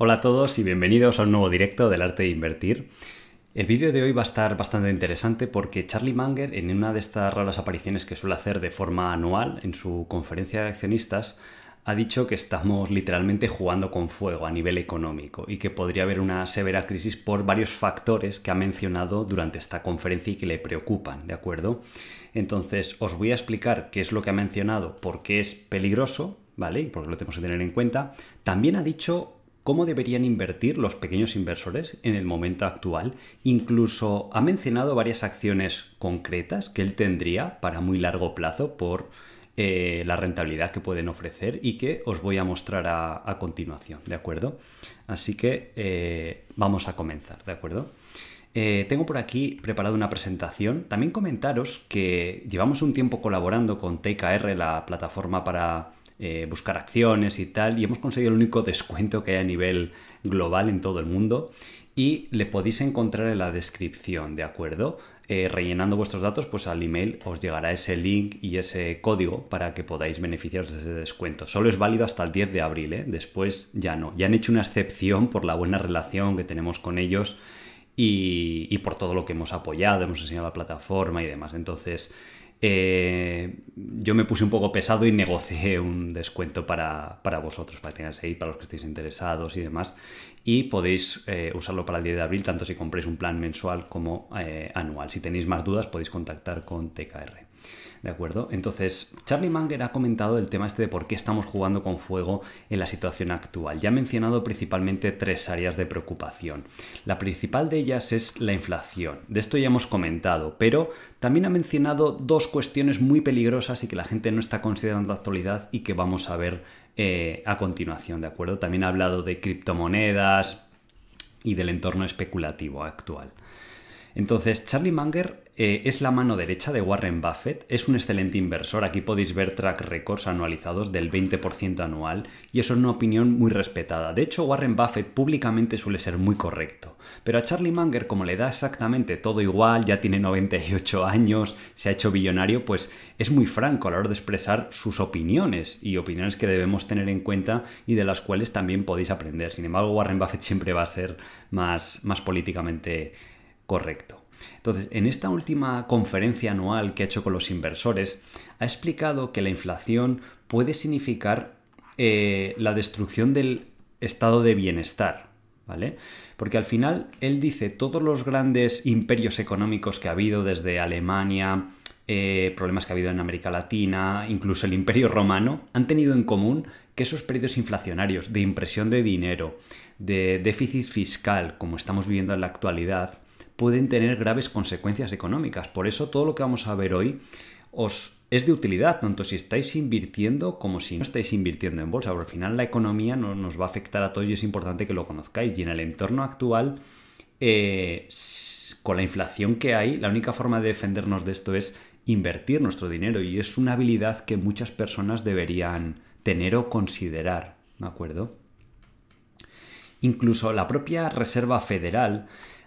Hola a todos y bienvenidos a un nuevo directo del arte de invertir. El vídeo de hoy va a estar bastante interesante porque Charlie Manger, en una de estas raras apariciones que suele hacer de forma anual en su conferencia de accionistas, ha dicho que estamos literalmente jugando con fuego a nivel económico y que podría haber una severa crisis por varios factores que ha mencionado durante esta conferencia y que le preocupan, ¿de acuerdo? Entonces, os voy a explicar qué es lo que ha mencionado, por qué es peligroso, ¿vale? Y por qué lo tenemos que tener en cuenta. También ha dicho cómo deberían invertir los pequeños inversores en el momento actual. Incluso ha mencionado varias acciones concretas que él tendría para muy largo plazo por eh, la rentabilidad que pueden ofrecer y que os voy a mostrar a, continuación, ¿de acuerdo? Así que eh, vamos a comenzar, ¿de acuerdo? Eh, tengo por aquí preparado una presentación. También comentaros que llevamos un tiempo colaborando con TKR, la plataforma para eh, buscar acciones y tal, y hemos conseguido el único descuento que hay a nivel global en todo el mundo. Y le podéis encontrar en la descripción, ¿de acuerdo? Eh, rellenando vuestros datos, pues al email os llegará ese link y ese código para que podáis beneficiaros de ese descuento. Solo es válido hasta el 10 de abril, ¿eh? después ya no. Ya han hecho una excepción por la buena relación que tenemos con ellos y, y por todo lo que hemos apoyado, hemos enseñado la plataforma y demás. Entonces, eh, yo me puse un poco pesado y negocié un descuento para, vosotros, para que para los que estéis interesados y demás. Y podéis eh, usarlo para el día de abril, tanto si compréis un plan mensual como eh, anual. Si tenéis más dudas, podéis contactar con TKR. ¿De acuerdo? Entonces, Charlie Manger ha comentado el tema este de por qué estamos jugando con fuego en la situación actual. Ya ha mencionado principalmente tres áreas de preocupación. La principal de ellas es la inflación. De esto ya hemos comentado, pero también ha mencionado dos cuestiones muy peligrosas y que la gente no está considerando actualidad y que vamos a ver eh, a continuación, ¿de acuerdo? También ha hablado de criptomonedas y del entorno especulativo actual. Entonces, Charlie Manger eh, es la mano derecha de Warren Buffett, es un excelente inversor, aquí podéis ver track records anualizados del 20% anual y eso es una opinión muy respetada. De hecho, Warren Buffett públicamente suele ser muy correcto, pero a Charlie Munger como le da exactamente todo igual, ya tiene 98 años, se ha hecho billonario, pues es muy franco a la hora de expresar sus opiniones y opiniones que debemos tener en cuenta y de las cuales también podéis aprender. Sin embargo, Warren Buffett siempre va a ser más, más políticamente correcto. Entonces, en esta última conferencia anual que ha hecho con los inversores, ha explicado que la inflación puede significar eh, la destrucción del estado de bienestar, ¿vale? Porque al final él dice todos los grandes imperios económicos que ha habido desde Alemania, eh, problemas que ha habido en América Latina, incluso el imperio romano, han tenido en común que esos periodos inflacionarios de impresión de dinero, de déficit fiscal, como estamos viviendo en la actualidad, pueden tener graves consecuencias económicas. Por eso todo lo que vamos a ver hoy os es de utilidad, tanto si estáis invirtiendo como si no estáis invirtiendo en bolsa, porque al final la economía no, nos va a afectar a todos y es importante que lo conozcáis. Y en el entorno actual, eh, con la inflación que hay, la única forma de defendernos de esto es invertir nuestro dinero y es una habilidad que muchas personas deberían tener o considerar, ¿de acuerdo? Incluso la propia Reserva Federal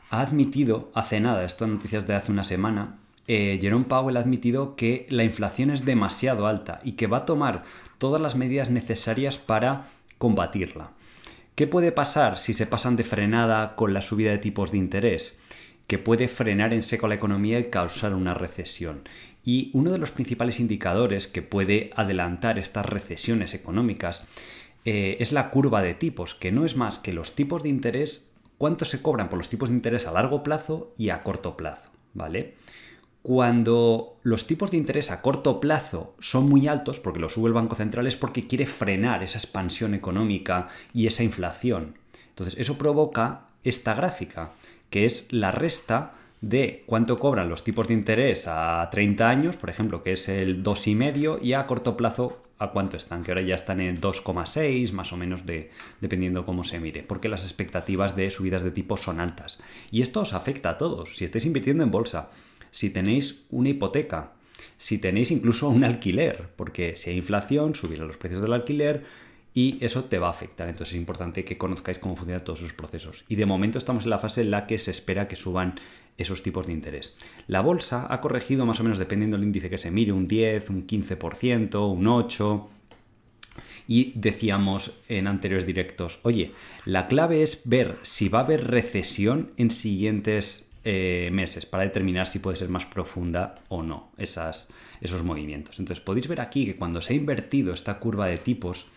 ha admitido, hace nada, esto noticias de hace una semana, eh, Jerome Powell ha admitido que la inflación es demasiado alta y que va a tomar todas las medidas necesarias para combatirla. ¿Qué puede pasar si se pasan de frenada con la subida de tipos de interés? Que puede frenar en seco la economía y causar una recesión. Y uno de los principales indicadores que puede adelantar estas recesiones económicas eh, es la curva de tipos, que no es más que los tipos de interés, cuánto se cobran por los tipos de interés a largo plazo y a corto plazo, ¿vale? Cuando los tipos de interés a corto plazo son muy altos, porque lo sube el Banco Central, es porque quiere frenar esa expansión económica y esa inflación. Entonces, eso provoca esta gráfica, que es la resta de cuánto cobran los tipos de interés a 30 años, por ejemplo, que es el 2,5 y a corto plazo a cuánto están, que ahora ya están en 2,6 más o menos de, dependiendo cómo se mire, porque las expectativas de subidas de tipo son altas. Y esto os afecta a todos, si estáis invirtiendo en bolsa, si tenéis una hipoteca, si tenéis incluso un alquiler, porque si hay inflación, subirán los precios del alquiler, y eso te va a afectar. Entonces es importante que conozcáis cómo funcionan todos esos procesos. Y de momento estamos en la fase en la que se espera que suban esos tipos de interés. La bolsa ha corregido más o menos, dependiendo del índice que se mire, un 10, un 15%, un 8%. Y decíamos en anteriores directos, oye, la clave es ver si va a haber recesión en siguientes eh, meses para determinar si puede ser más profunda o no esas, esos movimientos. Entonces podéis ver aquí que cuando se ha invertido esta curva de tipos,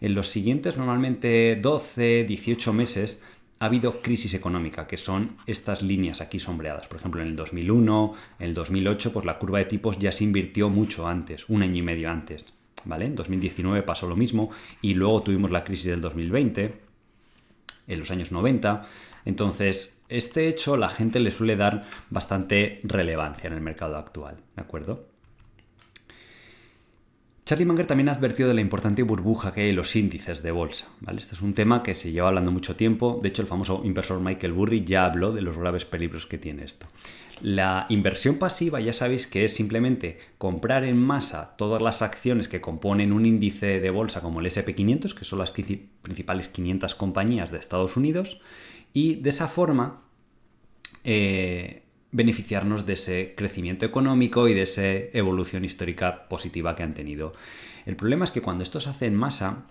en los siguientes normalmente 12, 18 meses, ha habido crisis económica, que son estas líneas aquí sombreadas. Por ejemplo, en el 2001, en el 2008, pues la curva de tipos ya se invirtió mucho antes, un año y medio antes. ¿Vale? En 2019 pasó lo mismo y luego tuvimos la crisis del 2020, en los años 90. Entonces, este hecho la gente le suele dar bastante relevancia en el mercado actual, ¿de acuerdo? Charlie Munger también ha advertido de la importante burbuja que hay en los índices de bolsa. Este es un tema que se lleva hablando mucho tiempo. De hecho, el famoso inversor Michael Burry ya habló de los graves peligros que tiene esto. La inversión pasiva ya sabéis que es simplemente comprar en masa todas las acciones que componen un índice de bolsa como el SP500, que son las principales 500 compañías de Estados Unidos, y de esa forma... Eh, beneficiarnos de ese crecimiento económico y de esa evolución histórica positiva que han tenido. El problema es que cuando esto se hace en masa,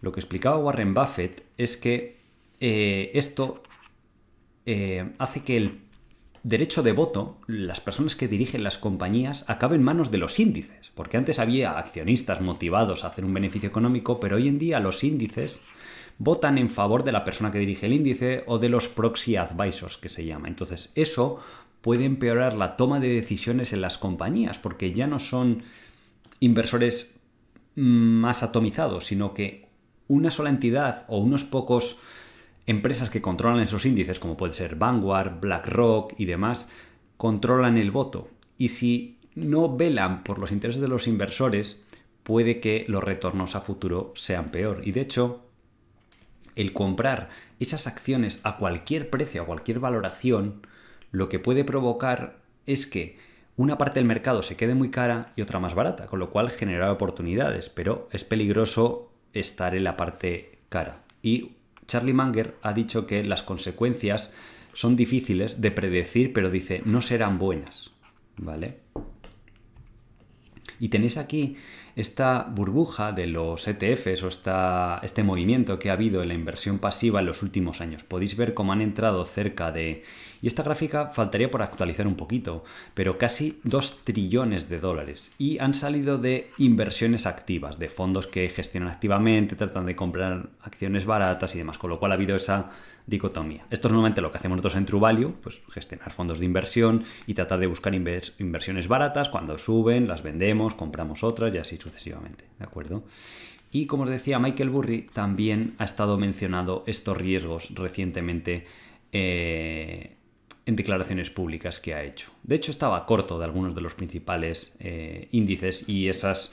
lo que explicaba Warren Buffett es que eh, esto eh, hace que el derecho de voto, las personas que dirigen las compañías, acabe en manos de los índices, porque antes había accionistas motivados a hacer un beneficio económico, pero hoy en día los índices votan en favor de la persona que dirige el índice o de los proxy advisors que se llama. Entonces, eso puede empeorar la toma de decisiones en las compañías, porque ya no son inversores mm, más atomizados, sino que una sola entidad o unos pocos empresas que controlan esos índices, como puede ser Vanguard, BlackRock y demás, controlan el voto. Y si no velan por los intereses de los inversores, puede que los retornos a futuro sean peor. Y de hecho, el comprar esas acciones a cualquier precio, a cualquier valoración, lo que puede provocar es que una parte del mercado se quede muy cara y otra más barata, con lo cual genera oportunidades, pero es peligroso estar en la parte cara. Y Charlie Munger ha dicho que las consecuencias son difíciles de predecir, pero dice, no serán buenas, ¿vale? Y tenéis aquí esta burbuja de los ETFs o esta, este movimiento que ha habido en la inversión pasiva en los últimos años. Podéis ver cómo han entrado cerca de... Y esta gráfica faltaría por actualizar un poquito, pero casi 2 trillones de dólares. Y han salido de inversiones activas, de fondos que gestionan activamente, tratan de comprar acciones baratas y demás, con lo cual ha habido esa dicotomía. Esto es normalmente lo que hacemos nosotros en True Value, pues gestionar fondos de inversión y tratar de buscar inversiones baratas. Cuando suben, las vendemos, compramos otras y así sucesivamente, ¿de acuerdo? Y como os decía, Michael Burry también ha estado mencionando estos riesgos recientemente eh, en declaraciones públicas que ha hecho. De hecho, estaba corto de algunos de los principales eh, índices y esas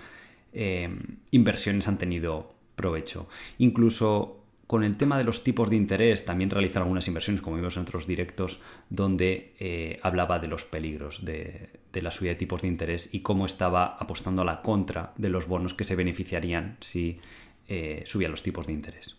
eh, inversiones han tenido provecho. Incluso con el tema de los tipos de interés, también realizar algunas inversiones, como vimos en otros directos, donde eh, hablaba de los peligros de, la subida de tipos de interés y cómo estaba apostando a la contra de los bonos que se beneficiarían si eh, subían los tipos de interés.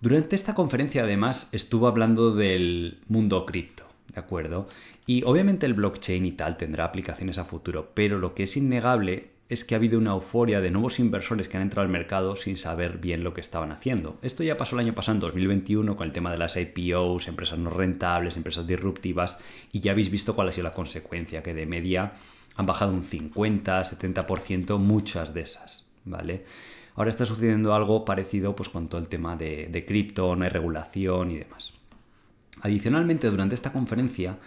Durante esta conferencia, además, estuvo hablando del mundo cripto. ¿de acuerdo? Y obviamente el blockchain y tal tendrá aplicaciones a futuro, pero lo que es innegable es que ha habido una euforia de nuevos inversores que han entrado al mercado sin saber bien lo que estaban haciendo. Esto ya pasó el año pasado, en 2021, con el tema de las IPOs, empresas no rentables, empresas disruptivas, y ya habéis visto cuál ha sido la consecuencia, que de media han bajado un 50, 70% muchas de esas, ¿vale? Ahora está sucediendo algo parecido pues, con todo el tema de, de cripto, no hay regulación y demás. Adicionalmente, durante esta conferencia,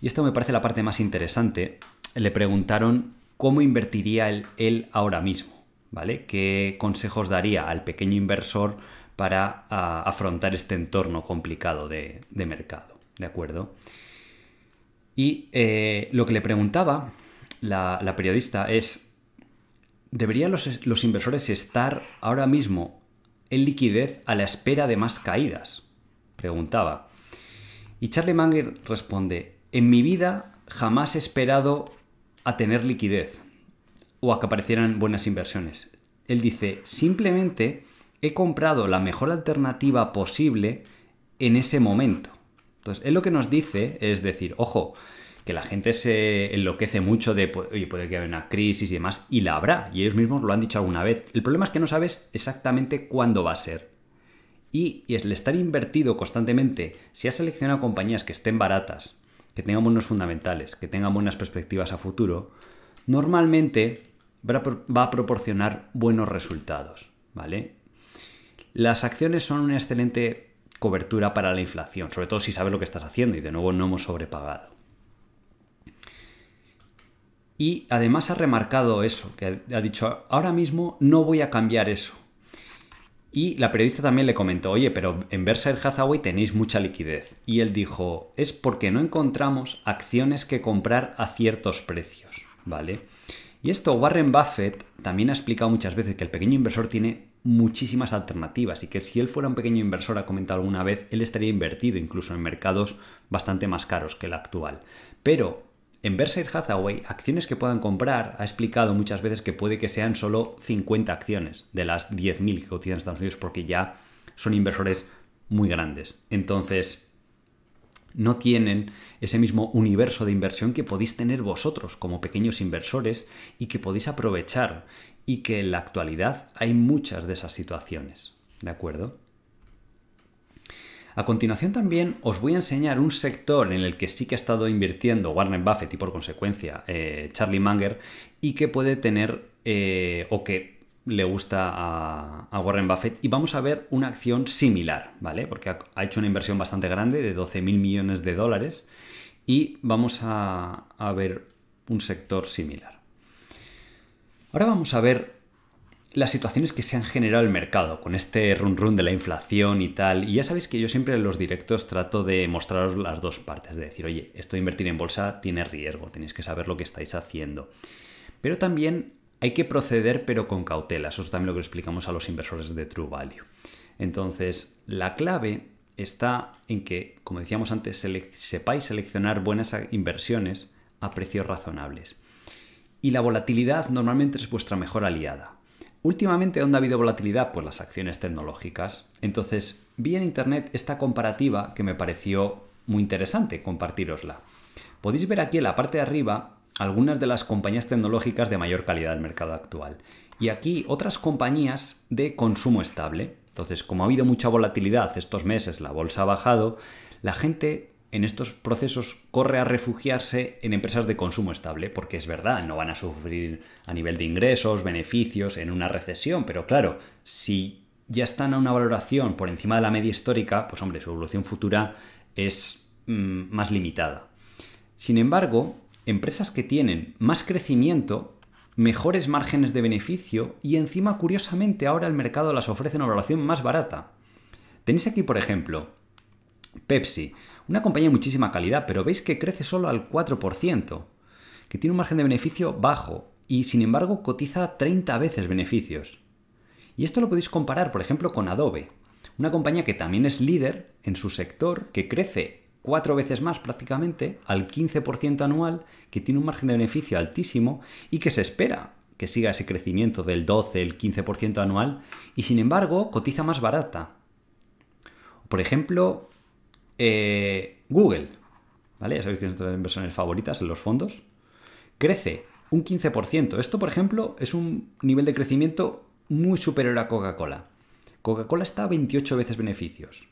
y esto me parece la parte más interesante, le preguntaron cómo invertiría él, ahora mismo, ¿vale? ¿Qué consejos daría al pequeño inversor para ah, afrontar este entorno complicado de, mercado, ¿de acuerdo? Y eh, lo que le preguntaba la, periodista es, ¿deberían los, los inversores estar ahora mismo en liquidez a la espera de más caídas? Preguntaba. Y Charlie Manger responde, en mi vida jamás he esperado a tener liquidez o a que aparecieran buenas inversiones. Él dice, simplemente he comprado la mejor alternativa posible en ese momento. Entonces, él lo que nos dice es decir, ojo, que la gente se enloquece mucho de, oye, puede que haya una crisis y demás, y la habrá, y ellos mismos lo han dicho alguna vez. El problema es que no sabes exactamente cuándo va a ser. Y, y el estar invertido constantemente, si has seleccionado compañías que estén baratas, que tengan buenos fundamentales, que tengan buenas perspectivas a futuro, normalmente va a proporcionar buenos resultados, ¿vale? Las acciones son una excelente cobertura para la inflación, sobre todo si sabes lo que estás haciendo y de nuevo no hemos sobrepagado. Y además ha remarcado eso, que ha dicho, ahora mismo no voy a cambiar eso, y la periodista también le comentó, oye, pero en el Hathaway tenéis mucha liquidez. Y él dijo, es porque no encontramos acciones que comprar a ciertos precios, ¿vale? Y esto Warren Buffett también ha explicado muchas veces que el pequeño inversor tiene muchísimas alternativas y que si él fuera un pequeño inversor, ha comentado alguna vez, él estaría invertido incluso en mercados bastante más caros que el actual. Pero en Berkshire Hathaway, acciones que puedan comprar, ha explicado muchas veces que puede que sean solo 50 acciones de las 10.000 que cotizan en Estados Unidos porque ya son inversores muy grandes. Entonces, no tienen ese mismo universo de inversión que podéis tener vosotros como pequeños inversores y que podéis aprovechar y que en la actualidad hay muchas de esas situaciones. ¿De acuerdo? A continuación también os voy a enseñar un sector en el que sí que ha estado invirtiendo Warren Buffett y por consecuencia eh, Charlie Munger y que puede tener eh, o que le gusta a, Warren Buffett y vamos a ver una acción similar, ¿vale? Porque ha, hecho una inversión bastante grande de 12 mil millones de dólares y vamos a ver un sector similar. Ahora vamos a ver las situaciones que se han generado el mercado, con este run run de la inflación y tal. Y ya sabéis que yo siempre en los directos trato de mostraros las dos partes, de decir, oye, esto de invertir en bolsa tiene riesgo, tenéis que saber lo que estáis haciendo. Pero también hay que proceder pero con cautela, eso es también lo que explicamos a los inversores de True Value. Entonces, la clave está en que, como decíamos antes, sepáis seleccionar buenas inversiones a precios razonables. Y la volatilidad normalmente es vuestra mejor aliada Últimamente, ¿dónde ha habido volatilidad? Pues las acciones tecnológicas. Entonces, vi en Internet esta comparativa que me pareció muy interesante compartirosla. Podéis ver aquí en la parte de arriba algunas de las compañías tecnológicas de mayor calidad del mercado actual. Y aquí otras compañías de consumo estable. Entonces, como ha habido mucha volatilidad estos meses, la bolsa ha bajado, la gente en estos procesos corre a refugiarse en empresas de consumo estable, porque es verdad, no van a sufrir a nivel de ingresos, beneficios, en una recesión, pero claro, si ya están a una valoración por encima de la media histórica, pues hombre, su evolución futura es mm, más limitada. Sin embargo, empresas que tienen más crecimiento, mejores márgenes de beneficio y encima, curiosamente, ahora el mercado las ofrece una valoración más barata. Tenéis aquí, por ejemplo, Pepsi, una compañía de muchísima calidad, pero veis que crece solo al 4%, que tiene un margen de beneficio bajo y sin embargo cotiza 30 veces beneficios. Y esto lo podéis comparar, por ejemplo, con Adobe, una compañía que también es líder en su sector, que crece cuatro veces más prácticamente, al 15% anual, que tiene un margen de beneficio altísimo y que se espera que siga ese crecimiento del 12, el 15% anual, y sin embargo cotiza más barata. Por ejemplo, eh, Google, ¿vale? Ya sabéis que es una de las inversiones favoritas en los fondos, crece un 15%. Esto, por ejemplo, es un nivel de crecimiento muy superior a Coca-Cola. Coca-Cola está a 28 veces beneficios.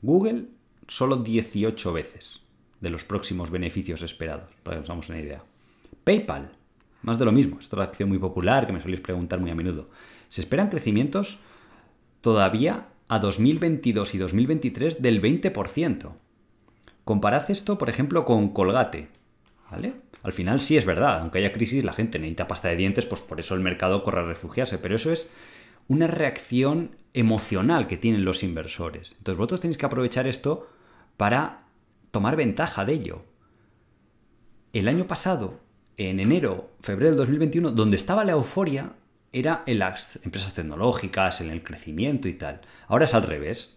Google solo 18 veces de los próximos beneficios esperados, para que os hagamos una idea. PayPal, más de lo mismo. es otra acción muy popular que me soléis preguntar muy a menudo. Se esperan crecimientos todavía a 2022 y 2023 del 20%. Comparad esto, por ejemplo, con Colgate. ¿Vale? Al final sí es verdad, aunque haya crisis, la gente necesita pasta de dientes, pues por eso el mercado corre a refugiarse, pero eso es una reacción emocional que tienen los inversores. Entonces vosotros tenéis que aprovechar esto para tomar ventaja de ello. El año pasado, en enero, febrero del 2021, donde estaba la euforia, era en las empresas tecnológicas, en el crecimiento y tal. Ahora es al revés.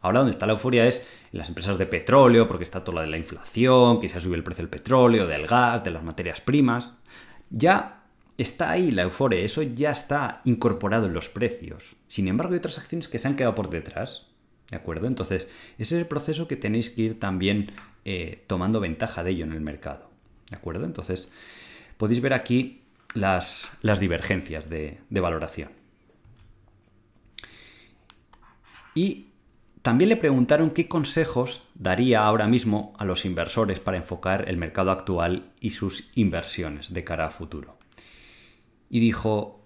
Ahora donde está la euforia es en las empresas de petróleo, porque está todo la de la inflación, que se ha subido el precio del petróleo, del gas, de las materias primas. Ya está ahí la euforia, eso ya está incorporado en los precios. Sin embargo, hay otras acciones que se han quedado por detrás. ¿De acuerdo? Entonces, ese es el proceso que tenéis que ir también eh, tomando ventaja de ello en el mercado. ¿De acuerdo? Entonces, podéis ver aquí las, divergencias de, valoración. Y también le preguntaron qué consejos daría ahora mismo a los inversores para enfocar el mercado actual y sus inversiones de cara a futuro. Y dijo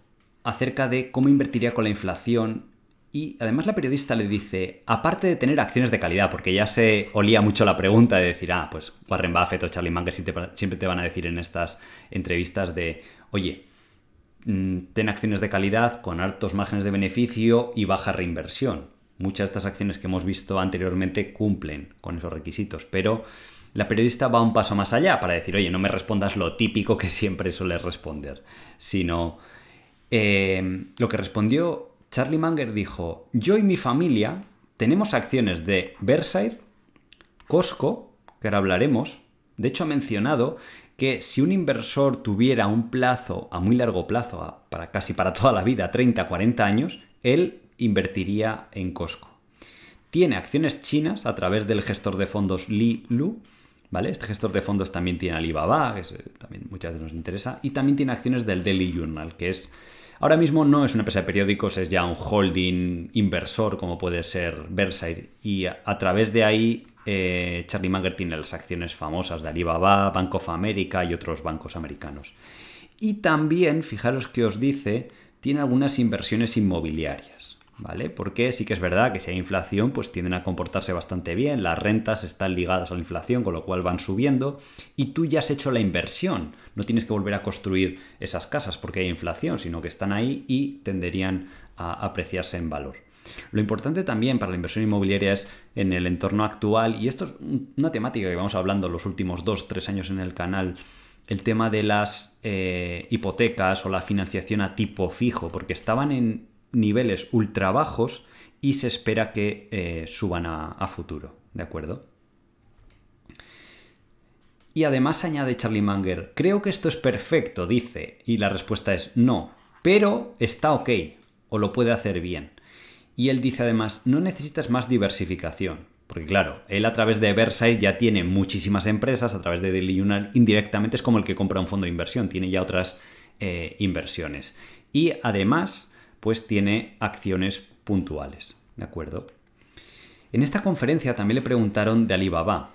acerca de cómo invertiría con la inflación y además la periodista le dice, aparte de tener acciones de calidad, porque ya se olía mucho la pregunta de decir, ah, pues Warren Buffett o Charlie Munger siempre te van a decir en estas entrevistas de, oye, mm, ten acciones de calidad con altos márgenes de beneficio y baja reinversión. Muchas de estas acciones que hemos visto anteriormente cumplen con esos requisitos, pero la periodista va un paso más allá para decir, oye, no me respondas lo típico que siempre sueles responder, sino em, lo que respondió Charlie Manger dijo, yo y mi familia tenemos acciones de Versailles, Costco, que ahora hablaremos, de hecho ha mencionado que si un inversor tuviera un plazo a muy largo plazo, para casi para toda la vida, 30, 40 años, él invertiría en Costco. Tiene acciones chinas a través del gestor de fondos Li Lu, ¿vale? Este gestor de fondos también tiene Alibaba, que eh, también muchas veces nos interesa, y también tiene acciones del Daily Journal, que es Ahora mismo no es una empresa de periódicos, es ya un holding inversor como puede ser Versailles y a, través de ahí eh, Charlie Munger tiene las acciones famosas de Alibaba, Bank of America y otros bancos americanos. Y también, fijaros que os dice, tiene algunas inversiones inmobiliarias. ¿Vale? Porque sí que es verdad que si hay inflación, pues tienden a comportarse bastante bien, las rentas están ligadas a la inflación, con lo cual van subiendo, y tú ya has hecho la inversión, no tienes que volver a construir esas casas porque hay inflación, sino que están ahí y tenderían a apreciarse en valor. Lo importante también para la inversión inmobiliaria es en el entorno actual, y esto es una temática que vamos hablando los últimos dos tres años en el canal, el tema de las eh, hipotecas o la financiación a tipo fijo, porque estaban en niveles ultra bajos y se espera que eh, suban a, futuro, ¿de acuerdo? Y además añade Charlie Manger, creo que esto es perfecto, dice, y la respuesta es no, pero está ok, o lo puede hacer bien. Y él dice además, no necesitas más diversificación. Porque claro, él a través de Versailles ya tiene muchísimas empresas, a través de Daily indirectamente es como el que compra un fondo de inversión, tiene ya otras eh, inversiones. Y además, pues tiene acciones puntuales, ¿de acuerdo? En esta conferencia también le preguntaron de Alibaba,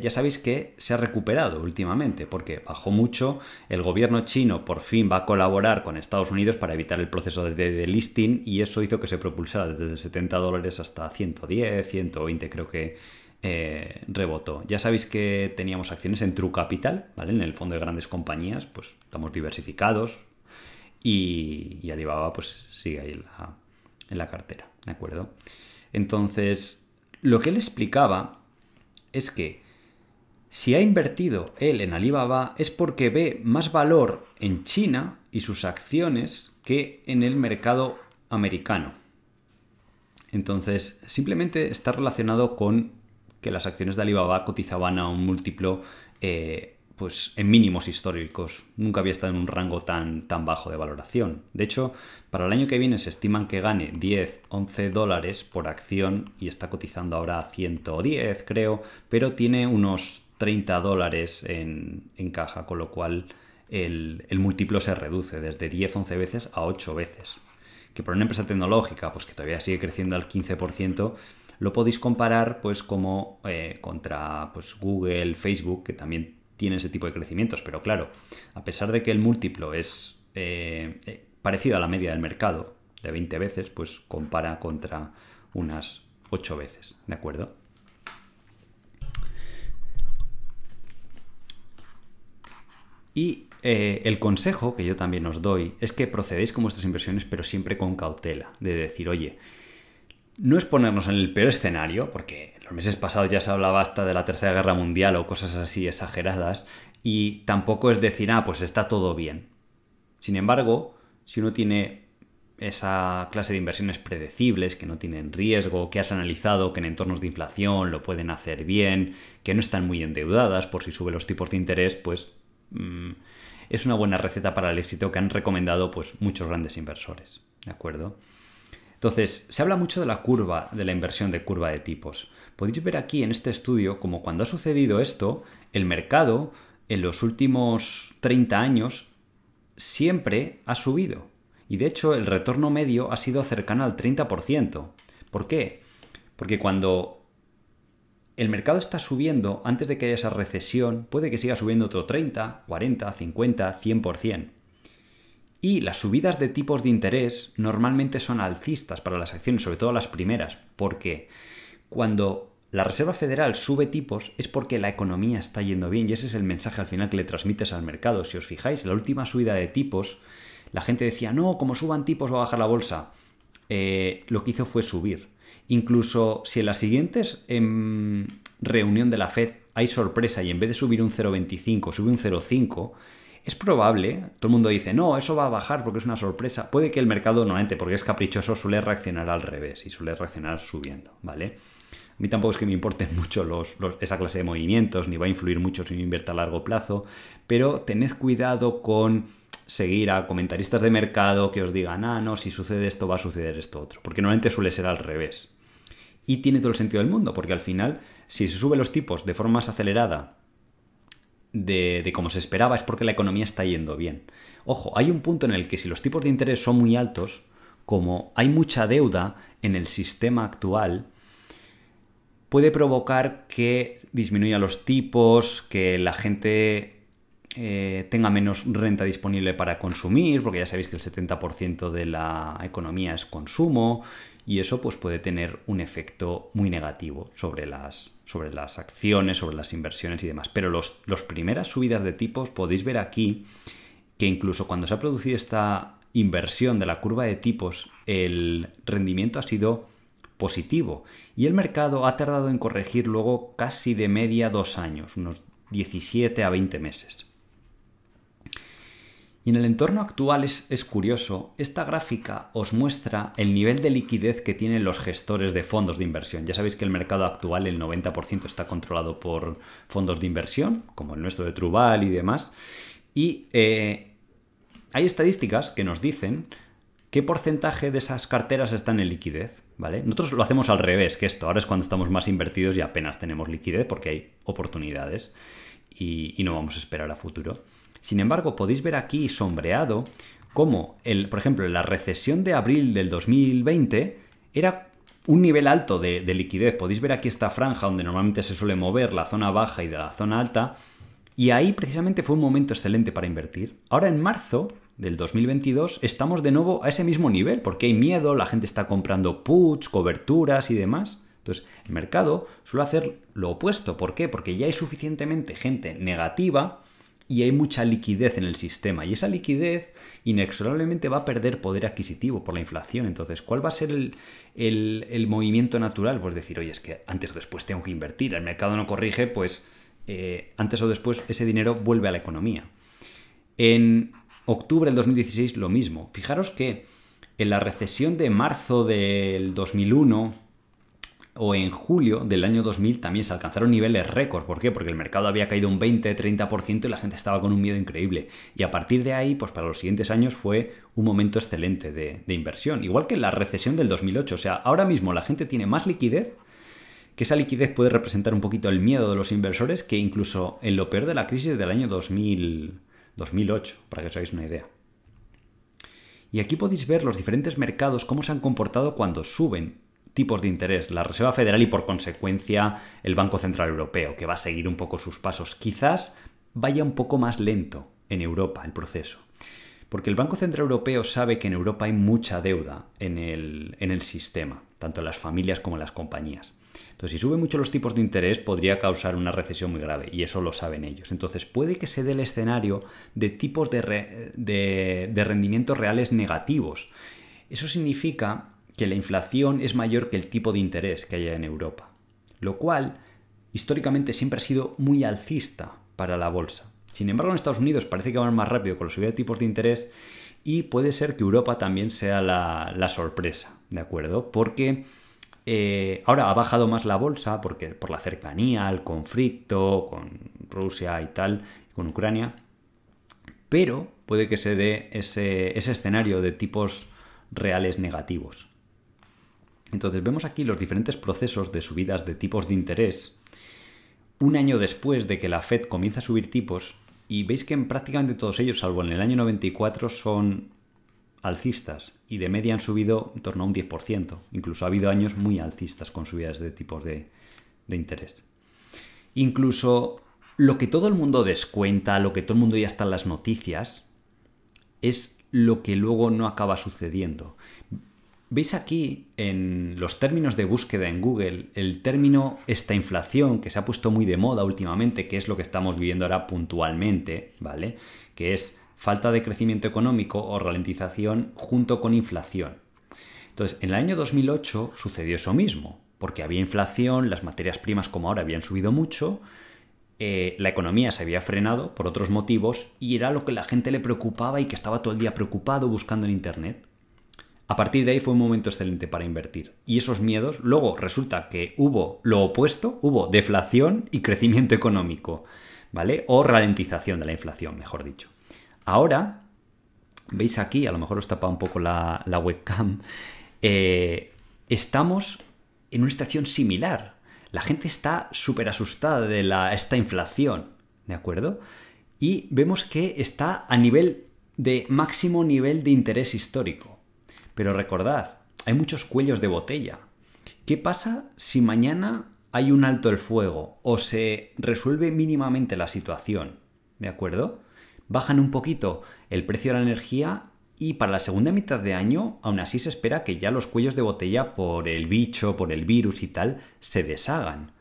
ya sabéis que se ha recuperado últimamente porque bajó mucho, el gobierno chino por fin va a colaborar con Estados Unidos para evitar el proceso de listing y eso hizo que se propulsara desde 70 dólares hasta 110, 120 creo que eh, rebotó. Ya sabéis que teníamos acciones en True Capital, ¿vale? En el fondo de grandes compañías, pues estamos diversificados y, y Alibaba pues sigue ahí en la, cartera, ¿de acuerdo? Entonces, lo que él explicaba es que si ha invertido él en Alibaba es porque ve más valor en China y sus acciones que en el mercado americano. Entonces, simplemente está relacionado con que las acciones de Alibaba cotizaban a un múltiplo eh, pues en mínimos históricos. Nunca había estado en un rango tan, tan bajo de valoración. De hecho, para el año que viene se estiman que gane 10, 11 dólares por acción y está cotizando ahora a 110 creo, pero tiene unos 30 dólares en, caja, con lo cual el, múltiplo se reduce desde 10, 11 veces a 8 veces. Que por una empresa tecnológica, pues que todavía sigue creciendo al 15%, lo podéis comparar pues como eh, contra pues, Google, Facebook, que también tiene ese tipo de crecimientos. Pero claro, a pesar de que el múltiplo es eh, eh, parecido a la media del mercado, de 20 veces, pues compara contra unas 8 veces, ¿de acuerdo? Y eh, el consejo que yo también os doy es que procedéis con vuestras inversiones, pero siempre con cautela, de decir, oye, no es ponernos en el peor escenario, porque los meses pasados ya se hablaba hasta de la Tercera Guerra Mundial o cosas así exageradas, y tampoco es decir, ah, pues está todo bien. Sin embargo, si uno tiene esa clase de inversiones predecibles, que no tienen riesgo, que has analizado que en entornos de inflación lo pueden hacer bien, que no están muy endeudadas por si suben los tipos de interés, pues mm, es una buena receta para el éxito que han recomendado pues, muchos grandes inversores. ¿De acuerdo? Entonces, se habla mucho de la curva, de la inversión de curva de tipos podéis ver aquí en este estudio como cuando ha sucedido esto, el mercado en los últimos 30 años siempre ha subido. Y de hecho el retorno medio ha sido cercano al 30%. ¿Por qué? Porque cuando el mercado está subiendo antes de que haya esa recesión, puede que siga subiendo otro 30, 40, 50, 100%. Y las subidas de tipos de interés normalmente son alcistas para las acciones, sobre todo las primeras, porque cuando la Reserva Federal sube tipos es porque la economía está yendo bien y ese es el mensaje al final que le transmites al mercado. Si os fijáis, la última subida de tipos, la gente decía, no, como suban tipos va a bajar la bolsa. Eh, lo que hizo fue subir. Incluso si en las siguientes em, reunión de la Fed hay sorpresa y en vez de subir un 0,25, sube un 0,5, es probable, todo el mundo dice, no, eso va a bajar porque es una sorpresa. Puede que el mercado normalmente, porque es caprichoso, suele reaccionar al revés y suele reaccionar subiendo, ¿vale? A mí tampoco es que me importen mucho los, esa clase de movimientos, ni va a influir mucho si no invierta a largo plazo, pero tened cuidado con seguir a comentaristas de mercado que os digan, ah, no, si sucede esto va a suceder esto otro, porque normalmente suele ser al revés. Y tiene todo el sentido del mundo, porque al final, si se suben los tipos de forma más acelerada de, de, como se esperaba es porque la economía está yendo bien. Ojo, hay un punto en el que si los tipos de interés son muy altos, como hay mucha deuda en el sistema actual, puede provocar que disminuya los tipos, que la gente eh, tenga menos renta disponible para consumir, porque ya sabéis que el 70% de la economía es consumo, y eso pues, puede tener un efecto muy negativo sobre las, sobre las acciones, sobre las inversiones y demás. Pero las primeras subidas de tipos podéis ver aquí que incluso cuando se ha producido esta inversión de la curva de tipos, el rendimiento ha sido positivo y el mercado ha tardado en corregir luego casi de media dos años, unos 17 a 20 meses. Y en el entorno actual es, curioso, esta gráfica os muestra el nivel de liquidez que tienen los gestores de fondos de inversión. Ya sabéis que el mercado actual, el 90% está controlado por fondos de inversión, como el nuestro de Trubal y demás. Y eh, hay estadísticas que nos dicen ¿qué porcentaje de esas carteras están en liquidez? ¿Vale? Nosotros lo hacemos al revés que esto. Ahora es cuando estamos más invertidos y apenas tenemos liquidez porque hay oportunidades y, no vamos a esperar a futuro. Sin embargo, podéis ver aquí sombreado cómo, el, por ejemplo, la recesión de abril del 2020 era un nivel alto de, de liquidez. Podéis ver aquí esta franja donde normalmente se suele mover la zona baja y de la zona alta. Y ahí precisamente fue un momento excelente para invertir. Ahora en marzo del 2022 estamos de nuevo a ese mismo nivel, porque hay miedo, la gente está comprando puts, coberturas y demás. Entonces, el mercado suele hacer lo opuesto. ¿Por qué? Porque ya hay suficientemente gente negativa y hay mucha liquidez en el sistema. Y esa liquidez inexorablemente va a perder poder adquisitivo por la inflación. Entonces, ¿cuál va a ser el, movimiento natural? Pues decir, oye, es que antes o después tengo que invertir, el mercado no corrige, pues eh, antes o después ese dinero vuelve a la economía. En Octubre del 2016 lo mismo. Fijaros que en la recesión de marzo del 2001 o en julio del año 2000 también se alcanzaron niveles récord. ¿Por qué? Porque el mercado había caído un 20-30% y la gente estaba con un miedo increíble. Y a partir de ahí, pues para los siguientes años fue un momento excelente de, inversión. Igual que la recesión del 2008. O sea, ahora mismo la gente tiene más liquidez que esa liquidez puede representar un poquito el miedo de los inversores que incluso en lo peor de la crisis del año 2000, 2008, para que os hagáis una idea. Y aquí podéis ver los diferentes mercados, cómo se han comportado cuando suben tipos de interés, la Reserva Federal y por consecuencia el Banco Central Europeo, que va a seguir un poco sus pasos. Quizás vaya un poco más lento en Europa el proceso. Porque el Banco Central Europeo sabe que en Europa hay mucha deuda en el, en el sistema, tanto en las familias como en las compañías. Entonces, si sube mucho los tipos de interés, podría causar una recesión muy grave y eso lo saben ellos. Entonces, puede que se dé el escenario de tipos de, rendimientos reales negativos. Eso significa que la inflación es mayor que el tipo de interés que haya en Europa, lo cual históricamente siempre ha sido muy alcista para la bolsa. Sin embargo, en Estados Unidos parece que van más rápido con la subida de tipos de interés y puede ser que Europa también sea la sorpresa, ¿de acuerdo? Porque eh, ahora ha bajado más la bolsa porque, por la cercanía al conflicto con Rusia y tal, con Ucrania, pero puede que se dé ese, escenario de tipos reales negativos. Entonces vemos aquí los diferentes procesos de subidas de tipos de interés un año después de que la Fed comienza a subir tipos y veis que en prácticamente todos ellos, salvo en el año 94, son alcistas y de media han subido en torno a un 10%. Incluso ha habido años muy alcistas con subidas de tipos de, interés. Incluso lo que todo el mundo descuenta, lo que todo el mundo ya está en las noticias, es lo que luego no acaba sucediendo. Veis aquí en los términos de búsqueda en Google el término esta inflación que se ha puesto muy de moda últimamente, que es lo que estamos viviendo ahora puntualmente, ¿vale? Que es falta de crecimiento económico o ralentización junto con inflación. Entonces, en el año 2008 sucedió eso mismo, porque había inflación, las materias primas como ahora habían subido mucho, eh, la economía se había frenado por otros motivos y era lo que la gente le preocupaba y que estaba todo el día preocupado buscando en Internet. A partir de ahí fue un momento excelente para invertir. Y esos miedos, luego resulta que hubo lo opuesto, hubo deflación y crecimiento económico, ¿vale? O ralentización de la inflación, mejor dicho. Ahora, veis aquí, a lo mejor os tapa un poco la, webcam, eh, estamos en una situación similar. La gente está súper asustada de esta inflación, ¿de acuerdo? Y vemos que está a nivel de máximo nivel de interés histórico. Pero recordad, hay muchos cuellos de botella. ¿Qué pasa si mañana hay un alto el fuego o se resuelve mínimamente la situación? ¿De acuerdo? bajan un poquito el precio de la energía y para la segunda mitad de año, aún así se espera que ya los cuellos de botella por el bicho, por el virus y tal, se deshagan.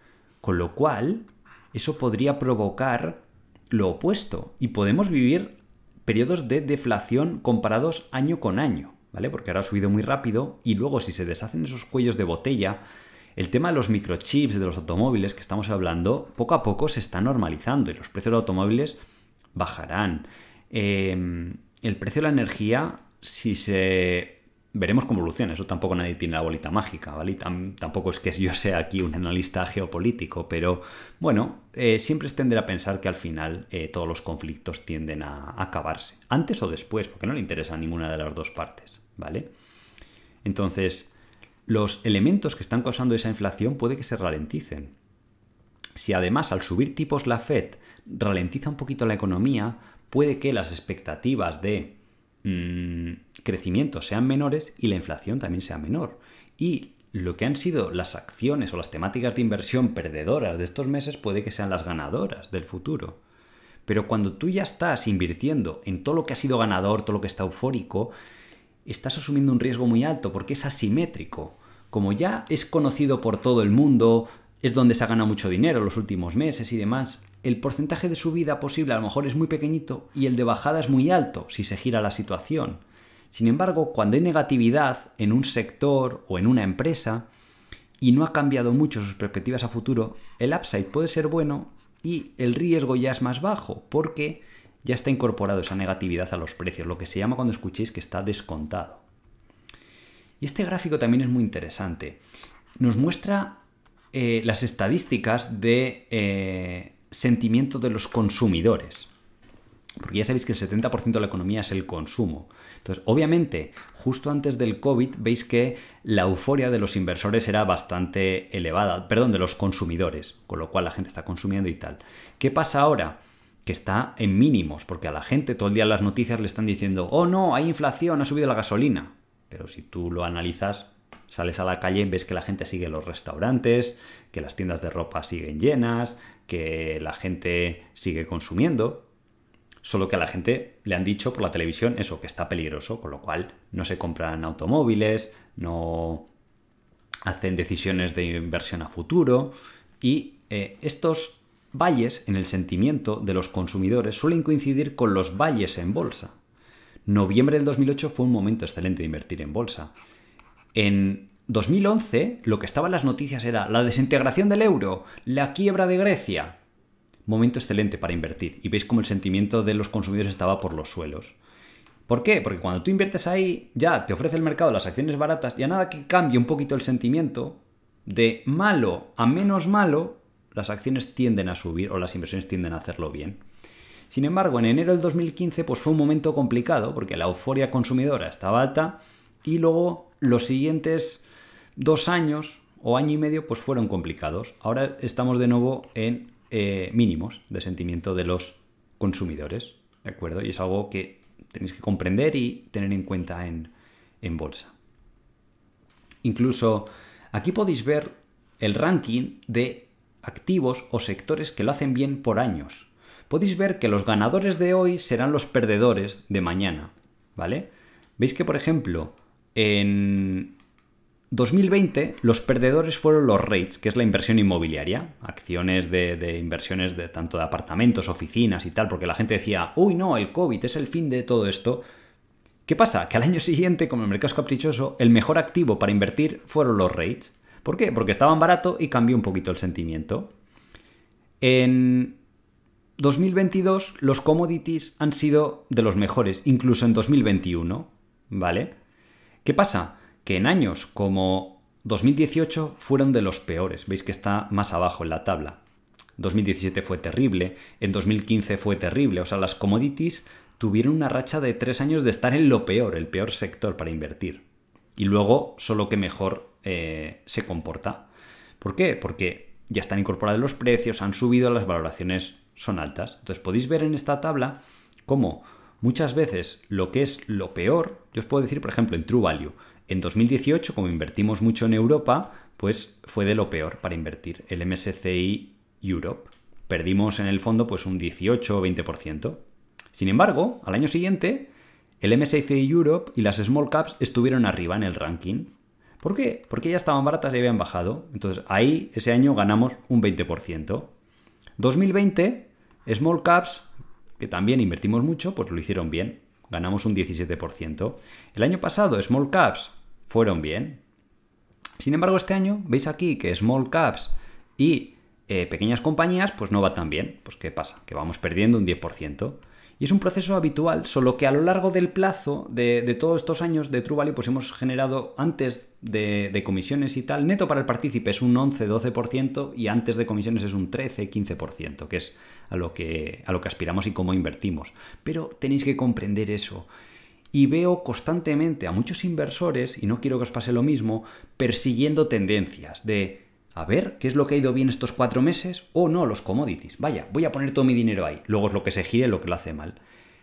Con lo cual, eso podría provocar lo opuesto y podemos vivir periodos de deflación comparados año con año, ¿vale? Porque ahora ha subido muy rápido y luego si se deshacen esos cuellos de botella, el tema de los microchips, de los automóviles que estamos hablando, poco a poco se está normalizando y los precios de los automóviles bajarán. Em, el precio de la energía, si se... Veremos cómo evoluciona, eso tampoco nadie tiene la bolita mágica, ¿vale? tampoco es que yo sea aquí un analista geopolítico, pero bueno, eh, siempre es tender a pensar que al final eh, todos los conflictos tienden a acabarse, antes o después, porque no le interesa a ninguna de las dos partes, ¿vale? Entonces, los elementos que están causando esa inflación puede que se ralenticen. Si además al subir tipos la Fed ralentiza un poquito la economía, puede que las expectativas de mm, crecimiento sean menores y la inflación también sea menor. Y lo que han sido las acciones o las temáticas de inversión perdedoras de estos meses puede que sean las ganadoras del futuro. Pero cuando tú ya estás invirtiendo en todo lo que ha sido ganador, todo lo que está eufórico, estás asumiendo un riesgo muy alto porque es asimétrico. Como ya es conocido por todo el mundo, es donde se ha ganado mucho dinero los últimos meses y demás, el porcentaje de subida posible a lo mejor es muy pequeñito y el de bajada es muy alto si se gira la situación. Sin embargo, cuando hay negatividad en un sector o en una empresa y no ha cambiado mucho sus perspectivas a futuro, el upside puede ser bueno y el riesgo ya es más bajo porque ya está incorporado esa negatividad a los precios, lo que se llama cuando escuchéis que está descontado. Y este gráfico también es muy interesante. Nos muestra eh, las estadísticas de eh, sentimiento de los consumidores. Porque ya sabéis que el 70% de la economía es el consumo. Entonces, obviamente, justo antes del COVID veis que la euforia de los inversores era bastante elevada, perdón, de los consumidores, con lo cual la gente está consumiendo y tal. ¿Qué pasa ahora? Que está en mínimos, porque a la gente todo el día las noticias le están diciendo, oh no, hay inflación, ha subido la gasolina. Pero si tú lo analizas, Sales a la calle y ves que la gente sigue los restaurantes, que las tiendas de ropa siguen llenas, que la gente sigue consumiendo. Solo que a la gente le han dicho por la televisión eso, que está peligroso, con lo cual no se compran automóviles, no hacen decisiones de inversión a futuro y eh, estos valles en el sentimiento de los consumidores suelen coincidir con los valles en bolsa. Noviembre del 2008 fue un momento excelente de invertir en bolsa. En 2011 lo que estaba en las noticias era la desintegración del euro, la quiebra de Grecia. Momento excelente para invertir. Y veis cómo el sentimiento de los consumidores estaba por los suelos. ¿Por qué? Porque cuando tú inviertes ahí, ya te ofrece el mercado las acciones baratas y a nada que cambie un poquito el sentimiento, de malo a menos malo, las acciones tienden a subir o las inversiones tienden a hacerlo bien. Sin embargo, en enero del 2015 pues fue un momento complicado porque la euforia consumidora estaba alta y luego los siguientes dos años o año y medio pues fueron complicados. Ahora estamos de nuevo en eh, mínimos de sentimiento de los consumidores, ¿de acuerdo? Y es algo que tenéis que comprender y tener en cuenta en, en bolsa. Incluso aquí podéis ver el ranking de activos o sectores que lo hacen bien por años. Podéis ver que los ganadores de hoy serán los perdedores de mañana, ¿vale? Veis que, por ejemplo, en 2020 los perdedores fueron los REITs, que es la inversión inmobiliaria, acciones de, inversiones de tanto de apartamentos, oficinas y tal, porque la gente decía, uy no, el COVID es el fin de todo esto. ¿Qué pasa? Que al año siguiente, como el mercado es caprichoso, el mejor activo para invertir fueron los REITs. ¿Por qué? Porque estaban barato y cambió un poquito el sentimiento. En 2022 los commodities han sido de los mejores, incluso en 2021, ¿vale? ¿Qué pasa? Que en años como 2018 fueron de los peores, veis que está más abajo en la tabla. 2017 fue terrible, en 2015 fue terrible, o sea, las commodities tuvieron una racha de tres años de estar en lo peor, el peor sector para invertir. Y luego solo que mejor eh, se comporta. ¿Por qué? Porque ya están incorporados los precios, han subido, las valoraciones son altas. Entonces podéis ver en esta tabla cómo muchas veces lo que es lo peor os puedo decir, por ejemplo, en True Value, en 2018, como invertimos mucho en Europa, pues fue de lo peor para invertir, el MSCI Europe. Perdimos en el fondo pues un 18 o 20%. Sin embargo, al año siguiente, el MSCI Europe y las small caps estuvieron arriba en el ranking. ¿Por qué? Porque ya estaban baratas y habían bajado. Entonces ahí ese año ganamos un 20%. 2020, small caps, que también invertimos mucho, pues lo hicieron bien ganamos un 17%. El año pasado, small caps fueron bien. Sin embargo, este año veis aquí que small caps y eh, pequeñas compañías pues no va tan bien. Pues ¿qué pasa? Que vamos perdiendo un 10%. Y es un proceso habitual, solo que a lo largo del plazo de, todos estos años de True Value, pues hemos generado antes de, comisiones y tal, neto para el partícipe es un 11-12% y antes de comisiones es un 13-15%, que es a lo que, a lo que aspiramos y cómo invertimos. Pero tenéis que comprender eso y veo constantemente a muchos inversores, y no quiero que os pase lo mismo, persiguiendo tendencias de a ver qué es lo que ha ido bien estos cuatro meses o no, los commodities. Vaya, voy a poner todo mi dinero ahí. Luego es lo que se gire, lo que lo hace mal.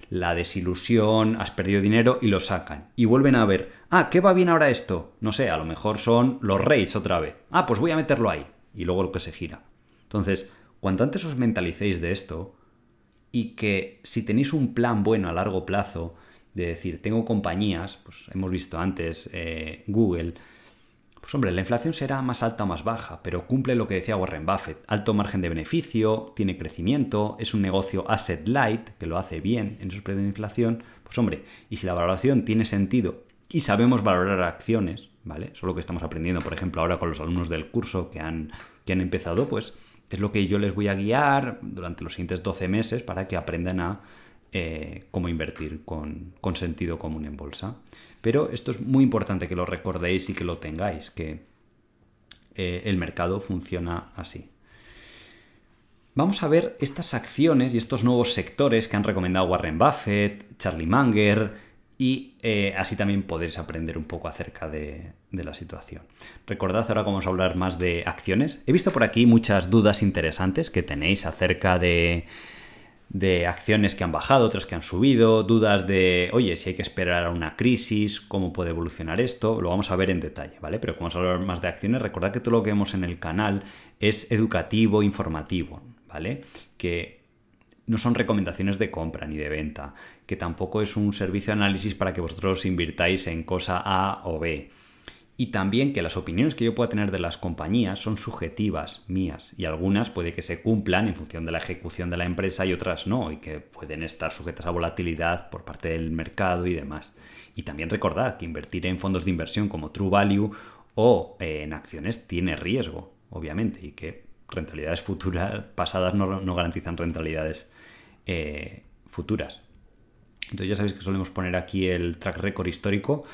La desilusión, has perdido dinero y lo sacan. Y vuelven a ver, ah, ¿qué va bien ahora esto? No sé, a lo mejor son los reyes otra vez. Ah, pues voy a meterlo ahí. Y luego lo que se gira. Entonces, cuanto antes os mentalicéis de esto y que si tenéis un plan bueno a largo plazo, de decir, tengo compañías, pues hemos visto antes eh, Google, pues hombre, la inflación será más alta o más baja, pero cumple lo que decía Warren Buffett. Alto margen de beneficio, tiene crecimiento, es un negocio asset light, que lo hace bien en sus precios de inflación. Pues hombre, y si la valoración tiene sentido y sabemos valorar acciones, ¿vale? Eso es lo que estamos aprendiendo, por ejemplo, ahora con los alumnos del curso que han, que han empezado, pues es lo que yo les voy a guiar durante los siguientes 12 meses para que aprendan a eh, cómo invertir con sentido común en bolsa. Pero esto es muy importante que lo recordéis y que lo tengáis, que eh, el mercado funciona así. Vamos a ver estas acciones y estos nuevos sectores que han recomendado Warren Buffett, Charlie Munger, y eh, así también podéis aprender un poco acerca de, de, la situación. Recordad, ahora vamos a hablar más de acciones. He visto por aquí muchas dudas interesantes que tenéis acerca de de acciones que han bajado, otras que han subido, dudas de, oye, si hay que esperar a una crisis, cómo puede evolucionar esto, lo vamos a ver en detalle, ¿vale? Pero como vamos a hablar más de acciones, recordad que todo lo que vemos en el canal es educativo, informativo, ¿vale? Que no son recomendaciones de compra ni de venta, que tampoco es un servicio de análisis para que vosotros invirtáis en cosa A o B y también que las opiniones que yo pueda tener de las compañías son subjetivas mías y algunas puede que se cumplan en función de la ejecución de la empresa y otras no y que pueden estar sujetas a volatilidad por parte del mercado y demás. Y también recordad que invertir en fondos de inversión como True Value o eh, en acciones tiene riesgo, obviamente, y que rentabilidades futuras pasadas no, garantizan rentabilidades eh, futuras. Entonces ya sabéis que solemos poner aquí el track record histórico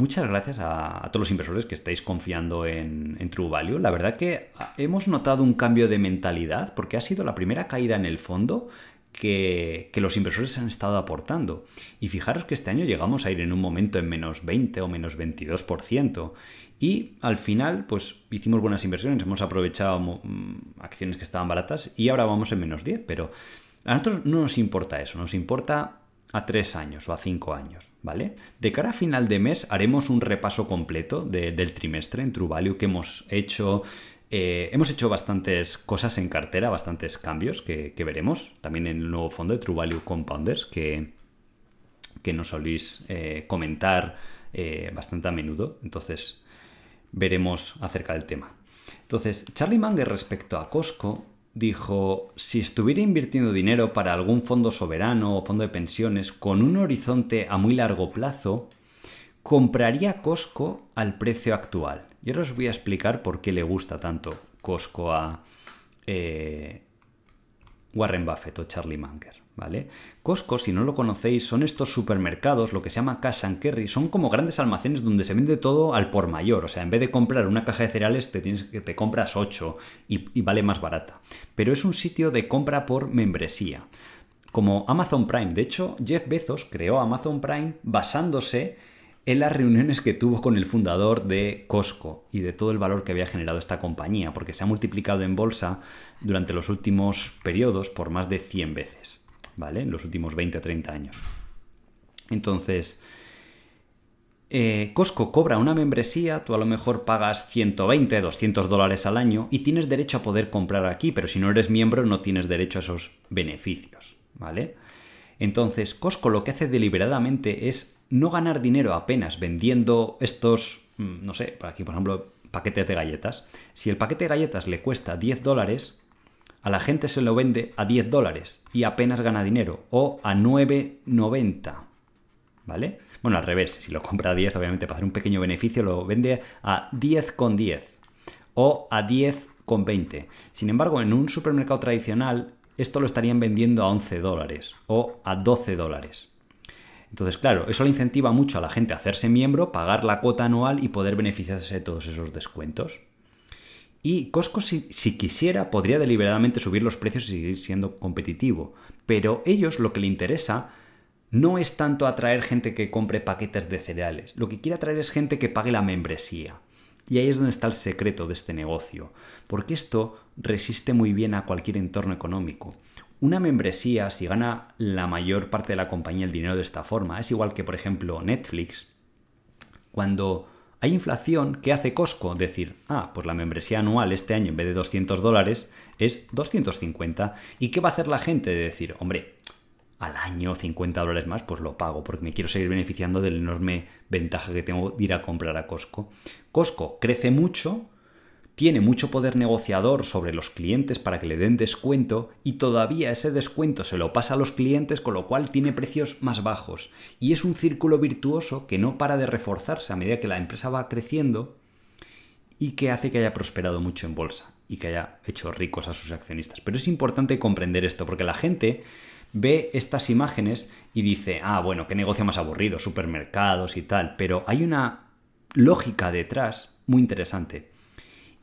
Muchas gracias a, todos los inversores que estáis confiando en, True Value. La verdad que ah, hemos notado un cambio de mentalidad porque ha sido la primera caída en el fondo. Que, que los inversores han estado aportando. Y fijaros que este año llegamos a ir en un momento en menos 20 o menos 22%. Y al final, pues hicimos buenas inversiones, hemos aprovechado mm, acciones que estaban baratas y ahora vamos en menos 10, pero a nosotros no nos importa eso, nos importa a tres años o a cinco años, ¿vale? De cara a final de mes haremos un repaso completo del trimestre en True Value que hemos hecho. Eh, hemos hecho bastantes cosas en cartera, bastantes cambios que, veremos. También en el nuevo fondo de True Value Compounders que, que nos solís eh, comentar eh, bastante a menudo. Entonces veremos acerca del tema. Entonces, Charlie Munger respecto a Costco dijo, si estuviera invirtiendo dinero para algún fondo soberano o fondo de pensiones con un horizonte a muy largo plazo, compraría Costco al precio actual. Y ahora os voy a explicar por qué le gusta tanto Costco a eh, Warren Buffett o Charlie Munger. ¿vale? Costco, si no lo conocéis, son estos supermercados, lo que se llama casa and carry, son como grandes almacenes donde se vende todo al por mayor, o sea, en vez de comprar una caja de cereales te, te compras 8 y, y vale más barata. Pero es un sitio de compra por membresía como Amazon Prime. De hecho, Jeff Bezos creó Amazon Prime basándose en las reuniones que tuvo con el fundador de Costco y de todo el valor que había generado esta compañía, porque se ha multiplicado en bolsa durante los últimos periodos por más de 100 veces. ¿vale? En los últimos 20 o 30 años. Entonces, eh, Costco cobra una membresía, tú a lo mejor pagas 120, 200 dólares al año y tienes derecho a poder comprar aquí, pero si no eres miembro no tienes derecho a esos beneficios, ¿vale? Entonces, Costco lo que hace deliberadamente es no ganar dinero apenas vendiendo estos, mm, no sé, por aquí por ejemplo, paquetes de galletas. Si el paquete de galletas le cuesta 10 dólares, a la gente se lo vende a 10 dólares y apenas gana dinero, o a 9,90. ¿Vale? Bueno, al revés, si lo compra a 10, obviamente para hacer un pequeño beneficio, lo vende a 10,10 10, o a 10,20. Sin embargo, en un supermercado tradicional, esto lo estarían vendiendo a 11 dólares o a 12 dólares. Entonces, claro, eso le incentiva mucho a la gente a hacerse miembro, pagar la cuota anual y poder beneficiarse de todos esos descuentos. Y Costco, si, quisiera, podría deliberadamente subir los precios y seguir siendo competitivo. Pero ellos lo que le interesa no es tanto atraer gente que compre paquetes de cereales. Lo que quiere atraer es gente que pague la membresía. Y ahí es donde está el secreto de este negocio. Porque esto resiste muy bien a cualquier entorno económico. Una membresía, si gana la mayor parte de la compañía el dinero de esta forma, es igual que, por ejemplo, Netflix. Cuando hay inflación que hace Costco decir, ah, pues la membresía anual este año en vez de 200 dólares es 250. ¿Y qué va a hacer la gente de decir, hombre, al año 50 dólares más, pues lo pago, porque me quiero seguir beneficiando del enorme ventaja que tengo de ir a comprar a Costco? Costco crece mucho, tiene mucho poder negociador sobre los clientes para que le den descuento y todavía ese descuento se lo pasa a los clientes con lo cual tiene precios más bajos. Y es un círculo virtuoso que no para de reforzarse a medida que la empresa va creciendo y que hace que haya prosperado mucho en bolsa y que haya hecho ricos a sus accionistas. Pero es importante comprender esto porque la gente ve estas imágenes y dice, ah, bueno, qué negocio más aburrido, supermercados y tal, pero hay una lógica detrás muy interesante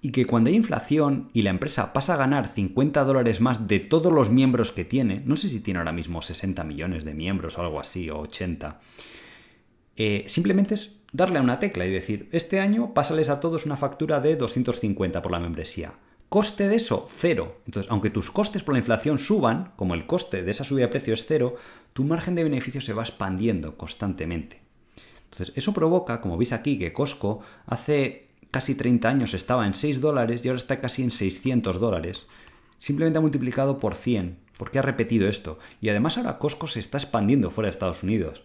y que cuando hay inflación y la empresa pasa a ganar 50 dólares más de todos los miembros que tiene, no sé si tiene ahora mismo 60 millones de miembros o algo así, o 80, eh, simplemente es darle a una tecla y decir, este año pásales a todos una factura de 250 por la membresía. Coste de eso, cero. Entonces, aunque tus costes por la inflación suban, como el coste de esa subida de precio es cero, tu margen de beneficio se va expandiendo constantemente. Entonces, eso provoca, como veis aquí, que Costco hace casi 30 años estaba en 6 dólares y ahora está casi en 600 dólares. Simplemente ha multiplicado por 100. ¿Por qué ha repetido esto? Y además ahora Costco se está expandiendo fuera de Estados Unidos.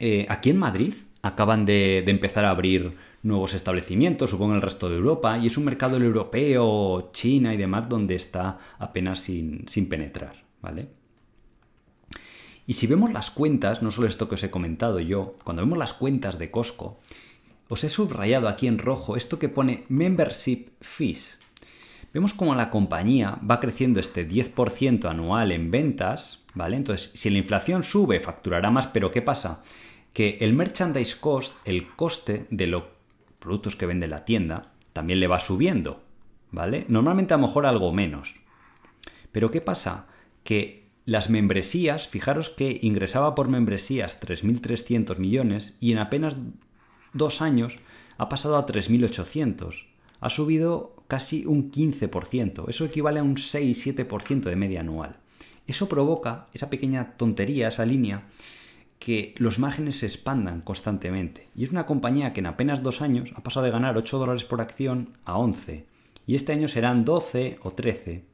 Eh, aquí en Madrid acaban de, empezar a abrir nuevos establecimientos, supongo en el resto de Europa, y es un mercado europeo, China y demás donde está apenas sin, penetrar, ¿vale? Y si vemos las cuentas, no solo esto que os he comentado yo, cuando vemos las cuentas de Costco, os pues he subrayado aquí en rojo esto que pone Membership Fees. Vemos como la compañía va creciendo este 10% anual en ventas, ¿vale? Entonces, si la inflación sube, facturará más, pero ¿qué pasa? Que el merchandise cost, el coste de los productos que vende la tienda, también le va subiendo, ¿vale? Normalmente a lo mejor algo menos. Pero ¿qué pasa? Que las membresías, fijaros que ingresaba por membresías 3.300 millones y en apenas dos años ha pasado a 3.800. Ha subido casi un 15%. Eso equivale a un 6-7% de media anual. Eso provoca esa pequeña tontería, esa línea, que los márgenes se expandan constantemente. Y es una compañía que en apenas dos años ha pasado de ganar 8 dólares por acción a 11. Y este año serán 12 o 13.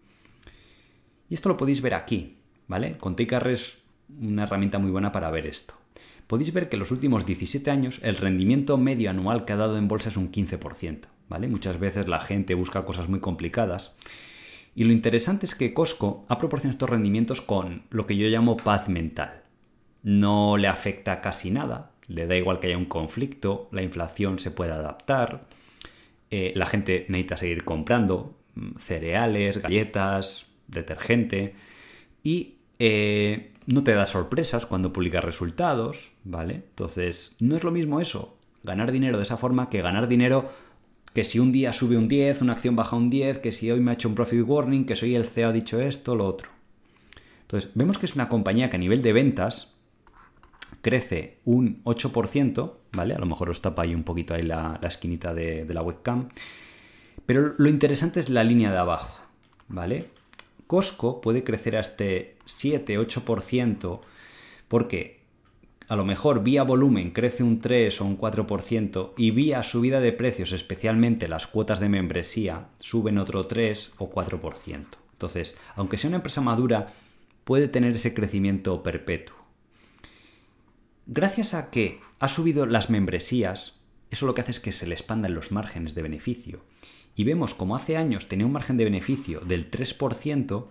Y esto lo podéis ver aquí, ¿vale? Con es una herramienta muy buena para ver esto podéis ver que en los últimos 17 años el rendimiento medio anual que ha dado en bolsa es un 15%. ¿vale? Muchas veces la gente busca cosas muy complicadas. Y lo interesante es que Costco ha proporcionado estos rendimientos con lo que yo llamo paz mental. No le afecta casi nada, le da igual que haya un conflicto, la inflación se puede adaptar, eh, la gente necesita seguir comprando mm, cereales, galletas, detergente y eh, no te da sorpresas cuando publica resultados, ¿vale? Entonces, no es lo mismo eso, ganar dinero de esa forma que ganar dinero que si un día sube un 10, una acción baja un 10, que si hoy me ha hecho un profit warning, que soy el CEO ha dicho esto, lo otro. Entonces, vemos que es una compañía que a nivel de ventas crece un 8%, ¿vale? A lo mejor os tapa ahí un poquito ahí la, esquinita de, la webcam. Pero lo interesante es la línea de abajo, ¿vale? Costco puede crecer hasta 7-8% porque a lo mejor vía volumen crece un 3 o un 4% y vía subida de precios, especialmente las cuotas de membresía, suben otro 3 o 4%. Entonces, aunque sea una empresa madura, puede tener ese crecimiento perpetuo. Gracias a que ha subido las membresías, eso lo que hace es que se le expandan los márgenes de beneficio. Y vemos como hace años tenía un margen de beneficio del 3%,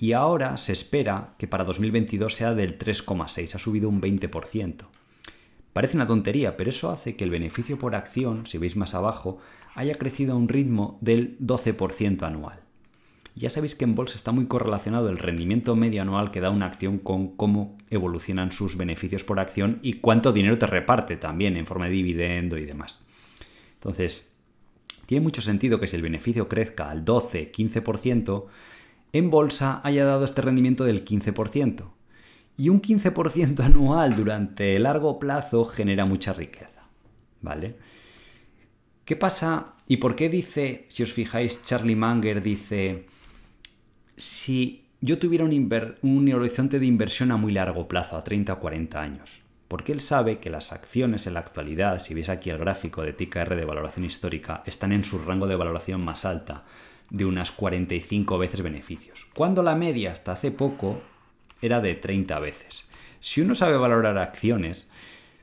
y ahora se espera que para 2022 sea del 3,6, ha subido un 20%. Parece una tontería, pero eso hace que el beneficio por acción, si veis más abajo, haya crecido a un ritmo del 12% anual. Ya sabéis que en bolsa está muy correlacionado el rendimiento medio anual que da una acción con cómo evolucionan sus beneficios por acción y cuánto dinero te reparte también en forma de dividendo y demás. Entonces, tiene mucho sentido que si el beneficio crezca al 12-15%, en bolsa haya dado este rendimiento del 15%. Y un 15% anual durante largo plazo genera mucha riqueza. ¿Vale? ¿Qué pasa? ¿Y por qué dice, si os fijáis, Charlie Manger dice, si yo tuviera un, un horizonte de inversión a muy largo plazo, a 30 o 40 años? Porque él sabe que las acciones en la actualidad, si veis aquí el gráfico de TKR de valoración histórica, están en su rango de valoración más alta de unas 45 veces beneficios, cuando la media hasta hace poco era de 30 veces. Si uno sabe valorar acciones,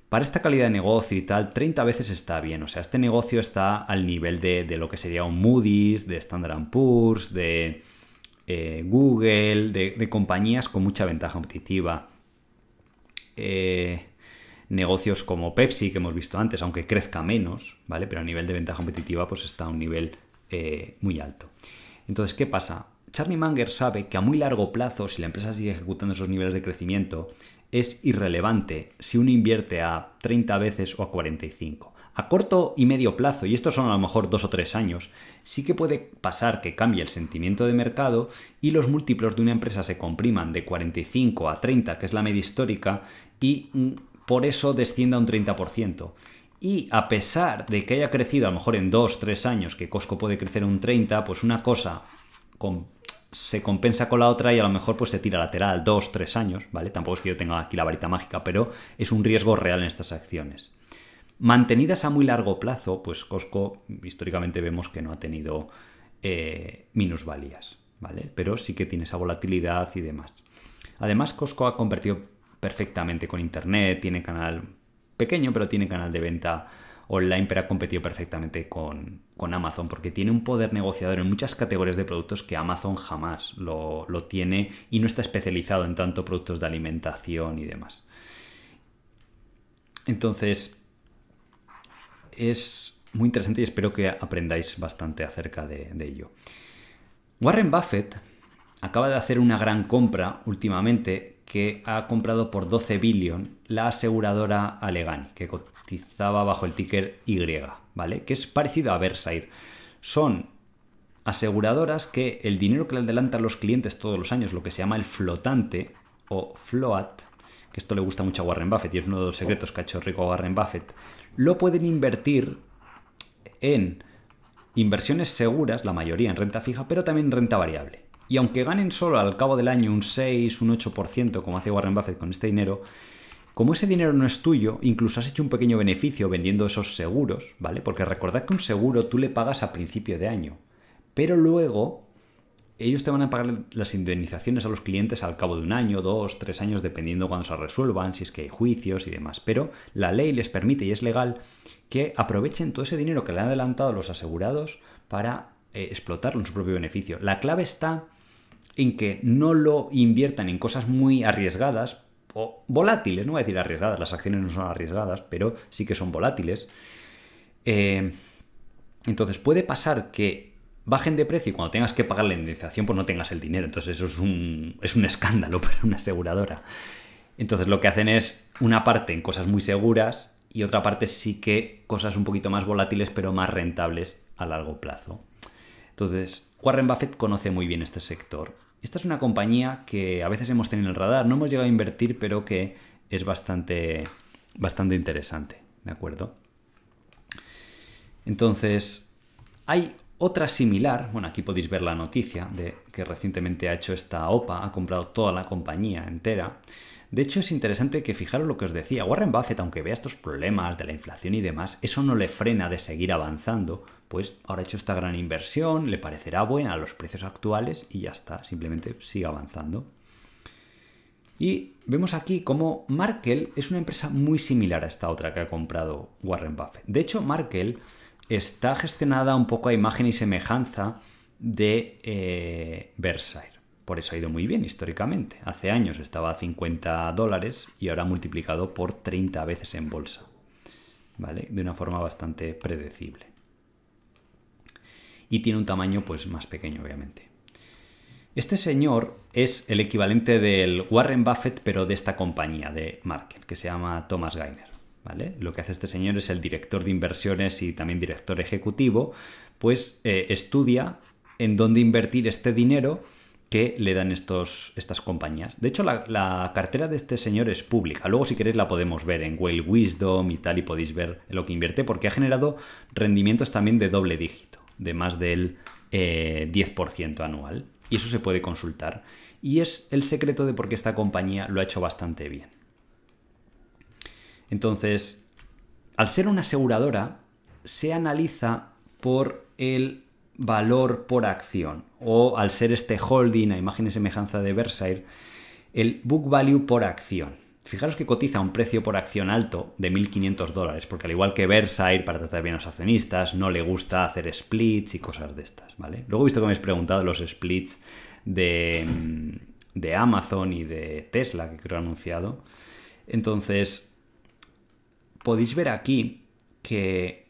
para esta calidad de negocio y tal, 30 veces está bien. O sea, este negocio está al nivel de, lo que sería un Moody's, de Standard Poor's, de eh, Google, de, compañías con mucha ventaja competitiva. Eh, negocios como Pepsi, que hemos visto antes, aunque crezca menos, ¿vale? Pero a nivel de ventaja competitiva, pues está a un nivel eh, muy alto. Entonces, ¿qué pasa? Charlie Manger sabe que a muy largo plazo, si la empresa sigue ejecutando esos niveles de crecimiento, es irrelevante si uno invierte a 30 veces o a 45. A corto y medio plazo, y estos son a lo mejor dos o tres años, sí que puede pasar que cambie el sentimiento de mercado y los múltiplos de una empresa se compriman de 45 a 30, que es la media histórica, y mm, por eso descienda un 30%. Y a pesar de que haya crecido a lo mejor en 2, 3 años, que Costco puede crecer un 30, pues una cosa se compensa con la otra y a lo mejor pues se tira lateral 2, 3 años, ¿vale? Tampoco es que yo tenga aquí la varita mágica, pero es un riesgo real en estas acciones. Mantenidas a muy largo plazo, pues Costco históricamente vemos que no ha tenido eh, minusvalías, ¿vale? Pero sí que tiene esa volatilidad y demás. Además, Costco ha convertido perfectamente con Internet, tiene canal pequeño, pero tiene canal de venta online, pero ha competido perfectamente con, Amazon, porque tiene un poder negociador en muchas categorías de productos que Amazon jamás lo, tiene y no está especializado en tanto productos de alimentación y demás. Entonces, es muy interesante y espero que aprendáis bastante acerca de, de ello. Warren Buffett acaba de hacer una gran compra últimamente que ha comprado por 12 billion la aseguradora Allegany, que cotizaba bajo el ticker Y, ¿vale? Que es parecido a Versailles. Son aseguradoras que el dinero que le adelantan los clientes todos los años, lo que se llama el flotante o float, que esto le gusta mucho a Warren Buffett y es uno de los secretos que ha hecho rico a Warren Buffett, lo pueden invertir en inversiones seguras, la mayoría en renta fija, pero también renta variable. Y aunque ganen solo al cabo del año un 6, un 8%, como hace Warren Buffett con este dinero, como ese dinero no es tuyo, incluso has hecho un pequeño beneficio vendiendo esos seguros, ¿vale? Porque recordad que un seguro tú le pagas a principio de año, pero luego ellos te van a pagar las indemnizaciones a los clientes al cabo de un año, dos, tres años, dependiendo cuando se resuelvan, si es que hay juicios y demás. Pero la ley les permite y es legal que aprovechen todo ese dinero que le han adelantado los asegurados para eh, explotarlo en su propio beneficio. La clave está en que no lo inviertan en cosas muy arriesgadas o volátiles, no voy a decir arriesgadas, las acciones no son arriesgadas, pero sí que son volátiles. Eh, entonces puede pasar que bajen de precio y cuando tengas que pagar la indemnización pues no tengas el dinero. Entonces eso es un, es un escándalo para una aseguradora. Entonces lo que hacen es una parte en cosas muy seguras y otra parte sí que cosas un poquito más volátiles pero más rentables a largo plazo. Entonces Warren Buffett conoce muy bien este sector esta es una compañía que a veces hemos tenido en el radar, no hemos llegado a invertir, pero que es bastante, bastante interesante, ¿de acuerdo? Entonces, hay otra similar, bueno, aquí podéis ver la noticia de que recientemente ha hecho esta OPA, ha comprado toda la compañía entera. De hecho, es interesante que fijaros lo que os decía. Warren Buffett, aunque vea estos problemas de la inflación y demás, eso no le frena de seguir avanzando pues ahora ha hecho esta gran inversión, le parecerá buena a los precios actuales y ya está, simplemente sigue avanzando. Y vemos aquí cómo Markel es una empresa muy similar a esta otra que ha comprado Warren Buffett. De hecho, Markel está gestionada un poco a imagen y semejanza de Versailles. Eh, por eso ha ido muy bien históricamente. Hace años estaba a 50 dólares y ahora ha multiplicado por 30 veces en bolsa. ¿Vale? De una forma bastante predecible y tiene un tamaño pues más pequeño obviamente. Este señor es el equivalente del Warren Buffett pero de esta compañía de Market que se llama Thomas Gainer. ¿Vale? Lo que hace este señor es el director de inversiones y también director ejecutivo, pues eh, estudia en dónde invertir este dinero que le dan estos, estas compañías. De hecho, la, la, cartera de este señor es pública. Luego, si queréis, la podemos ver en Whale Wisdom y tal, y podéis ver lo que invierte, porque ha generado rendimientos también de doble dígito de más del 10% eh, anual. Y eso se puede consultar. Y es el secreto de por qué esta compañía lo ha hecho bastante bien. Entonces, al ser una aseguradora, se analiza por el valor por acción. O al ser este holding a imagen y semejanza de Versailles, el book value por acción. Fijaros que cotiza un precio por acción alto de 1.500 dólares, porque al igual que Versailles, para tratar bien a los accionistas, no le gusta hacer splits y cosas de estas, ¿vale? Luego he visto que me habéis preguntado los splits de, mm, Amazon y de Tesla, que creo anunciado. Entonces, podéis ver aquí que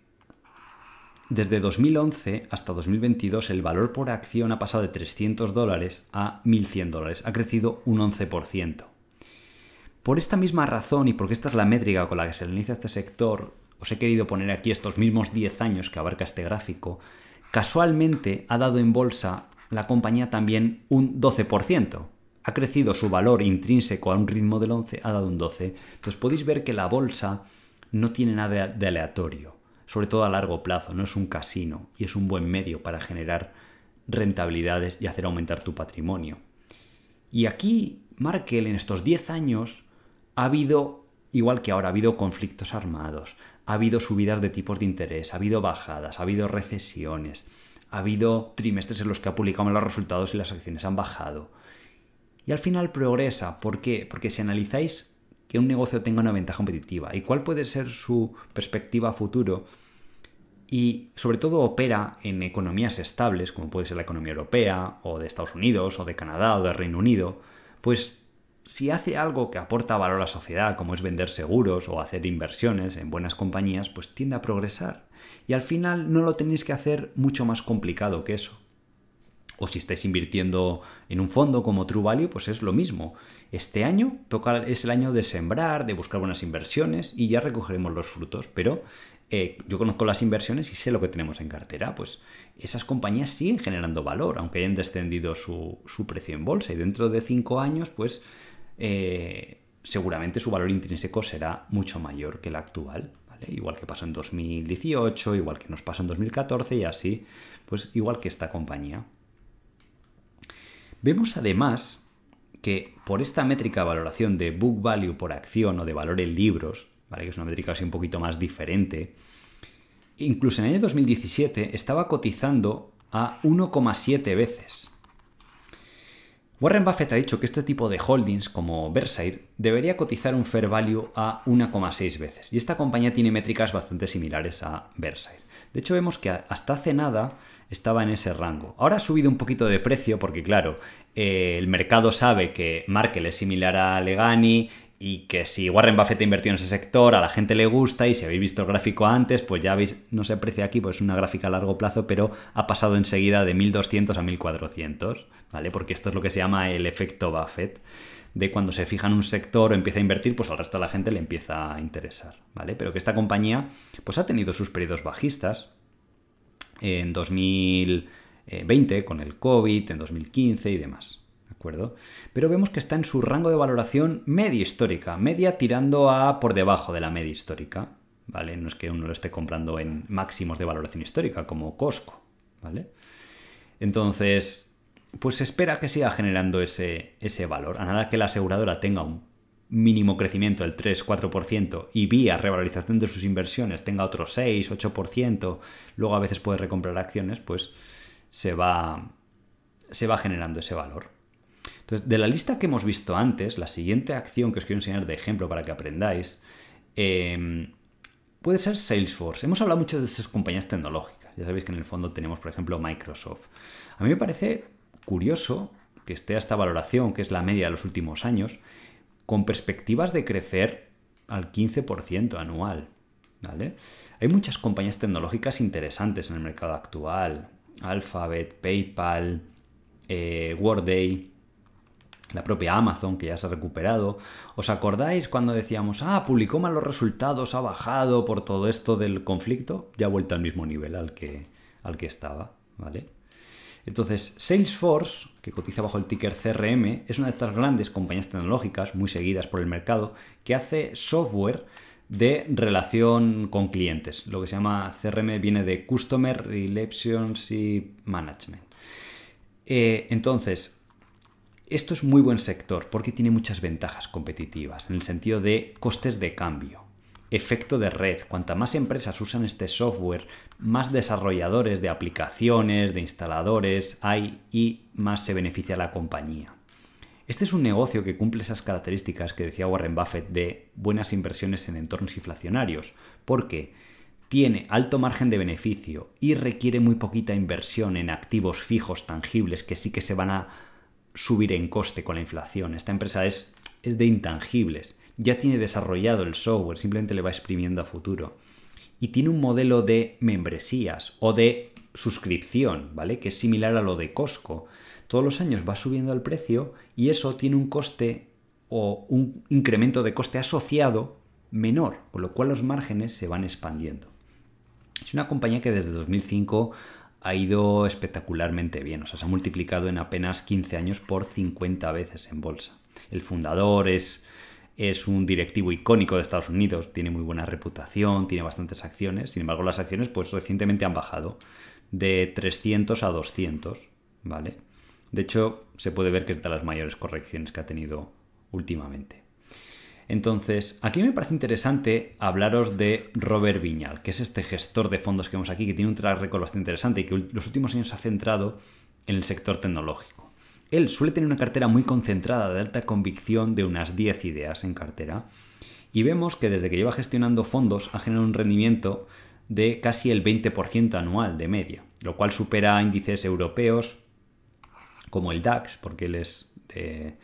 desde 2011 hasta 2022 el valor por acción ha pasado de 300 dólares a 1.100 dólares, ha crecido un 11%. Por esta misma razón y porque esta es la métrica con la que se inicia este sector, os he querido poner aquí estos mismos 10 años que abarca este gráfico, casualmente ha dado en bolsa la compañía también un 12%. Ha crecido su valor intrínseco a un ritmo del 11, ha dado un 12. Entonces podéis ver que la bolsa no tiene nada de aleatorio, sobre todo a largo plazo, no es un casino y es un buen medio para generar rentabilidades y hacer aumentar tu patrimonio. Y aquí Markel en estos 10 años ha habido, igual que ahora, ha habido conflictos armados, ha habido subidas de tipos de interés, ha habido bajadas, ha habido recesiones, ha habido trimestres en los que ha publicado los resultados y las acciones han bajado. Y al final progresa. ¿Por qué? Porque si analizáis que un negocio tenga una ventaja competitiva y cuál puede ser su perspectiva a futuro, y sobre todo opera en economías estables, como puede ser la economía europea, o de Estados Unidos, o de Canadá, o del Reino Unido, pues si hace algo que aporta valor a la sociedad, como es vender seguros o hacer inversiones en buenas compañías, pues tiende a progresar. Y al final no lo tenéis que hacer mucho más complicado que eso. O si estáis invirtiendo en un fondo como True Value, pues es lo mismo. Este año toca, es el año de sembrar, de buscar buenas inversiones y ya recogeremos los frutos. Pero eh, yo conozco las inversiones y sé lo que tenemos en cartera, pues esas compañías siguen generando valor, aunque hayan descendido su, su precio en bolsa. Y dentro de cinco años, pues eh, seguramente su valor intrínseco será mucho mayor que el actual. Igual que pasó en 2018, igual que nos pasó en 2014 y así, pues igual que esta compañía. Vemos además que por esta métrica de valoración de book value por acción o de valor en libros, que es una métrica así un poquito más diferente, incluso en el año 2017 estaba cotizando a 1,7 veces. Warren Buffett ha dicho que este tipo de holdings como Versailles debería cotizar un fair value a 1,6 veces y esta compañía tiene métricas bastante similares a Versailles. De hecho vemos que hasta hace nada estaba en ese rango. Ahora ha subido un poquito de precio porque claro, eh, el mercado sabe que Markel es similar a Legani, y que si Warren Buffett ha invertido en ese sector, a la gente le gusta y si habéis visto el gráfico antes, pues ya veis, no se aprecia aquí, pues es una gráfica a largo plazo, pero ha pasado enseguida de 1200 a 1400, ¿vale? Porque esto es lo que se llama el efecto Buffett, de cuando se fija en un sector o empieza a invertir, pues al resto de la gente le empieza a interesar, ¿vale? Pero que esta compañía, pues ha tenido sus periodos bajistas en 2020 con el COVID, en 2015 y demás acuerdo? Pero vemos que está en su rango de valoración media histórica, media tirando a por debajo de la media histórica. ¿Vale? No es que uno lo esté comprando en máximos de valoración histórica, como Costco. ¿Vale? Entonces, pues se espera que siga generando ese, ese valor. A nada que la aseguradora tenga un mínimo crecimiento del 3-4% y vía revalorización de sus inversiones tenga otro 6-8%, luego a veces puede recomprar acciones, pues se va, se va generando ese valor. Entonces, de la lista que hemos visto antes, la siguiente acción que os quiero enseñar de ejemplo para que aprendáis, em, puede ser Salesforce. Hemos hablado mucho de esas compañías tecnológicas. Ya sabéis que en el fondo tenemos, por ejemplo, Microsoft. A mí me parece curioso que esté a esta valoración, que es la media de los últimos años, con perspectivas de crecer al 15% anual. Hay muchas compañías tecnológicas interesantes en el mercado actual. Alphabet, PayPal, eh, la propia Amazon, que ya se ha recuperado. ¿Os acordáis cuando decíamos, ah, publicó los resultados, ha bajado por todo esto del conflicto? Ya ha vuelto al mismo nivel al que, al que estaba, ¿vale? Entonces, Salesforce, que cotiza bajo el ticker CRM, es una de estas grandes compañías tecnológicas, muy seguidas por el mercado, que hace software de relación con clientes. Lo que se llama CRM viene de Customer Relationship Management. Eh, entonces, esto es muy buen sector porque tiene muchas ventajas competitivas en el sentido de costes de cambio, efecto de red. Cuanta más empresas usan este software, más desarrolladores de aplicaciones, de instaladores hay y más se beneficia la compañía. Este es un negocio que cumple esas características que decía Warren Buffett de buenas inversiones en entornos inflacionarios, porque tiene alto margen de beneficio y requiere muy poquita inversión en activos fijos tangibles que sí que se van a subir en coste con la inflación. Esta empresa es, es de intangibles. Ya tiene desarrollado el software, simplemente le va exprimiendo a futuro. Y tiene un modelo de membresías o de suscripción, ¿vale? Que es similar a lo de Costco. Todos los años va subiendo el precio y eso tiene un coste o un incremento de coste asociado menor, con lo cual los márgenes se van expandiendo. Es una compañía que desde 2005 ha ido espectacularmente bien, o sea, se ha multiplicado en apenas 15 años por 50 veces en bolsa. El fundador es, un directivo icónico de Estados Unidos, tiene muy buena reputación, tiene bastantes acciones, sin embargo las acciones pues recientemente han bajado de 300 a 200, ¿vale? De hecho, se puede ver que es de las mayores correcciones que ha tenido últimamente. Entonces, aquí me parece interesante hablaros de Robert Viñal, que es este gestor de fondos que vemos aquí, que tiene un track record bastante interesante y que los últimos años se ha centrado en el sector tecnológico. Él suele tener una cartera muy concentrada, de alta convicción, de unas 10 ideas en cartera. Y vemos que desde que lleva gestionando fondos ha generado un rendimiento de casi el 20% anual de media, lo cual supera índices europeos como el DAX, porque él es de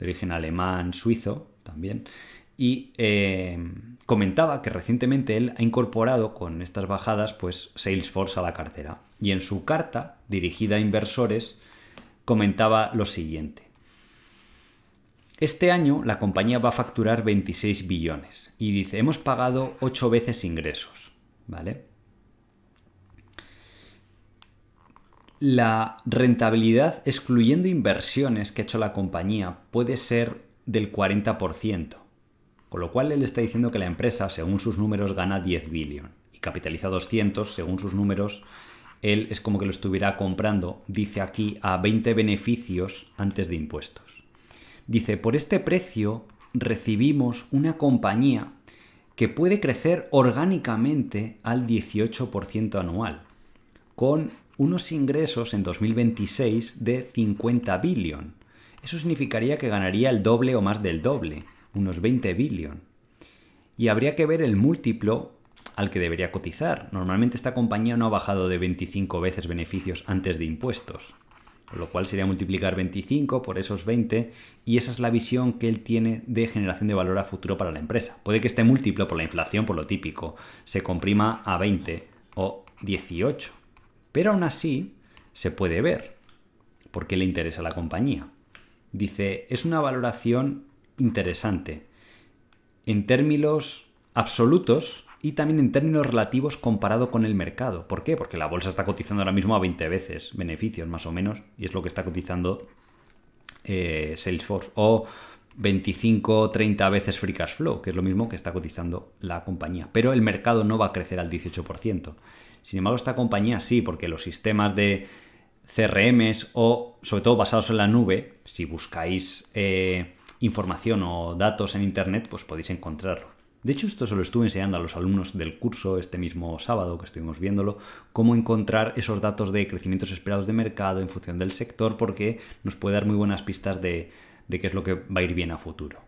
origen alemán-suizo, también. Y eh, comentaba que recientemente él ha incorporado con estas bajadas pues Salesforce a la cartera. Y en su carta dirigida a inversores comentaba lo siguiente. Este año la compañía va a facturar 26 billones y dice, hemos pagado 8 veces ingresos, ¿vale? La rentabilidad excluyendo inversiones que ha hecho la compañía puede ser del 40%. Con lo cual él está diciendo que la empresa, según sus números, gana 10 billion y capitaliza 200, según sus números, él es como que lo estuviera comprando, dice aquí, a 20 beneficios antes de impuestos. Dice, por este precio recibimos una compañía que puede crecer orgánicamente al 18% anual, con unos ingresos en 2026 de 50 billion eso significaría que ganaría el doble o más del doble, unos 20 billion. Y habría que ver el múltiplo al que debería cotizar. Normalmente esta compañía no ha bajado de 25 veces beneficios antes de impuestos, con lo cual sería multiplicar 25 por esos 20 y esa es la visión que él tiene de generación de valor a futuro para la empresa. Puede que este múltiplo por la inflación, por lo típico, se comprima a 20 o 18, pero aún así se puede ver por qué le interesa a la compañía. Dice, es una valoración interesante en términos absolutos y también en términos relativos comparado con el mercado. ¿Por qué? Porque la bolsa está cotizando ahora mismo a 20 veces beneficios, más o menos, y es lo que está cotizando eh, Salesforce. O 25 30 veces free cash flow, que es lo mismo que está cotizando la compañía. Pero el mercado no va a crecer al 18%. Sin embargo, esta compañía sí, porque los sistemas de CRMs o sobre todo basados en la nube, si buscáis eh, información o datos en Internet, pues podéis encontrarlo. De hecho, esto se lo estuve enseñando a los alumnos del curso este mismo sábado que estuvimos viéndolo, cómo encontrar esos datos de crecimientos esperados de mercado en función del sector, porque nos puede dar muy buenas pistas de, de qué es lo que va a ir bien a futuro.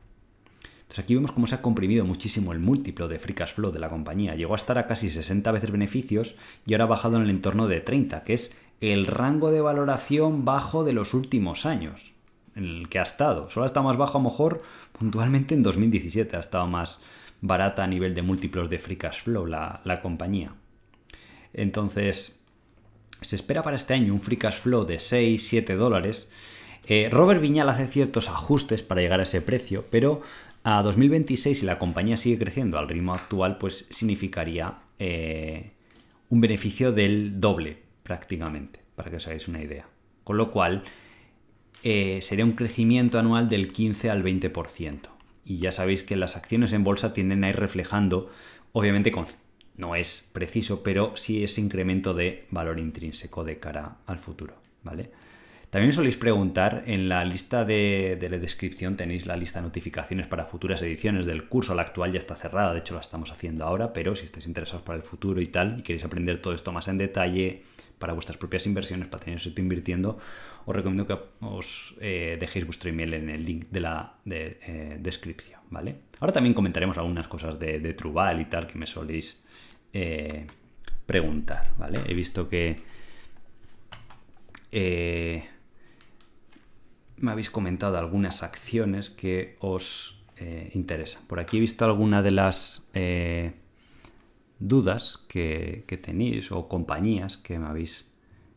Entonces aquí vemos cómo se ha comprimido muchísimo el múltiplo de free cash flow de la compañía. Llegó a estar a casi 60 veces beneficios y ahora ha bajado en el entorno de 30, que es el rango de valoración bajo de los últimos años en el que ha estado. Solo ha estado más bajo a lo mejor puntualmente en 2017, ha estado más barata a nivel de múltiplos de free cash flow la, compañía. Entonces, se espera para este año un free cash flow de 6-7 dólares. Eh, Robert Viñal hace ciertos ajustes para llegar a ese precio, pero a 2026, si la compañía sigue creciendo al ritmo actual, pues significaría eh, un beneficio del doble prácticamente, para que os hagáis una idea. Con lo cual, eh, sería un crecimiento anual del 15 al 20%. Y ya sabéis que las acciones en bolsa tienden a ir reflejando, obviamente con, no es preciso, pero sí ese incremento de valor intrínseco de cara al futuro, ¿vale? También me soléis preguntar, en la lista de, la descripción tenéis la lista de notificaciones para futuras ediciones del curso. La actual ya está cerrada, de hecho la estamos haciendo ahora, pero si estáis interesados para el futuro y tal, y queréis aprender todo esto más en detalle para vuestras propias inversiones, para tener sitio invirtiendo, os recomiendo que os eh, dejéis vuestro email en el link de la eh, descripción, ¿vale? Ahora también comentaremos algunas cosas de, de Trubal y tal que me soléis eh, preguntar, ¿vale? He visto que me habéis comentado algunas acciones que os eh, interesan. Por aquí he visto alguna de las eh, dudas que, tenéis o compañías que me habéis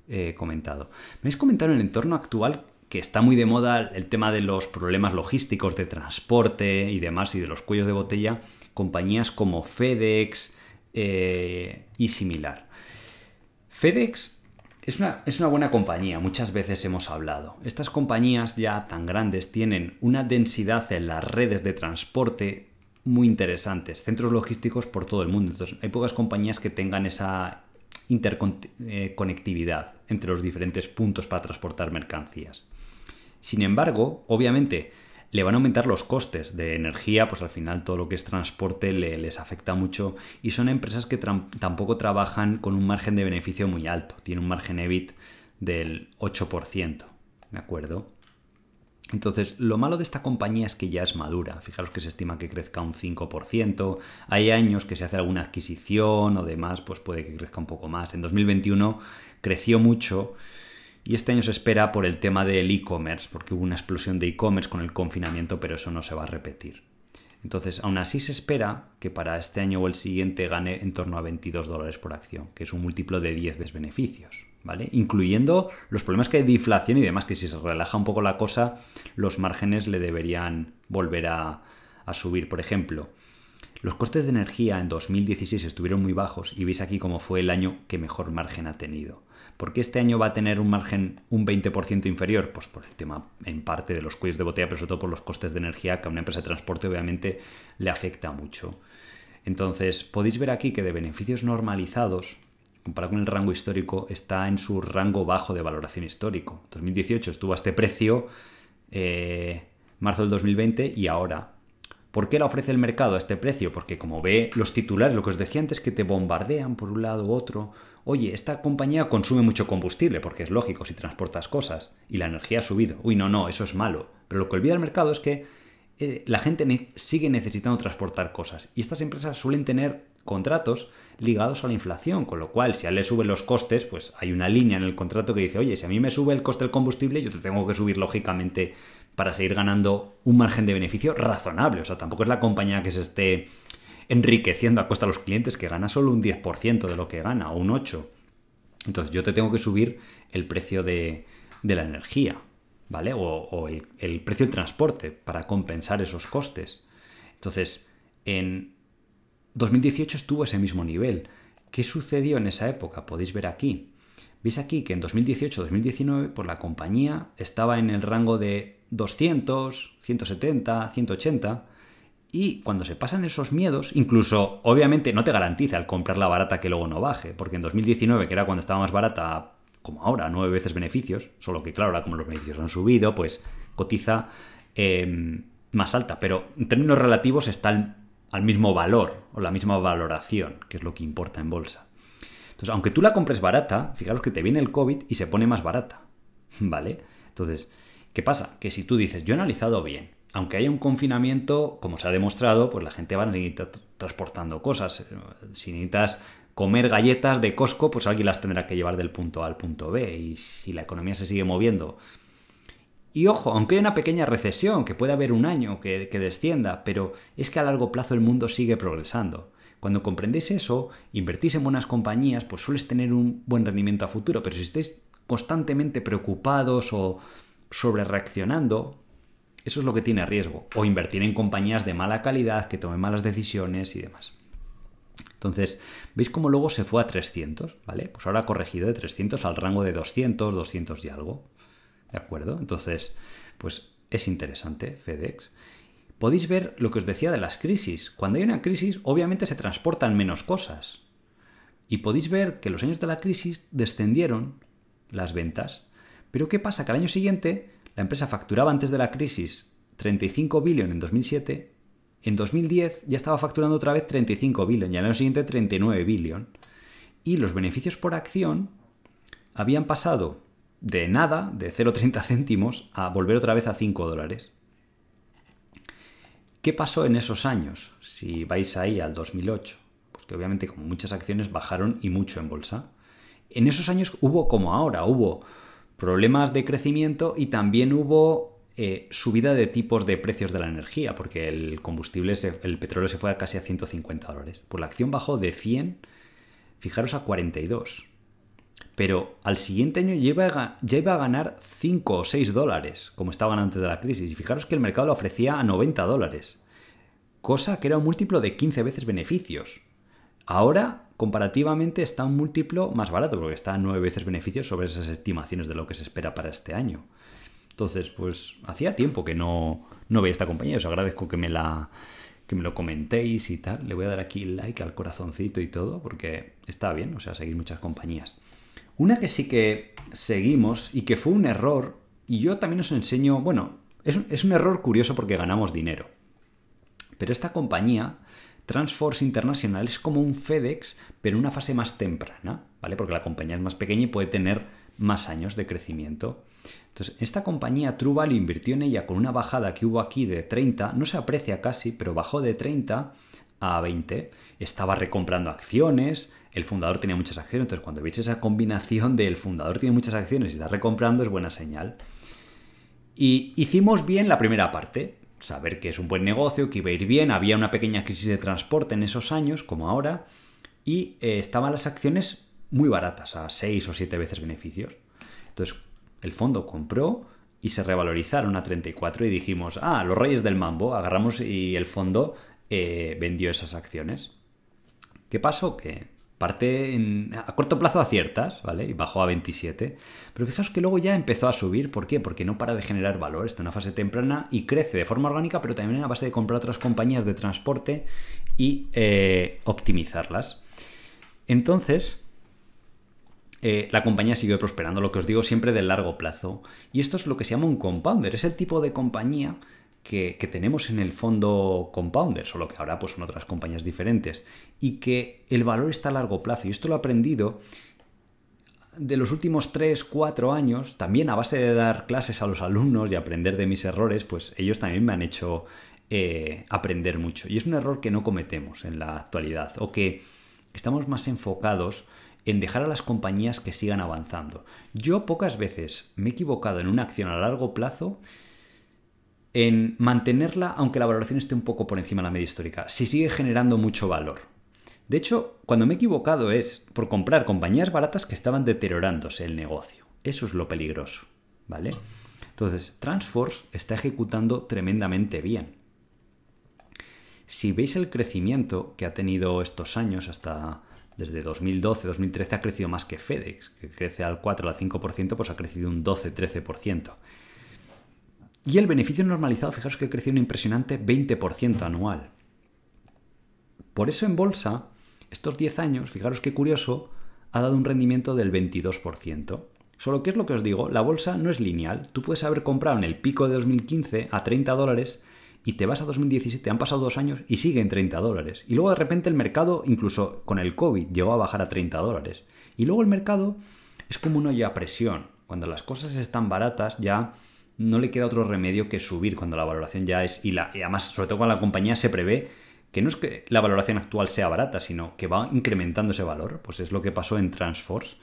eh, comentado. Me habéis comentado en el entorno actual que está muy de moda el tema de los problemas logísticos de transporte y demás y de los cuellos de botella, compañías como FedEx y similar. FedEx es una, buena compañía, muchas veces hemos hablado. Estas compañías ya tan grandes tienen una densidad en las redes de transporte muy interesantes, centros logísticos por todo el mundo. Entonces, hay pocas compañías que tengan esa interconectividad eh, entre los diferentes puntos para transportar mercancías. Sin embargo, obviamente, le van a aumentar los costes de energía, pues al final todo lo que es transporte les afecta mucho y son empresas que tampoco trabajan con un margen de beneficio muy alto, tiene un margen EBIT del 8%, ¿de acuerdo? Entonces, lo malo de esta compañía es que ya es madura. Fijaros que se estima que crezca un 5%. Hay años que se hace alguna adquisición o demás, pues puede que crezca un poco más. En 2021 creció mucho y este año se espera por el tema del e-commerce, porque hubo una explosión de e-commerce con el confinamiento, pero eso no se va a repetir. Entonces, aún así se espera que para este año o el siguiente gane en torno a 22 dólares por acción, que es un múltiplo de 10 veces beneficios, ¿vale? Incluyendo los problemas que hay de inflación y demás, que si se relaja un poco la cosa, los márgenes le deberían volver a, a subir. Por ejemplo, los costes de energía en 2016 estuvieron muy bajos y veis aquí cómo fue el año que mejor margen ha tenido. ¿Por qué este año va a tener un margen un 20% inferior? Pues por el tema en parte de los cuellos de botella, pero sobre todo por los costes de energía que a una empresa de transporte obviamente le afecta mucho. Entonces, podéis ver aquí que de beneficios normalizados, comparado con el rango histórico, está en su rango bajo de valoración histórico. 2018 estuvo a este precio, eh, marzo del 2020 y ahora. ¿Por qué la ofrece el mercado a este precio? Porque como ve los titulares, lo que os decía antes, que te bombardean por un lado u otro, oye, esta compañía consume mucho combustible, porque es lógico si transportas cosas y la energía ha subido. Uy, no, no, eso es malo. Pero lo que olvida el mercado es que eh, la gente sigue necesitando transportar cosas y estas empresas suelen tener contratos ligados a la inflación, con lo cual si a él le suben los costes, pues hay una línea en el contrato que dice, oye, si a mí me sube el coste del combustible, yo te tengo que subir lógicamente para seguir ganando un margen de beneficio razonable. O sea, tampoco es la compañía que se esté enriqueciendo a costa de los clientes que gana solo un 10% de lo que gana o un 8%. Entonces yo te tengo que subir el precio de, la energía, ¿vale? O, el, precio del transporte para compensar esos costes. Entonces, en 2018 estuvo ese mismo nivel. ¿Qué sucedió en esa época? Podéis ver aquí. Veis aquí que en 2018-2019, por pues la compañía estaba en el rango de 200, 170, 180, y cuando se pasan esos miedos, incluso obviamente no te garantiza al comprar la barata que luego no baje, porque en 2019, que era cuando estaba más barata, como ahora, nueve veces beneficios, solo que claro, ahora como los beneficios han subido, pues cotiza em, más alta, pero en términos relativos está al, al mismo valor o la misma valoración, que es lo que importa en bolsa. Entonces, aunque tú la compres barata, fijaros que te viene el COVID y se pone más barata, ¿vale? Entonces, ¿qué pasa? Que si tú dices, yo he analizado bien, aunque haya un confinamiento, como se ha demostrado, pues la gente va a transportando cosas. Eh, si necesitas comer galletas de Costco, pues alguien las tendrá que llevar del punto A al punto B. Y si la economía se sigue moviendo. Y ojo, aunque haya una pequeña recesión, que puede haber un año que, que descienda, pero es que a largo plazo el mundo sigue progresando. Cuando comprendéis eso, invertís en buenas compañías, pues sueles tener un buen rendimiento a futuro. Pero si estáis constantemente preocupados o sobre reaccionando, eso es lo que tiene riesgo. O invertir en compañías de mala calidad, que tomen malas decisiones y demás. Entonces, ¿veis cómo luego se fue a 300? ¿Vale? Pues ahora ha corregido de 300 al rango de 200, 200 y algo. ¿De acuerdo? Entonces, pues es interesante FedEx. Podéis ver lo que os decía de las crisis. Cuando hay una crisis, obviamente se transportan menos cosas. Y podéis ver que los años de la crisis descendieron las ventas. Pero ¿qué pasa? Que al año siguiente la empresa facturaba antes de la crisis 35 billones en 2007, en 2010 ya estaba facturando otra vez 35 billones, y al año siguiente 39 billion. Y los beneficios por acción habían pasado de nada, de 0,30 céntimos, a volver otra vez a 5 dólares. ¿Qué pasó en esos años? Si vais ahí al 2008, pues que obviamente como muchas acciones bajaron y mucho en bolsa. En esos años hubo como ahora, hubo problemas de crecimiento y también hubo eh, subida de tipos de precios de la energía, porque el combustible, el petróleo se fue a casi a 150 dólares. Por la acción bajó de 100, fijaros, a 42. Pero al siguiente año ya iba, a, ganar 5 o 6 dólares, como estaban antes de la crisis. Y fijaros que el mercado lo ofrecía a 90 dólares, cosa que era un múltiplo de 15 veces beneficios. Ahora comparativamente está un múltiplo más barato, porque está nueve veces beneficios sobre esas estimaciones de lo que se espera para este año. Entonces, pues hacía tiempo que no, no veía esta compañía. Os agradezco que me la me lo comentéis y tal. Le voy a dar aquí like al corazoncito y todo, porque está bien, o sea, seguir muchas compañías. Una que sí que seguimos y que fue un error, y yo también os enseño, bueno, es, es un error curioso porque ganamos dinero. Pero esta compañía, Transforce International, es como un FedEx, pero en una fase más temprana, ¿vale? Porque la compañía es más pequeña y puede tener más años de crecimiento. Entonces, esta compañía Truval invirtió en ella con una bajada que hubo aquí de 30, no se aprecia casi, pero bajó de 30 a 20. Estaba recomprando acciones, el fundador tenía muchas acciones, entonces cuando veis esa combinación del el fundador tiene muchas acciones y está recomprando es buena señal. Y hicimos bien la primera parte, saber que es un buen negocio, que iba a ir bien, había una pequeña crisis de transporte en esos años, como ahora, y eh, estaban las acciones muy baratas, a 6 o 7 veces beneficios. Entonces, el fondo compró y se revalorizaron a 34 y dijimos, ah, los reyes del mambo, agarramos y el fondo eh, vendió esas acciones. ¿Qué pasó? Que parte a corto plazo aciertas, ¿vale? Y bajó a 27. Pero fijaos que luego ya empezó a subir. ¿Por qué? Porque no para de generar valor. Está en una fase temprana y crece de forma orgánica, pero también a base de comprar otras compañías de transporte y eh, optimizarlas. Entonces, eh, la compañía sigue prosperando, lo que os digo siempre del largo plazo. Y esto es lo que se llama un compounder, es el tipo de compañía que, tenemos en el fondo compounder, solo que ahora pues, son otras compañías diferentes, y que el valor está a largo plazo. Y esto lo he aprendido de los últimos 3, 4 años, también a base de dar clases a los alumnos y aprender de mis errores, pues ellos también me han hecho eh, aprender mucho. Y es un error que no cometemos en la actualidad, o que estamos más enfocados en dejar a las compañías que sigan avanzando. Yo pocas veces me he equivocado en una acción a largo plazo en mantenerla aunque la valoración esté un poco por encima de la media histórica, si sigue generando mucho valor. De hecho, cuando me he equivocado es por comprar compañías baratas que estaban deteriorándose el negocio. Eso es lo peligroso, ¿vale? Entonces, Transforce está ejecutando tremendamente bien. Si veis el crecimiento que ha tenido estos años hasta desde 2012, 2013 ha crecido más que FedEx, que crece al 4 al 5%, pues ha crecido un 12, 13%. Y el beneficio normalizado, fijaros que ha crecido un impresionante 20% anual. Por eso en bolsa, estos 10 años, fijaros qué curioso, ha dado un rendimiento del 22%. Solo que es lo que os digo, la bolsa no es lineal. Tú puedes haber comprado en el pico de 2015 a 30 dólares y te vas a 2017, han pasado dos años y siguen en 30 dólares. Y luego de repente el mercado, incluso con el COVID, llegó a bajar a 30 dólares. Y luego el mercado es como una ya presión. Cuando las cosas están baratas ya no le queda otro remedio que subir cuando la valoración ya es... Y, además, sobre todo cuando la compañía se prevé que no es que la valoración actual sea barata, sino que va incrementando ese valor. Pues es lo que pasó en Transforce.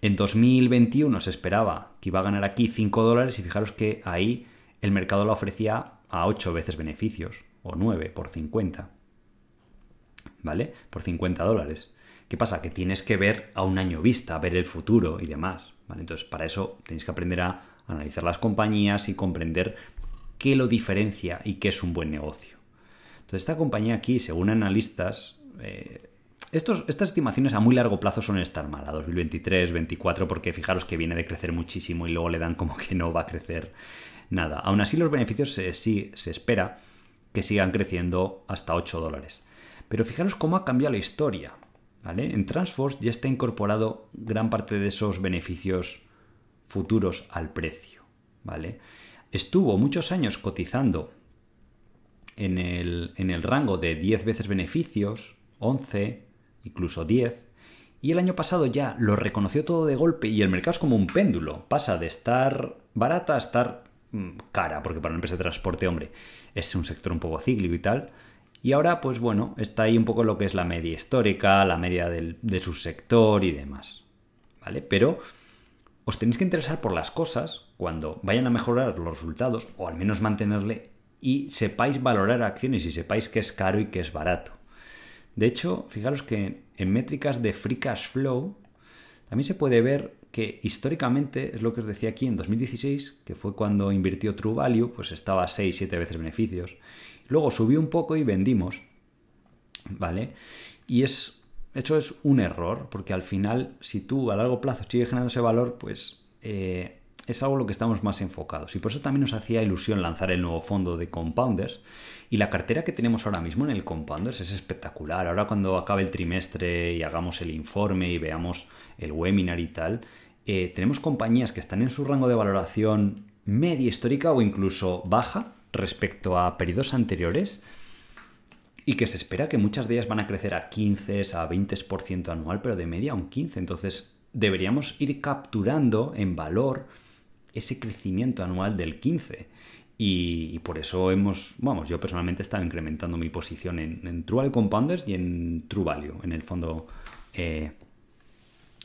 En 2021 se esperaba que iba a ganar aquí 5 dólares y fijaros que ahí el mercado la ofrecía a 8 veces beneficios, o 9 por 50. ¿Vale? Por 50 dólares. ¿Qué pasa? Que tienes que ver a un año vista, ver el futuro y demás. ¿vale? Entonces, para eso tenéis que aprender a analizar las compañías y comprender qué lo diferencia y qué es un buen negocio. Entonces, esta compañía aquí, según analistas, eh, estos, estas estimaciones a muy largo plazo son estar mal, a 2023, 2024, porque fijaros que viene de crecer muchísimo y luego le dan como que no va a crecer nada. Aún así, los beneficios sí se espera que sigan creciendo hasta 8 dólares. Pero fijaros cómo ha cambiado la historia. ¿vale? En Transforce ya está incorporado gran parte de esos beneficios futuros al precio. ¿vale? Estuvo muchos años cotizando en el, en el rango de 10 veces beneficios, 11, incluso 10, y el año pasado ya lo reconoció todo de golpe y el mercado es como un péndulo. Pasa de estar barata a estar Mm, cara, porque para una empresa de transporte, hombre, es un sector un poco cíclico y tal. Y ahora, pues bueno, está ahí un poco lo que es la media histórica, la media de su sector y demás. ¿Vale? Pero os tenéis que interesar por las cosas cuando vayan a mejorar los resultados, o al menos mantenerle, y sepáis valorar acciones y sepáis que es caro y que es barato. De hecho, fijaros que en métricas de free cash flow también se puede ver que históricamente es lo que os decía aquí en 2016, que fue cuando invirtió True Value, pues estaba 6, 7 veces beneficios. Luego subió un poco y vendimos, ¿vale? Y es, eso es un error, porque al final, si tú a largo plazo sigues generando ese valor, pues eh, es algo en lo que estamos más enfocados. Y por eso también nos hacía ilusión lanzar el nuevo fondo de Compounders. Y la cartera que tenemos ahora mismo en el Compounders es espectacular. Ahora cuando acabe el trimestre y hagamos el informe y veamos el webinar y tal, eh, tenemos compañías que están en su rango de valoración media histórica o incluso baja respecto a periodos anteriores y que se espera que muchas de ellas van a crecer a 15, a 20% anual, pero de media a un 15%. Entonces deberíamos ir capturando en valor ese crecimiento anual del 15%. Y, por eso hemos, vamos, yo personalmente he estado incrementando mi posición en, True Value Compounders y en True Value, en el fondo eh,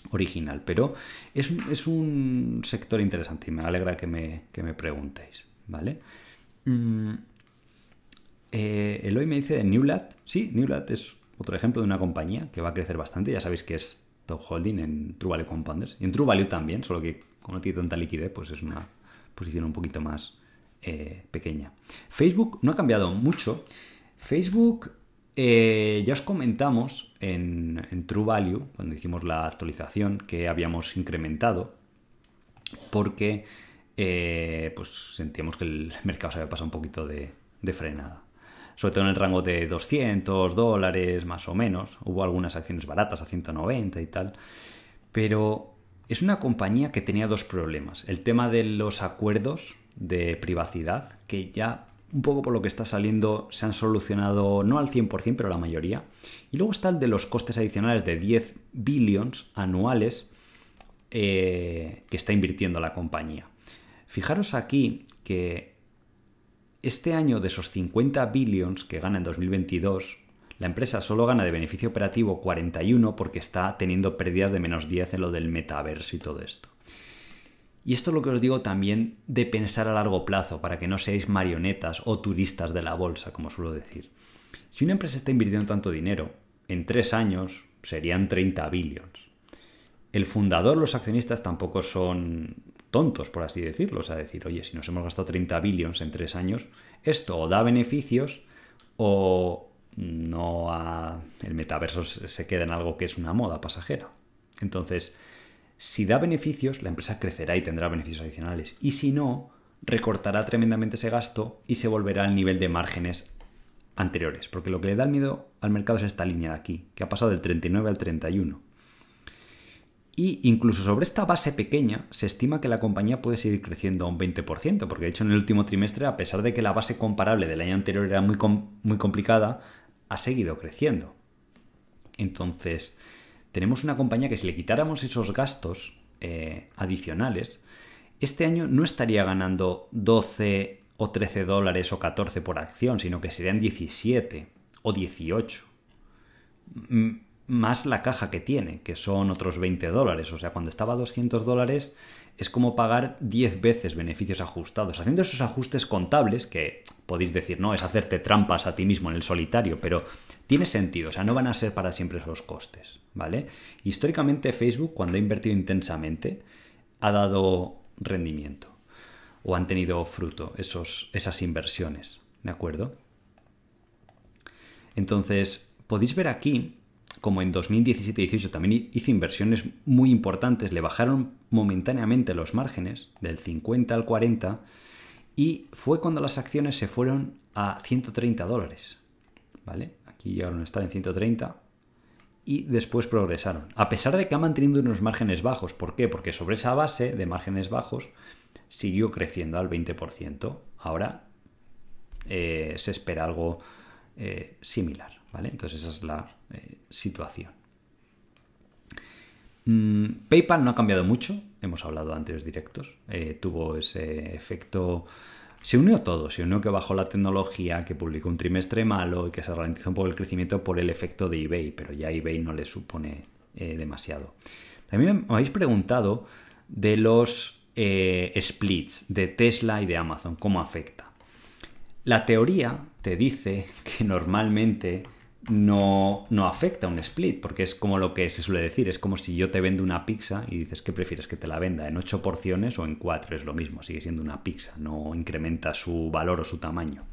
original. Pero es un, sector interesante y me alegra que me, que preguntéis, ¿vale? Mm, eh, El hoy me dice de Newlat. Sí, Newlat es otro ejemplo de una compañía que va a crecer bastante. Ya sabéis que es top holding en True Value Compounders y en True Value también, solo que como no tiene tanta liquidez, pues es una posición un poquito más eh, pequeña. Facebook no ha cambiado mucho. Facebook eh, ya os comentamos en, True Value, cuando hicimos la actualización, que habíamos incrementado porque eh, pues sentíamos que el mercado se había pasado un poquito de frenada. Sobre todo en el rango de 200 dólares más o menos. Hubo algunas acciones baratas a 190 y tal. Pero es una compañía que tenía dos problemas. El tema de los acuerdos de privacidad, que ya un poco por lo que está saliendo, se han solucionado no al 100%, pero la mayoría. Y luego está el de los costes adicionales de 10 billions anuales eh, que está invirtiendo la compañía. Fijaros aquí que este año de esos 50 billions que gana en 2022, la empresa solo gana de beneficio operativo 41 porque está teniendo pérdidas de menos 10 en lo del metaverso y todo esto. Y esto es lo que os digo también de pensar a largo plazo, para que no seáis marionetas o turistas de la bolsa, como suelo decir. Si una empresa está invirtiendo tanto dinero, en tres años serían 30 billions. El fundador, los accionistas tampoco son tontos, por así decirlo. O sea, decir, oye, si nos hemos gastado 30 billions en tres años, esto o da beneficios o no el metaverso se queda en algo que es una moda pasajera. Entonces, si da beneficios, la empresa crecerá y tendrá beneficios adicionales. Y si no, recortará tremendamente ese gasto y se volverá al nivel de márgenes anteriores. Porque lo que le da miedo al mercado es esta línea de aquí, que ha pasado del 39 al 31. Y incluso sobre esta base pequeña se estima que la compañía puede seguir creciendo a un 20%, porque de hecho en el último trimestre, a pesar de que la base comparable del año anterior era muy, muy complicada, ha seguido creciendo. Entonces, tenemos una compañía que si le quitáramos esos gastos eh, adicionales, este año no estaría ganando 12 o 13 dólares o 14 por acción, sino que serían 17 o 18. más la caja que tiene, que son otros 20 dólares. O sea, cuando estaba a 200 dólares, es como pagar 10 veces beneficios ajustados. Haciendo esos ajustes contables, que podéis decir, no, es hacerte trampas a ti mismo en el solitario, pero tiene sentido, o sea, no van a ser para siempre esos costes, ¿vale? Históricamente Facebook, cuando ha invertido intensamente, ha dado rendimiento o han tenido fruto esos, esas inversiones, ¿de acuerdo? Entonces, podéis ver aquí como en 2017-18 también hice inversiones muy importantes, le bajaron momentáneamente los márgenes del 50 al 40 y fue cuando las acciones se fueron a 130 dólares. ¿Vale? Aquí llegaron a estar en 130 y después progresaron. A pesar de que ha mantenido unos márgenes bajos, ¿por qué? Porque sobre esa base de márgenes bajos siguió creciendo al 20%. Ahora eh, se espera algo eh, similar. ¿Vale? Entonces esa es la eh, situación. Mm, PayPal no ha cambiado mucho, hemos hablado antes directos, eh, tuvo ese efecto... Se unió todo, se unió que bajó la tecnología, que publicó un trimestre malo y que se ralentizó un poco el crecimiento por el efecto de eBay, pero ya eBay no le supone eh, demasiado. También me habéis preguntado de los splits de Tesla y de Amazon, cómo afecta. La teoría te dice que normalmente no, no afecta un split, porque es como lo que se suele decir, es como si yo te vendo una pizza y dices que prefieres que te la venda en ocho porciones o en cuatro, es lo mismo, sigue siendo una pizza, no incrementa su valor o su tamaño.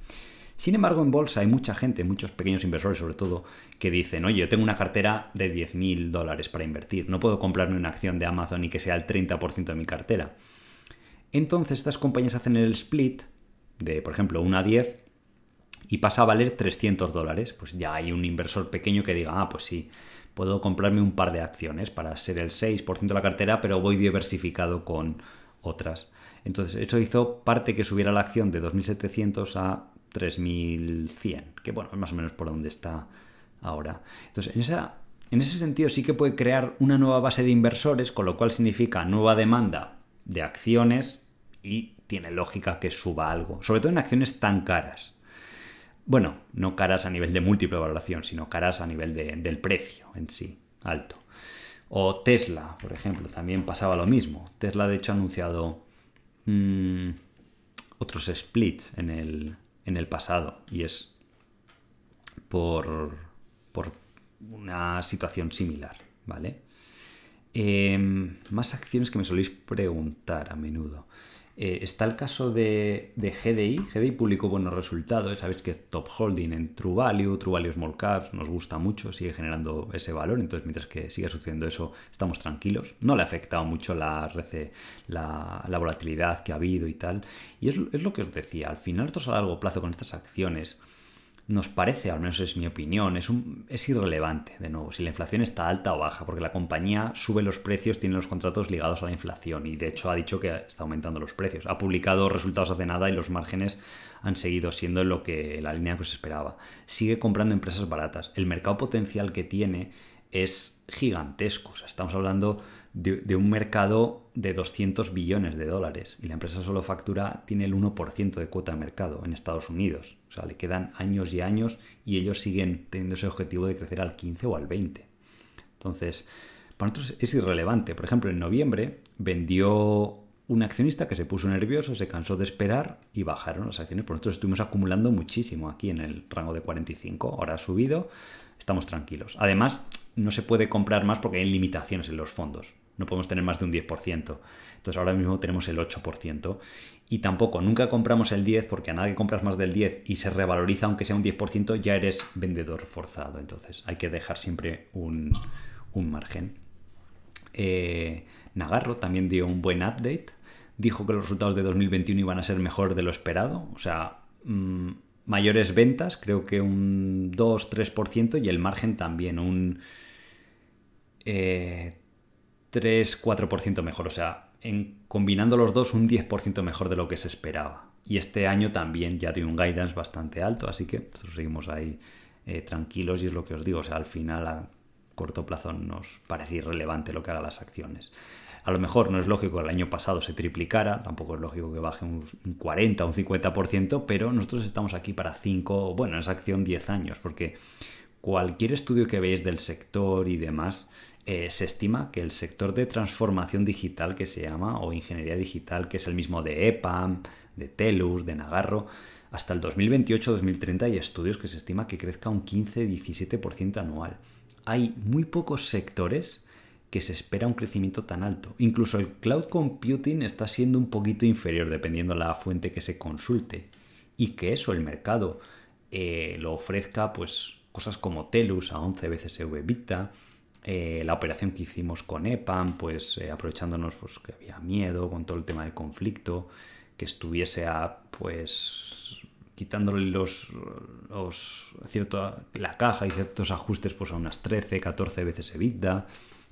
Sin embargo, en bolsa hay mucha gente, muchos pequeños inversores sobre todo, que dicen, oye, yo tengo una cartera de 10.000 dólares para invertir, no puedo comprarme una acción de Amazon y que sea el 30% de mi cartera. Entonces estas compañías hacen el split de, por ejemplo, 1 a 10 y pasa a valer 300 dólares, pues ya hay un inversor pequeño que diga, ah, pues sí, puedo comprarme un par de acciones para ser el 6% de la cartera, pero voy diversificado con otras. Entonces, eso hizo parte que subiera la acción de 2.700 a 3.100, que bueno, es más o menos por donde está ahora. Entonces, en, esa, en ese sentido sí que puede crear una nueva base de inversores, con lo cual significa nueva demanda de acciones y tiene lógica que suba algo, sobre todo en acciones tan caras bueno, no caras a nivel de múltiple valoración, sino caras a nivel de, del precio en sí, alto. O Tesla, por ejemplo, también pasaba lo mismo. Tesla, de hecho, ha anunciado mm, otros splits en el, pasado y es por, por una situación similar, ¿vale? Em, más acciones que me soléis preguntar a menudo. Eh, está el caso de, GDI. GDI publicó buenos resultados. Sabéis que es top holding en True Value, True Value Small Caps. Nos gusta mucho, sigue generando ese valor. Entonces, mientras que siga sucediendo eso, estamos tranquilos. No le ha afectado mucho la, la, la volatilidad que ha habido y tal. Y es, lo que os decía. Al final, nosotros a largo plazo con estas acciones nos parece, al menos es mi opinión, es, es irrelevante, de nuevo, si la inflación está alta o baja, porque la compañía sube los precios, tiene los contratos ligados a la inflación y de hecho ha dicho que está aumentando los precios. Ha publicado resultados hace nada y los márgenes han seguido siendo lo que la línea que se esperaba. Sigue comprando empresas baratas. El mercado potencial que tiene es gigantesco. O sea, estamos hablando de, un mercado de 200 billones de dólares y la empresa solo factura, tiene el 1% de cuota de mercado en Estados Unidos. O sea, le quedan años y años y ellos siguen teniendo ese objetivo de crecer al 15 o al 20. Entonces, para nosotros es irrelevante. Por ejemplo, en noviembre vendió un accionista que se puso nervioso, se cansó de esperar y bajaron las acciones. Por nosotros estuvimos acumulando muchísimo aquí en el rango de 45. Ahora ha subido, estamos tranquilos. Además, no se puede comprar más porque hay limitaciones en los fondos no podemos tener más de un 10%. Entonces ahora mismo tenemos el 8%. Y tampoco, nunca compramos el 10 porque a nadie compras más del 10 y se revaloriza aunque sea un 10%, ya eres vendedor forzado. Entonces hay que dejar siempre un, margen. Eh, Nagarro también dio un buen update. Dijo que los resultados de 2021 iban a ser mejor de lo esperado. O sea, mm, mayores ventas, creo que un 2-3% y el margen también un... Eh, 3-4% mejor, o sea, en, combinando los dos un 10% mejor de lo que se esperaba. Y este año también ya dio un guidance bastante alto, así que seguimos ahí eh, tranquilos y es lo que os digo, o sea, al final a corto plazo nos parece irrelevante lo que hagan las acciones. A lo mejor no es lógico que el año pasado se triplicara, tampoco es lógico que baje un 40 o un 50%, pero nosotros estamos aquí para 5, bueno, en esa acción 10 años, porque cualquier estudio que veáis del sector y demás, eh, se estima que el sector de transformación digital que se llama, o ingeniería digital, que es el mismo de EPAM, de TELUS, de Nagarro, hasta el 2028-2030 hay estudios que se estima que crezca un 15-17% anual. Hay muy pocos sectores que se espera un crecimiento tan alto. Incluso el cloud computing está siendo un poquito inferior dependiendo la fuente que se consulte y que eso el mercado eh, lo ofrezca pues cosas como Telus a 11 veces Vita eh, la operación que hicimos con EPAM, pues eh, aprovechándonos pues, que había miedo con todo el tema del conflicto, que estuviese a, pues quitándole los, los cierto, la caja y ciertos ajustes pues a unas 13, 14 veces EBITDA,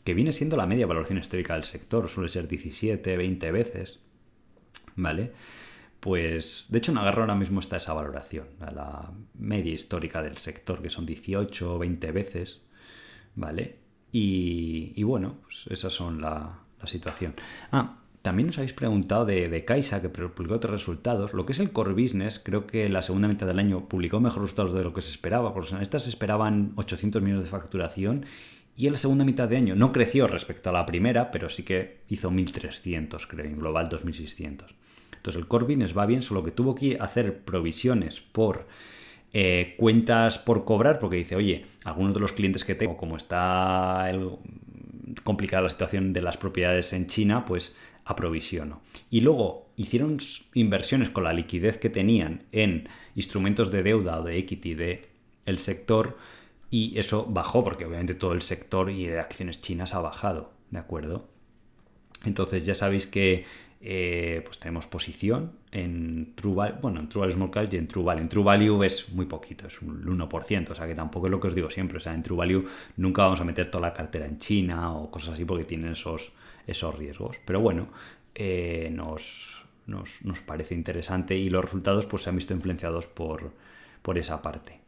que viene siendo la media valoración histórica del sector, suele ser 17, 20 veces, ¿vale? Pues de hecho en agarra ahora mismo está esa valoración, a la media histórica del sector, que son 18, 20 veces, ¿vale? Y, bueno, pues esas son la, situación. Ah, también os habéis preguntado de, de, Caixa, que publicó otros resultados. Lo que es el core business, creo que la segunda mitad del año publicó mejores resultados de lo que se esperaba, porque los esperaban 800 millones de facturación y en la segunda mitad de año no creció respecto a la primera, pero sí que hizo 1.300, creo, en global 2.600. Entonces el core business va bien, solo que tuvo que hacer provisiones por eh, cuentas por cobrar, porque dice, oye, algunos de los clientes que tengo, como está complicada la situación de las propiedades en China, pues aprovisiono. Y luego hicieron inversiones con la liquidez que tenían en instrumentos de deuda o de equity de sector y eso bajó porque obviamente todo el sector y de acciones chinas ha bajado, ¿de acuerdo? Entonces ya sabéis que eh, pues tenemos posición en True Value, bueno, en True Value Small y en True En True es muy poquito, es un 1%, o sea que tampoco es lo que os digo siempre, o sea, en True Value nunca vamos a meter toda la cartera en China o cosas así porque tienen esos, esos riesgos. Pero bueno, eh, nos, parece interesante y los resultados pues se han visto influenciados por, por esa parte.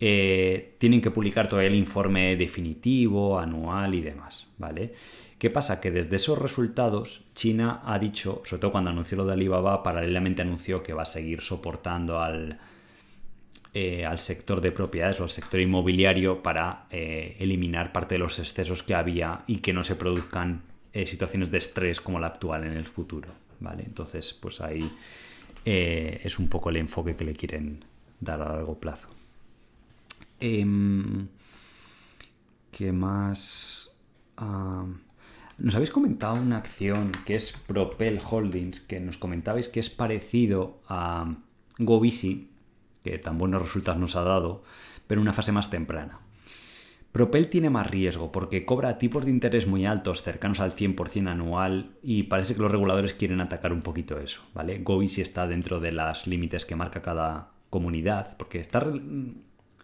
Eh, tienen que publicar todavía el informe definitivo, anual y demás, ¿vale? ¿Qué pasa? Que desde esos resultados China ha dicho, sobre todo cuando anunció lo de Alibaba, paralelamente anunció que va a seguir soportando al, eh, al sector de propiedades o al sector inmobiliario para eh, eliminar parte de los excesos que había y que no se produzcan situaciones de estrés como la actual en el futuro. ¿vale? Entonces, pues ahí es un poco el enfoque que le quieren dar a largo plazo. Em, ¿Qué más? Ah, nos habéis comentado una acción que es Propel Holdings, que nos comentabais que es parecido a GoVisi que tan buenos resultados nos ha dado, pero en una fase más temprana. Propel tiene más riesgo porque cobra tipos de interés muy altos, cercanos al 100% anual, y parece que los reguladores quieren atacar un poquito eso, ¿vale? si está dentro de los límites que marca cada comunidad, porque está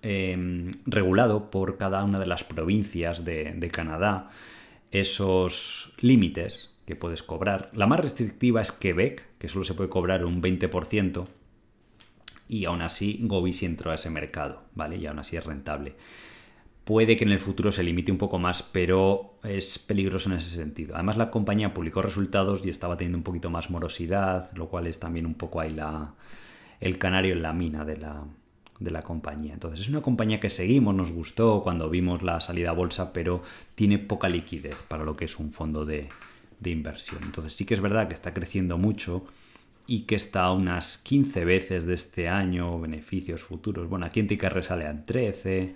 Em, regulado por cada una de las provincias de, Canadá esos límites que puedes cobrar. La más restrictiva es Quebec, que solo se puede cobrar un 20%, y aún así Gobi entró a ese mercado, ¿vale? Y aún así es rentable. Puede que en el futuro se limite un poco más, pero es peligroso en ese sentido. Además, la compañía publicó resultados y estaba teniendo un poquito más morosidad, lo cual es también un poco ahí la, el canario en la mina de la, de la compañía. Entonces es una compañía que seguimos, nos gustó cuando vimos la salida a bolsa, pero tiene poca liquidez para lo que es un fondo de, inversión. Entonces sí que es verdad que está creciendo mucho y que está a unas 15 veces de este año, beneficios futuros. Bueno, aquí en Ticarre sale 13,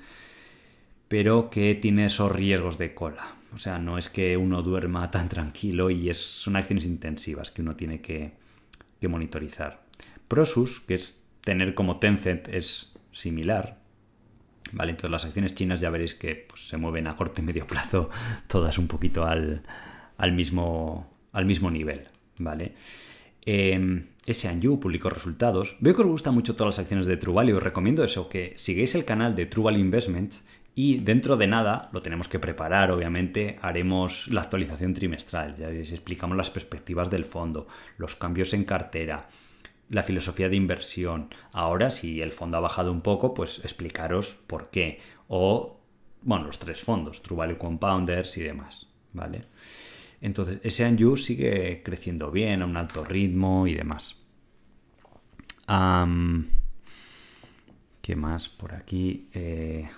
pero que tiene esos riesgos de cola. O sea, no es que uno duerma tan tranquilo y es, son acciones intensivas que uno tiene que, que monitorizar. Prosus, que es tener como Tencent es similar, ¿vale? Entonces las acciones chinas ya veréis que pues, se mueven a corto y medio plazo todas un poquito al, mismo, al mismo nivel, ¿vale? Eh, em, S&U publicó resultados. Veo que os gustan mucho todas las acciones de True y Os recomiendo eso, que sigáis el canal de True Value Investments y dentro de nada, lo tenemos que preparar, obviamente, haremos la actualización trimestral. Ya veis, explicamos las perspectivas del fondo, los cambios en cartera, la filosofía de inversión. Ahora, si el fondo ha bajado un poco, pues explicaros por qué. O, bueno, los tres fondos, True Value Compounders y demás, ¿vale? Entonces, ese Anju sigue creciendo bien, a un alto ritmo y demás. ¿Qué más por aquí? Eh,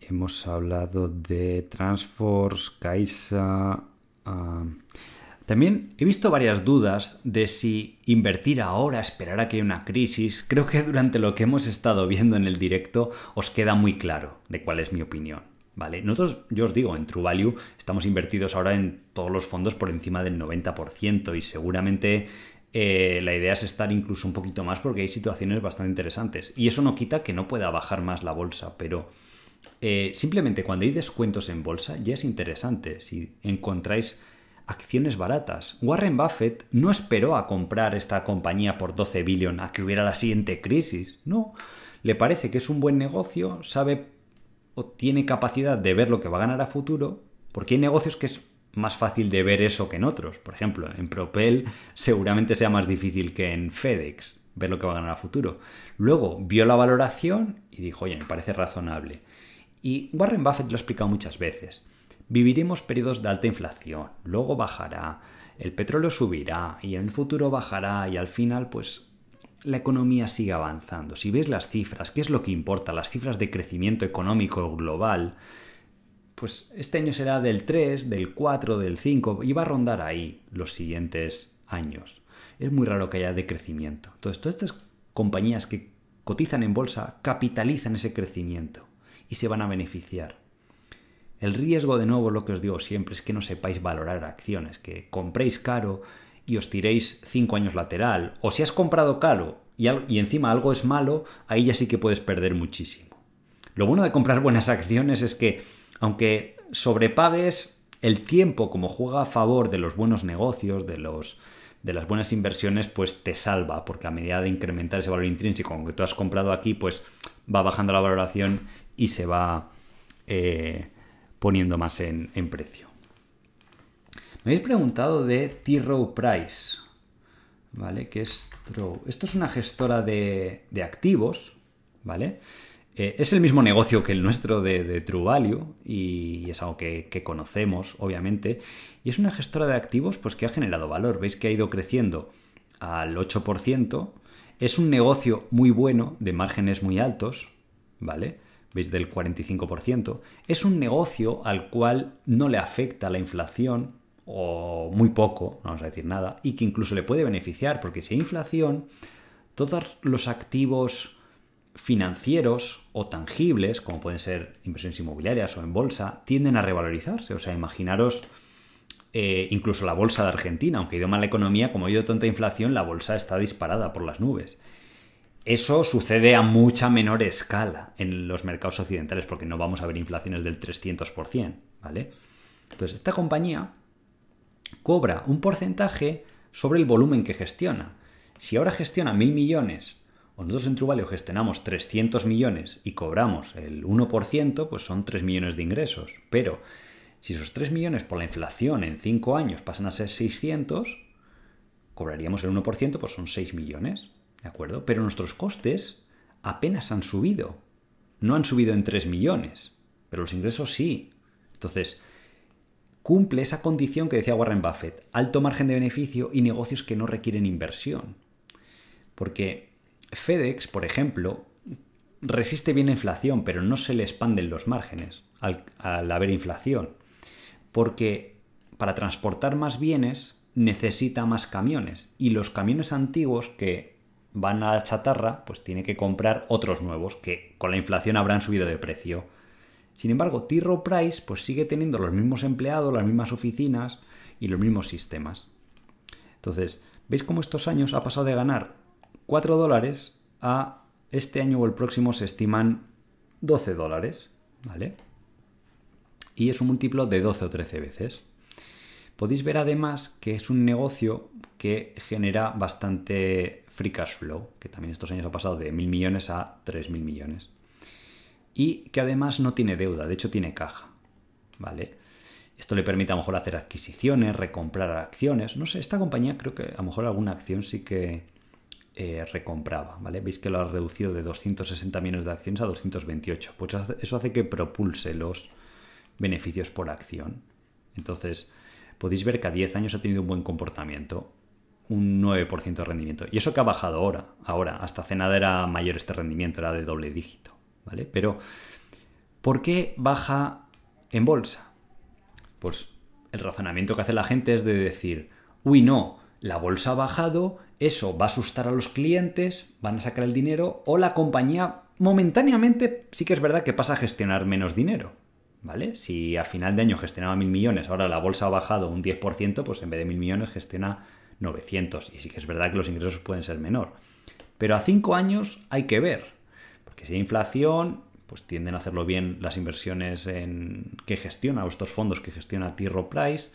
hemos hablado de Transforce, Caixa... También he visto varias dudas de si invertir ahora, esperar a que haya una crisis. Creo que durante lo que hemos estado viendo en el directo os queda muy claro de cuál es mi opinión. ¿Vale? Nosotros, yo os digo, en True Value estamos invertidos ahora en todos los fondos por encima del 90% y seguramente eh, la idea es estar incluso un poquito más porque hay situaciones bastante interesantes. Y eso no quita que no pueda bajar más la bolsa, pero eh, simplemente cuando hay descuentos en bolsa ya es interesante. Si encontráis acciones baratas. Warren Buffett no esperó a comprar esta compañía por 12 billones a que hubiera la siguiente crisis. No, le parece que es un buen negocio, sabe o tiene capacidad de ver lo que va a ganar a futuro, porque hay negocios que es más fácil de ver eso que en otros. Por ejemplo, en Propel seguramente sea más difícil que en FedEx ver lo que va a ganar a futuro. Luego vio la valoración y dijo, oye, me parece razonable. Y Warren Buffett lo ha explicado muchas veces viviremos periodos de alta inflación, luego bajará, el petróleo subirá y en el futuro bajará y al final pues la economía sigue avanzando. Si ves las cifras, ¿qué es lo que importa? Las cifras de crecimiento económico global, pues este año será del 3, del 4, del 5 y va a rondar ahí los siguientes años. Es muy raro que haya decrecimiento. Entonces, todas estas compañías que cotizan en bolsa capitalizan ese crecimiento y se van a beneficiar. El riesgo, de nuevo, lo que os digo siempre, es que no sepáis valorar acciones, que compréis caro y os tiréis cinco años lateral. O si has comprado caro y, encima algo es malo, ahí ya sí que puedes perder muchísimo. Lo bueno de comprar buenas acciones es que, aunque sobrepagues, el tiempo, como juega a favor de los buenos negocios, de las buenas inversiones, pues te salva, porque a medida de incrementar ese valor intrínseco, aunque tú has comprado aquí, pues va bajando la valoración y se va eh, poniendo más en, precio. Me habéis preguntado de t Price, ¿vale? Que es Esto es una gestora de, activos, ¿vale? Eh, es el mismo negocio que el nuestro de, True Value y es algo que, conocemos, obviamente. Y es una gestora de activos pues, que ha generado valor. Veis que ha ido creciendo al 8%. Es un negocio muy bueno, de márgenes muy altos, ¿vale? veis del 45%, es un negocio al cual no le afecta la inflación o muy poco, no vamos a decir nada, y que incluso le puede beneficiar, porque si hay inflación, todos los activos financieros o tangibles, como pueden ser inversiones inmobiliarias o en bolsa, tienden a revalorizarse. O sea, imaginaros eh, incluso la bolsa de Argentina, aunque ha ido mal la economía, como ha ido tanta inflación, la bolsa está disparada por las nubes. Eso sucede a mucha menor escala en los mercados occidentales porque no vamos a ver inflaciones del 300%, ¿vale? Entonces, esta compañía cobra un porcentaje sobre el volumen que gestiona. Si ahora gestiona mil millones o nosotros en Truvalio gestionamos 300 millones y cobramos el 1%, pues son 3 millones de ingresos. Pero si esos 3 millones por la inflación en 5 años pasan a ser 600, cobraríamos el 1%, pues son 6 millones. ¿De acuerdo? Pero nuestros costes apenas han subido. No han subido en 3 millones, pero los ingresos sí. Entonces, cumple esa condición que decía Warren Buffett, alto margen de beneficio y negocios que no requieren inversión. Porque FedEx, por ejemplo, resiste bien la inflación, pero no se le expanden los márgenes al, al haber inflación. Porque para transportar más bienes necesita más camiones. Y los camiones antiguos que van a la chatarra, pues tiene que comprar otros nuevos que con la inflación habrán subido de precio. Sin embargo, Tiro Price pues sigue teniendo los mismos empleados, las mismas oficinas y los mismos sistemas. Entonces, ¿veis cómo estos años ha pasado de ganar 4 dólares a este año o el próximo se estiman 12 dólares? ¿Vale? Y es un múltiplo de 12 o 13 veces. Podéis ver además que es un negocio que genera bastante free cash flow, que también estos años ha pasado de mil millones a tres mil millones. Y que además no tiene deuda, de hecho tiene caja. ¿Vale? Esto le permite a lo mejor hacer adquisiciones, recomprar acciones. No sé, esta compañía creo que a lo mejor alguna acción sí que eh, recompraba. ¿vale? Veis que lo ha reducido de 260 millones de acciones a 228. Pues eso hace que propulse los beneficios por acción. Entonces, podéis ver que a 10 años ha tenido un buen comportamiento, un 9% de rendimiento. Y eso que ha bajado ahora, ahora, hasta hace nada era mayor este rendimiento, era de doble dígito, ¿vale? Pero, ¿por qué baja en bolsa? Pues el razonamiento que hace la gente es de decir, uy, no, la bolsa ha bajado, eso va a asustar a los clientes, van a sacar el dinero, o la compañía momentáneamente sí que es verdad que pasa a gestionar menos dinero. ¿vale? Si a final de año gestionaba mil millones, ahora la bolsa ha bajado un 10%, pues en vez de mil millones gestiona 900. Y sí que es verdad que los ingresos pueden ser menor. Pero a cinco años hay que ver, porque si hay inflación, pues tienden a hacerlo bien las inversiones en, que gestiona, o estos fondos que gestiona T. Price,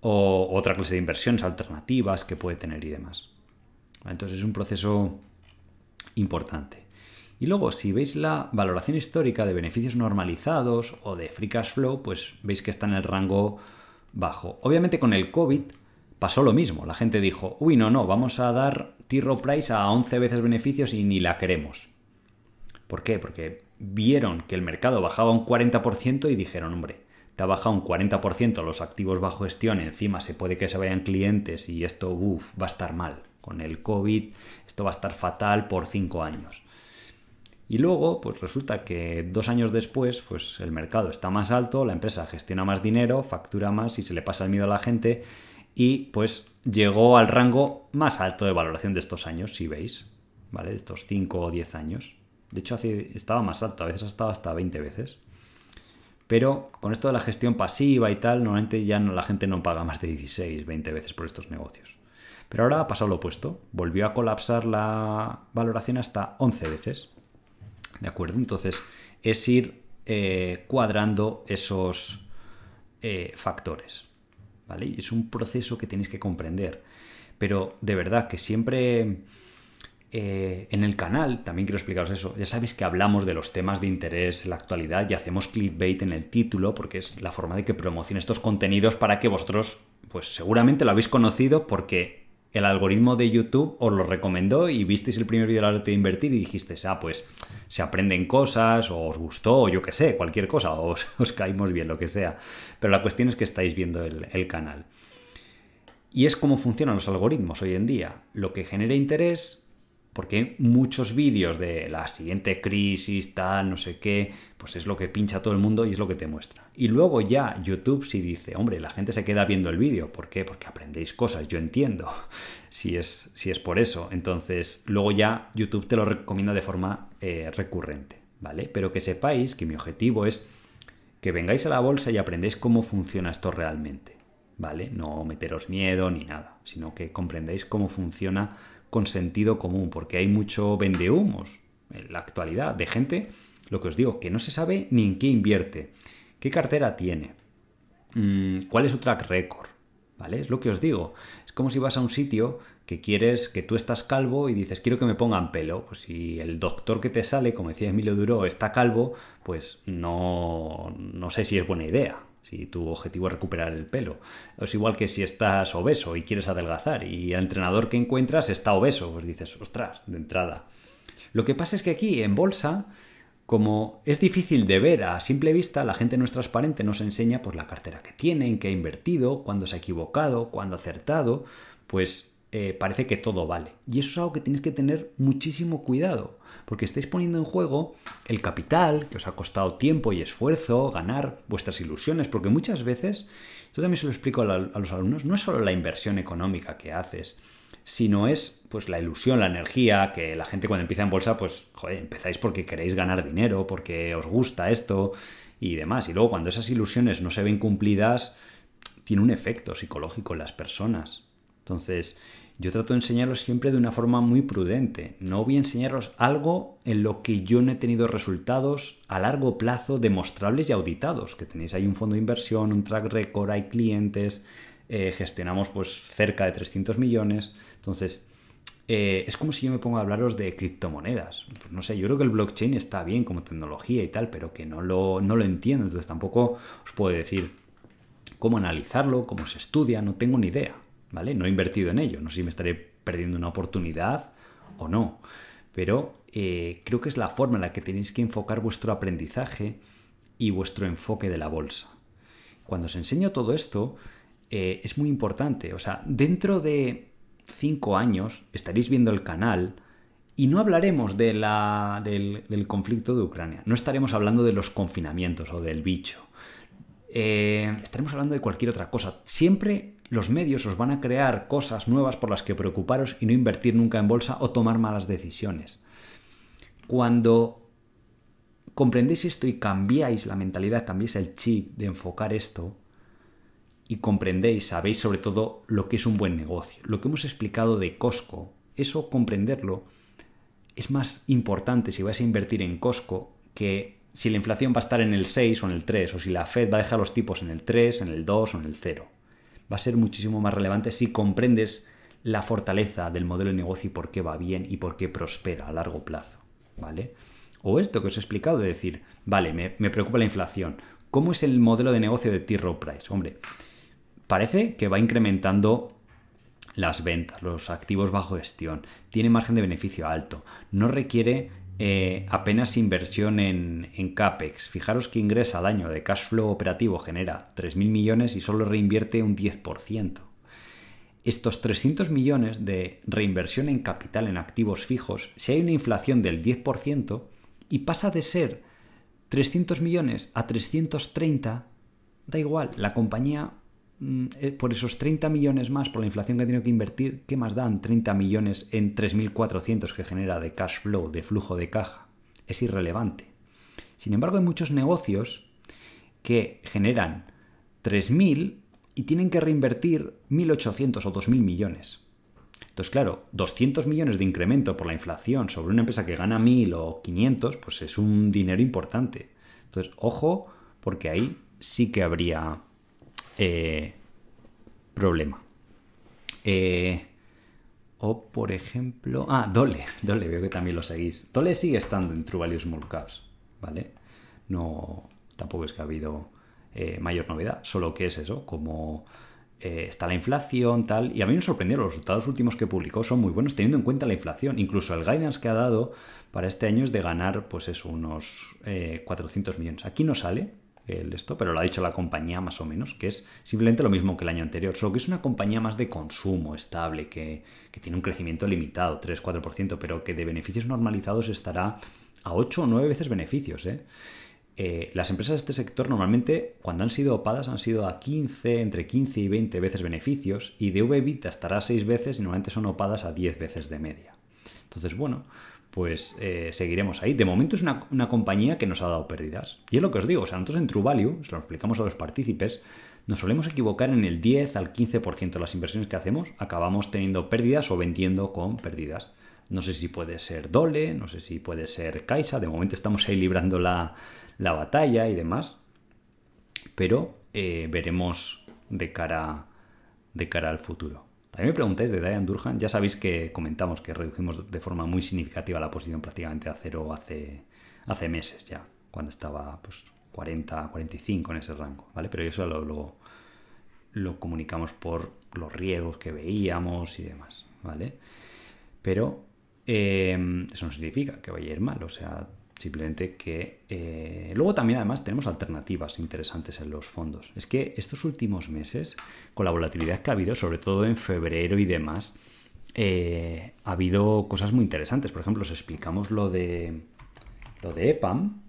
o otra clase de inversiones alternativas que puede tener y demás. Entonces es un proceso importante. Y luego, si veis la valoración histórica de beneficios normalizados o de free cash flow, pues veis que está en el rango bajo. Obviamente con el COVID pasó lo mismo. La gente dijo, uy, no, no, vamos a dar Tiro Price a 11 veces beneficios y ni la queremos. ¿Por qué? Porque vieron que el mercado bajaba un 40% y dijeron, hombre, te ha bajado un 40% los activos bajo gestión, encima se puede que se vayan clientes y esto, va a estar mal. Con el COVID, esto va a estar fatal por 5 años. Y luego, pues resulta que dos años después, pues el mercado está más alto, la empresa gestiona más dinero, factura más y se le pasa el miedo a la gente y pues llegó al rango más alto de valoración de estos años, si veis, ¿vale? De estos 5 o 10 años. De hecho, hace, estaba más alto, a veces ha estado hasta 20 veces. Pero con esto de la gestión pasiva y tal, normalmente ya no, la gente no paga más de 16, 20 veces por estos negocios. Pero ahora ha pasado lo opuesto, volvió a colapsar la valoración hasta 11 veces. ¿De acuerdo? Entonces es ir eh, cuadrando esos eh, factores. ¿Vale? Es un proceso que tenéis que comprender. Pero de verdad que siempre eh, en el canal, también quiero explicaros eso, ya sabéis que hablamos de los temas de interés en la actualidad y hacemos clickbait en el título porque es la forma de que promocione estos contenidos para que vosotros, pues seguramente lo habéis conocido porque el algoritmo de YouTube os lo recomendó y visteis el primer vídeo la arte de invertir y dijisteis, ah, pues se aprenden cosas, o os gustó, o yo qué sé, cualquier cosa, o os, caímos bien, lo que sea. Pero la cuestión es que estáis viendo el, el canal. Y es cómo funcionan los algoritmos hoy en día. Lo que genera interés porque muchos vídeos de la siguiente crisis, tal, no sé qué, pues es lo que pincha todo el mundo y es lo que te muestra. Y luego ya YouTube si dice, hombre, la gente se queda viendo el vídeo. ¿Por qué? Porque aprendéis cosas, yo entiendo, si es, si es por eso. Entonces, luego ya YouTube te lo recomienda de forma eh, recurrente, ¿vale? Pero que sepáis que mi objetivo es que vengáis a la bolsa y aprendéis cómo funciona esto realmente, ¿vale? No meteros miedo ni nada, sino que comprendéis cómo funciona con sentido común, porque hay mucho vendehumos en la actualidad de gente, lo que os digo, que no se sabe ni en qué invierte, qué cartera tiene, mm, cuál es su track record, ¿vale? Es lo que os digo. Es como si vas a un sitio que quieres, que tú estás calvo y dices, quiero que me pongan pelo. Pues si el doctor que te sale, como decía Emilio Duró, está calvo, pues no, no sé si es buena idea. Si tu objetivo es recuperar el pelo. Es igual que si estás obeso y quieres adelgazar y el entrenador que encuentras está obeso, pues dices, ostras, de entrada. Lo que pasa es que aquí en bolsa, como es difícil de ver a simple vista, la gente no es transparente, nos enseña pues, la cartera que tiene, en qué ha invertido, cuándo se ha equivocado, cuándo ha acertado, pues eh, parece que todo vale. Y eso es algo que tienes que tener muchísimo cuidado, porque estáis poniendo en juego el capital que os ha costado tiempo y esfuerzo, ganar vuestras ilusiones, porque muchas veces, yo también se lo explico a, los alumnos, no es solo la inversión económica que haces, sino es pues la ilusión, la energía, que la gente cuando empieza en bolsa, pues joder, empezáis porque queréis ganar dinero, porque os gusta esto y demás. Y luego cuando esas ilusiones no se ven cumplidas, tiene un efecto psicológico en las personas. Entonces, yo trato de enseñaros siempre de una forma muy prudente. No voy a enseñaros algo en lo que yo no he tenido resultados a largo plazo demostrables y auditados, que tenéis ahí un fondo de inversión, un track record, hay clientes, eh, gestionamos pues cerca de 300 millones. Entonces, eh, es como si yo me pongo a hablaros de criptomonedas. Pues no sé, yo creo que el blockchain está bien como tecnología y tal, pero que no lo, no lo entiendo, entonces tampoco os puedo decir cómo analizarlo, cómo se estudia, no tengo ni idea. ¿vale? No he invertido en ello, no sé si me estaré perdiendo una oportunidad o no, pero eh, creo que es la forma en la que tenéis que enfocar vuestro aprendizaje y vuestro enfoque de la bolsa. Cuando os enseño todo esto, eh, es muy importante, o sea, dentro de cinco años estaréis viendo el canal, y no hablaremos de la, del, conflicto de Ucrania, no estaremos hablando de los confinamientos o del bicho, eh, estaremos hablando de cualquier otra cosa. Siempre los medios os van a crear cosas nuevas por las que preocuparos y no invertir nunca en bolsa o tomar malas decisiones. Cuando comprendéis esto y cambiáis la mentalidad, cambiáis el chip de enfocar esto y comprendéis, sabéis sobre todo lo que es un buen negocio. Lo que hemos explicado de Costco, eso comprenderlo es más importante si vais a invertir en Costco que si la inflación va a estar en el 6 o en el 3 o si la Fed va a dejar los tipos en el 3, en el 2 o en el 0 va a ser muchísimo más relevante si comprendes la fortaleza del modelo de negocio y por qué va bien y por qué prospera a largo plazo, ¿vale? O esto que os he explicado de decir, vale, me, preocupa la inflación. ¿Cómo es el modelo de negocio de T. Price? Hombre, parece que va incrementando las ventas, los activos bajo gestión, tiene margen de beneficio alto, no requiere eh, apenas inversión en, en, CAPEX. Fijaros que ingresa al año de cash flow operativo, genera 3.000 millones y solo reinvierte un 10%. Estos 300 millones de reinversión en capital en activos fijos, si hay una inflación del 10% y pasa de ser 300 millones a 330, da igual, la compañía Mm, eh, por esos 30 millones más, por la inflación que ha tenido que invertir, ¿qué más dan 30 millones en 3.400 que genera de cash flow, de flujo de caja? Es irrelevante. Sin embargo, hay muchos negocios que generan 3.000 y tienen que reinvertir 1.800 o 2.000 millones. Entonces, claro, 200 millones de incremento por la inflación sobre una empresa que gana 1.000 o 500, pues es un dinero importante. Entonces, ojo, porque ahí sí que habría eh, problema. Eh, o por ejemplo, ah, Dole, Dole, veo que también lo seguís. Dole sigue estando en True Value Small Caps, ¿vale? No, tampoco es que ha habido eh, mayor novedad, solo que es eso, como está la inflación, tal, y a mí me sorprendió, los resultados últimos que publicó son muy buenos teniendo en cuenta la inflación, incluso el guidance que ha dado para este año es de ganar, pues eso, unos 400 millones. Aquí no sale, el esto, pero lo ha dicho la compañía más o menos, que es simplemente lo mismo que el año anterior, solo que es una compañía más de consumo estable, que, tiene un crecimiento limitado, 3-4%, pero que de beneficios normalizados estará a 8 o 9 veces beneficios. ¿eh? Eh, las empresas de este sector normalmente cuando han sido opadas han sido a 15, entre 15 y 20 veces beneficios y de EBITDA estará a 6 veces y normalmente son opadas a 10 veces de media. Entonces, bueno, pues eh, seguiremos ahí. De momento es una, compañía que nos ha dado pérdidas. Y es lo que os digo, o sea, nosotros en True Value, se lo explicamos a los partícipes, nos solemos equivocar en el 10 al 15% de las inversiones que hacemos, acabamos teniendo pérdidas o vendiendo con pérdidas. No sé si puede ser Dole, no sé si puede ser Caixa, de momento estamos ahí librando la, batalla y demás, pero eh, veremos de cara, de cara al futuro mí me preguntáis de Diane Durhan, ya sabéis que comentamos que redujimos de forma muy significativa la posición prácticamente a cero hace, hace meses ya, cuando estaba pues 40, 45 en ese rango, ¿vale? Pero eso lo, lo, comunicamos por los riesgos que veíamos y demás, ¿vale? Pero eh, eso no significa que vaya a ir mal, o sea, Simplemente que eh, luego también además tenemos alternativas interesantes en los fondos. Es que estos últimos meses, con la volatilidad que ha habido, sobre todo en febrero y demás, eh, ha habido cosas muy interesantes. Por ejemplo, os explicamos lo de, lo de EPAM.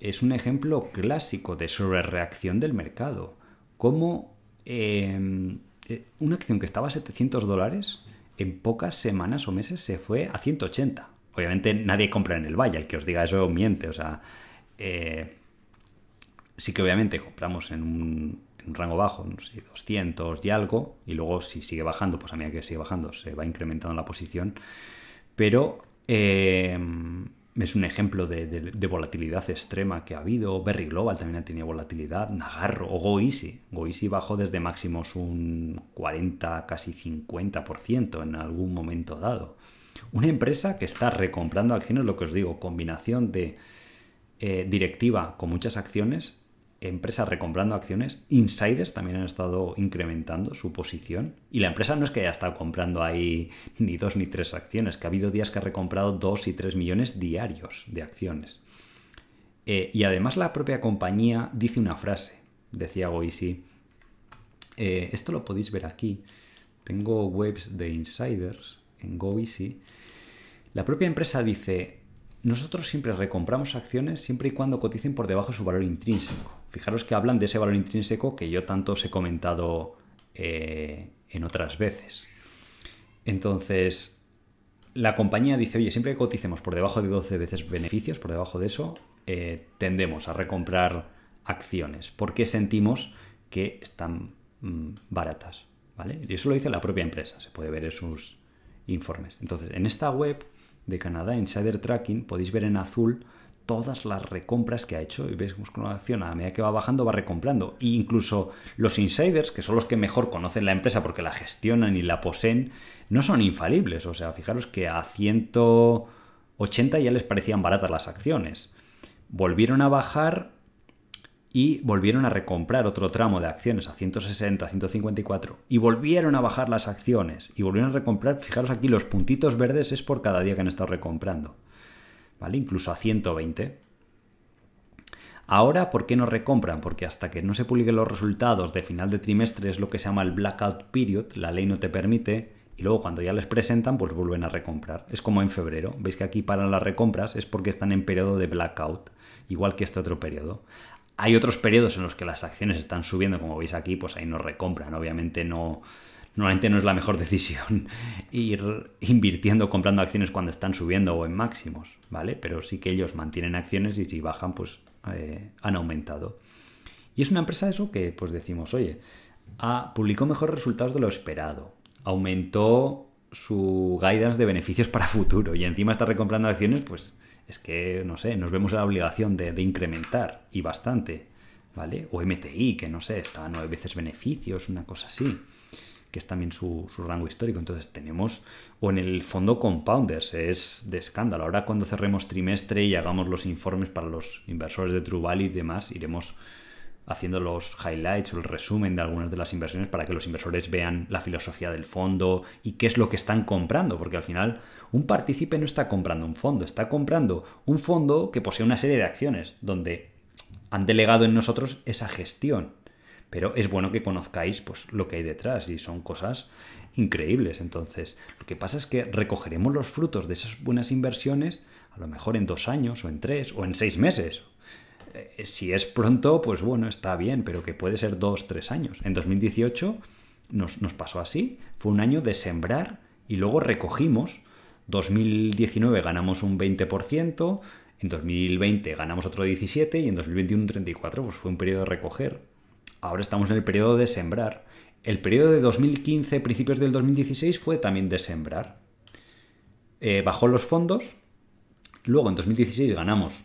Es un ejemplo clásico de sobrereacción del mercado. Como em, eh, una acción que estaba a 700 dólares, en pocas semanas o meses se fue a 180 obviamente nadie compra en el Valle, el que os diga eso miente, o sea, eh, sí que obviamente compramos en un, rango bajo, no sé, 200 y algo, y luego si sigue bajando, pues a medida que sigue bajando se va incrementando la posición, pero... Eh, es un ejemplo de, volatilidad extrema que ha habido. Berry Global también ha tenido volatilidad. Nagarro o Goisi. Goisi bajó desde máximos un 40, casi 50% en algún momento dado. Una empresa que está recomprando acciones, lo que os digo, combinación de eh, directiva con muchas acciones, empresas recomprando acciones, insiders también han estado incrementando su posición y la empresa no es que haya estado comprando ahí ni dos ni tres acciones, que ha habido días que ha recomprado dos y tres millones diarios de acciones. Eh, y además la propia compañía dice una frase, decía Goisi, eh, esto lo podéis ver aquí, tengo webs de insiders en Goisi, la propia empresa dice, nosotros siempre recompramos acciones siempre y cuando coticen por debajo de su valor intrínseco. Fijaros que hablan de ese valor intrínseco que yo tanto os he comentado eh, en otras veces. Entonces, la compañía dice, oye, siempre que coticemos por debajo de 12 veces beneficios, por debajo de eso, eh, tendemos a recomprar acciones porque sentimos que están mm, baratas. Y eso lo dice la propia empresa, se puede ver en sus informes. Entonces, en esta web de Canadá, Insider Tracking, podéis ver en azul todas las recompras que ha hecho y veis una acción a medida que va bajando va recomprando e incluso los insiders que son los que mejor conocen la empresa porque la gestionan y la poseen no son infalibles o sea fijaros que a 180 ya les parecían baratas las acciones volvieron a bajar y volvieron a recomprar otro tramo de acciones a 160, 154 y volvieron a bajar las acciones y volvieron a recomprar, fijaros aquí, los puntitos verdes es por cada día que han estado recomprando, ¿vale? Incluso a 120. Ahora, ¿por qué no recompran? Porque hasta que no se publiquen los resultados de final de trimestre es lo que se llama el blackout period, la ley no te permite, y luego cuando ya les presentan, pues vuelven a recomprar. Es como en febrero, veis que aquí paran las recompras, es porque están en periodo de blackout, igual que este otro periodo. Hay otros periodos en los que las acciones están subiendo, como veis aquí, pues ahí no recompran. Obviamente no, normalmente no es la mejor decisión ir invirtiendo, comprando acciones cuando están subiendo o en máximos, ¿vale? Pero sí que ellos mantienen acciones y si bajan, pues eh, han aumentado. Y es una empresa eso que, pues decimos, oye, ah, publicó mejores resultados de lo esperado, aumentó su guidance de beneficios para futuro y encima está recomprando acciones, pues es que, no sé, nos vemos en la obligación de, incrementar y bastante, ¿vale? O MTI, que no sé, está a nueve veces beneficios, una cosa así, que es también su, rango histórico. Entonces tenemos, o en el fondo Compounders, es de escándalo. Ahora cuando cerremos trimestre y hagamos los informes para los inversores de True y demás, iremos haciendo los highlights o el resumen de algunas de las inversiones para que los inversores vean la filosofía del fondo y qué es lo que están comprando, porque al final un partícipe no está comprando un fondo, está comprando un fondo que posee una serie de acciones donde han delegado en nosotros esa gestión. Pero es bueno que conozcáis pues, lo que hay detrás y son cosas increíbles. Entonces, lo que pasa es que recogeremos los frutos de esas buenas inversiones a lo mejor en dos años o en tres o en seis meses eh, eh, si es pronto, pues bueno, está bien, pero que puede ser dos, tres años. En 2018 nos, pasó así. Fue un año de sembrar y luego recogimos. 2019 ganamos un 20%, en 2020 ganamos otro 17% y en 2021 un 34%. Pues fue un periodo de recoger. Ahora estamos en el periodo de sembrar. El periodo de 2015, principios del 2016, fue también de sembrar. Eh, bajó los fondos. Luego en 2016 ganamos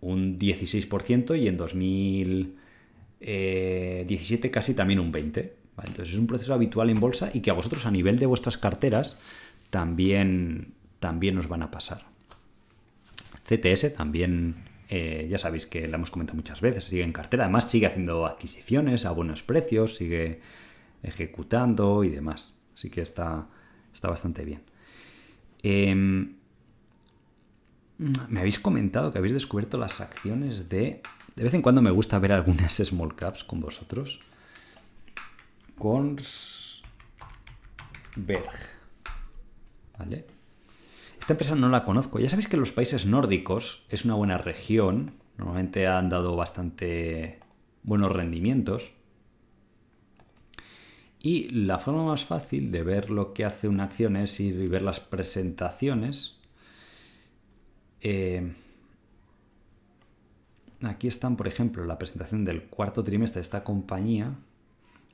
un 16% y en 2017 eh, casi también un 20%. Entonces es un proceso habitual en bolsa y que a vosotros a nivel de vuestras carteras también, también os van a pasar. CTS también, eh, ya sabéis que la hemos comentado muchas veces, sigue en cartera, además sigue haciendo adquisiciones a buenos precios, sigue ejecutando y demás. Así que está, está bastante bien. Em, Mm. me habéis comentado que habéis descubierto las acciones de... De vez en cuando me gusta ver algunas small caps con vosotros. Consberg. ¿Vale? Esta empresa no la conozco. Ya sabéis que los países nórdicos es una buena región. Normalmente han dado bastante buenos rendimientos. Y la forma más fácil de ver lo que hace una acción es ir y ver las presentaciones eh, aquí están, por ejemplo, la presentación del cuarto trimestre de esta compañía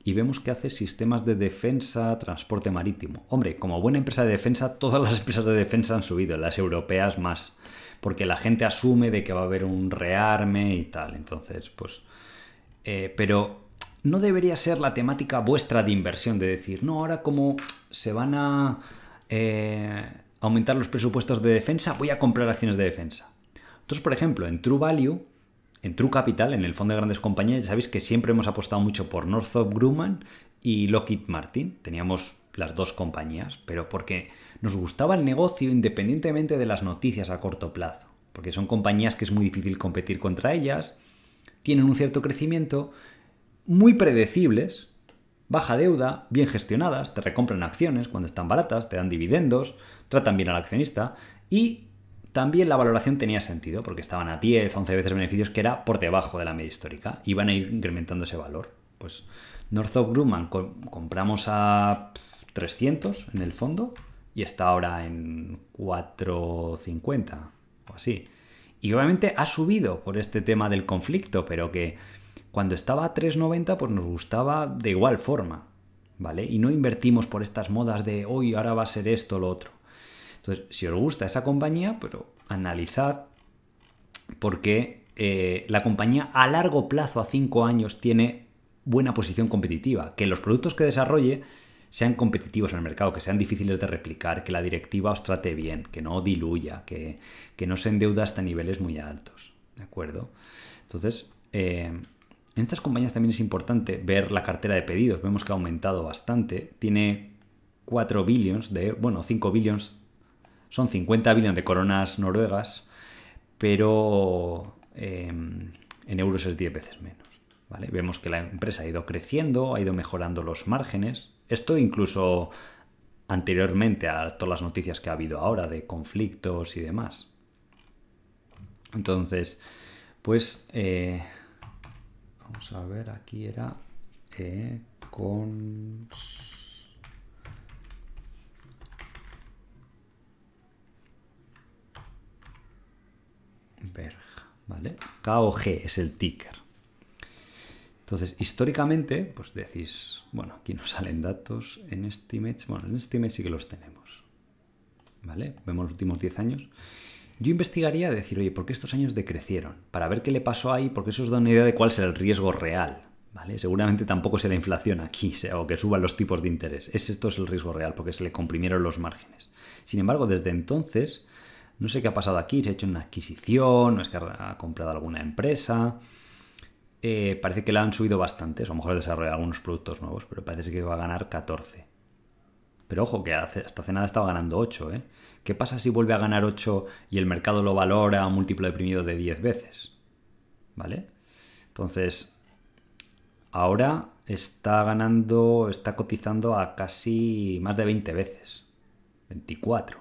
y vemos que hace sistemas de defensa, transporte marítimo. Hombre, como buena empresa de defensa, todas las empresas de defensa han subido, las europeas más, porque la gente asume de que va a haber un rearme y tal. Entonces, pues... Eh, pero no debería ser la temática vuestra de inversión, de decir, no, ahora como se van a... Eh, aumentar los presupuestos de defensa, voy a comprar acciones de defensa. Entonces, por ejemplo, en True Value, en True Capital, en el fondo de grandes compañías, ya sabéis que siempre hemos apostado mucho por Northrop Grumman y Lockheed Martin. Teníamos las dos compañías, pero porque nos gustaba el negocio independientemente de las noticias a corto plazo, porque son compañías que es muy difícil competir contra ellas, tienen un cierto crecimiento, muy predecibles, Baja deuda, bien gestionadas, te recompran acciones cuando están baratas, te dan dividendos, tratan bien al accionista y también la valoración tenía sentido porque estaban a 10, 11 veces beneficios que era por debajo de la media histórica y van a ir incrementando ese valor. Pues Northrop Grumman compramos a 300 en el fondo y está ahora en 450 o así. Y obviamente ha subido por este tema del conflicto, pero que cuando estaba a 3,90 pues nos gustaba de igual forma, ¿vale? Y no invertimos por estas modas de hoy ahora va a ser esto o lo otro. Entonces, si os gusta esa compañía, pero analizad porque qué eh, la compañía a largo plazo, a 5 años, tiene buena posición competitiva. Que los productos que desarrolle sean competitivos en el mercado, que sean difíciles de replicar, que la directiva os trate bien, que no diluya, que, no se endeuda hasta niveles muy altos. ¿De acuerdo? Entonces, eh, en estas compañías también es importante ver la cartera de pedidos. Vemos que ha aumentado bastante. Tiene 4 billions de, bueno, 5 billions, son 50 billones de coronas noruegas, pero em, en euros es 10 veces menos. ¿vale? Vemos que la empresa ha ido creciendo, ha ido mejorando los márgenes. Esto incluso anteriormente a todas las noticias que ha habido ahora de conflictos y demás. Entonces, pues... Eh, Vamos a ver, aquí era eh, con Verja, ¿vale? KOG es el ticker. Entonces, históricamente, pues decís, bueno, aquí nos salen datos en image. Bueno, en Estimate sí que los tenemos. ¿Vale? Vemos los últimos 10 años. Yo investigaría decir, oye, ¿por qué estos años decrecieron? Para ver qué le pasó ahí, porque eso os da una idea de cuál será el riesgo real. ¿Vale? Seguramente tampoco será la inflación aquí o que suban los tipos de interés. Es, esto es el riesgo real porque se le comprimieron los márgenes. Sin embargo, desde entonces, no sé qué ha pasado aquí, se ha hecho una adquisición, no es que ha comprado alguna empresa. Eh, parece que la han subido bastante, o a lo mejor desarrolla algunos productos nuevos, pero parece que va a ganar 14. Pero ojo, que hasta hace nada estaba ganando 8, ¿eh? ¿Qué pasa si vuelve a ganar 8 y el mercado lo valora a un múltiplo deprimido de 10 veces? ¿Vale? Entonces, ahora está ganando, está cotizando a casi más de 20 veces. 24.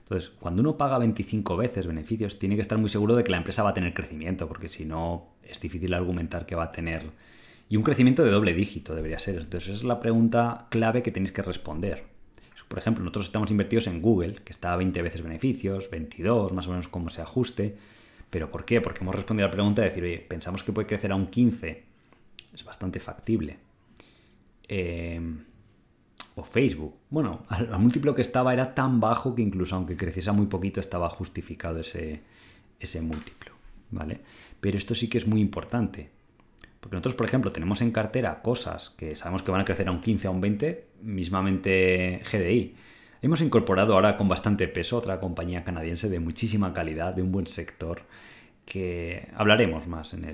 Entonces, cuando uno paga 25 veces beneficios, tiene que estar muy seguro de que la empresa va a tener crecimiento, porque si no, es difícil argumentar que va a tener... Y un crecimiento de doble dígito debería ser. Entonces, esa es la pregunta clave que tenéis que responder. Por ejemplo, nosotros estamos invertidos en Google, que está a 20 veces beneficios, 22, más o menos como se ajuste. ¿Pero por qué? Porque hemos respondido a la pregunta de decir, oye, pensamos que puede crecer a un 15. Es bastante factible. Em, o Facebook. Bueno, el múltiplo que estaba era tan bajo que incluso aunque creciese muy poquito estaba justificado ese, ese múltiplo. ¿Vale? Pero esto sí que es muy importante. Porque nosotros, por ejemplo, tenemos en cartera cosas que sabemos que van a crecer a un 15, a un 20, mismamente GDI. Hemos incorporado ahora con bastante peso otra compañía canadiense de muchísima calidad, de un buen sector, que hablaremos más en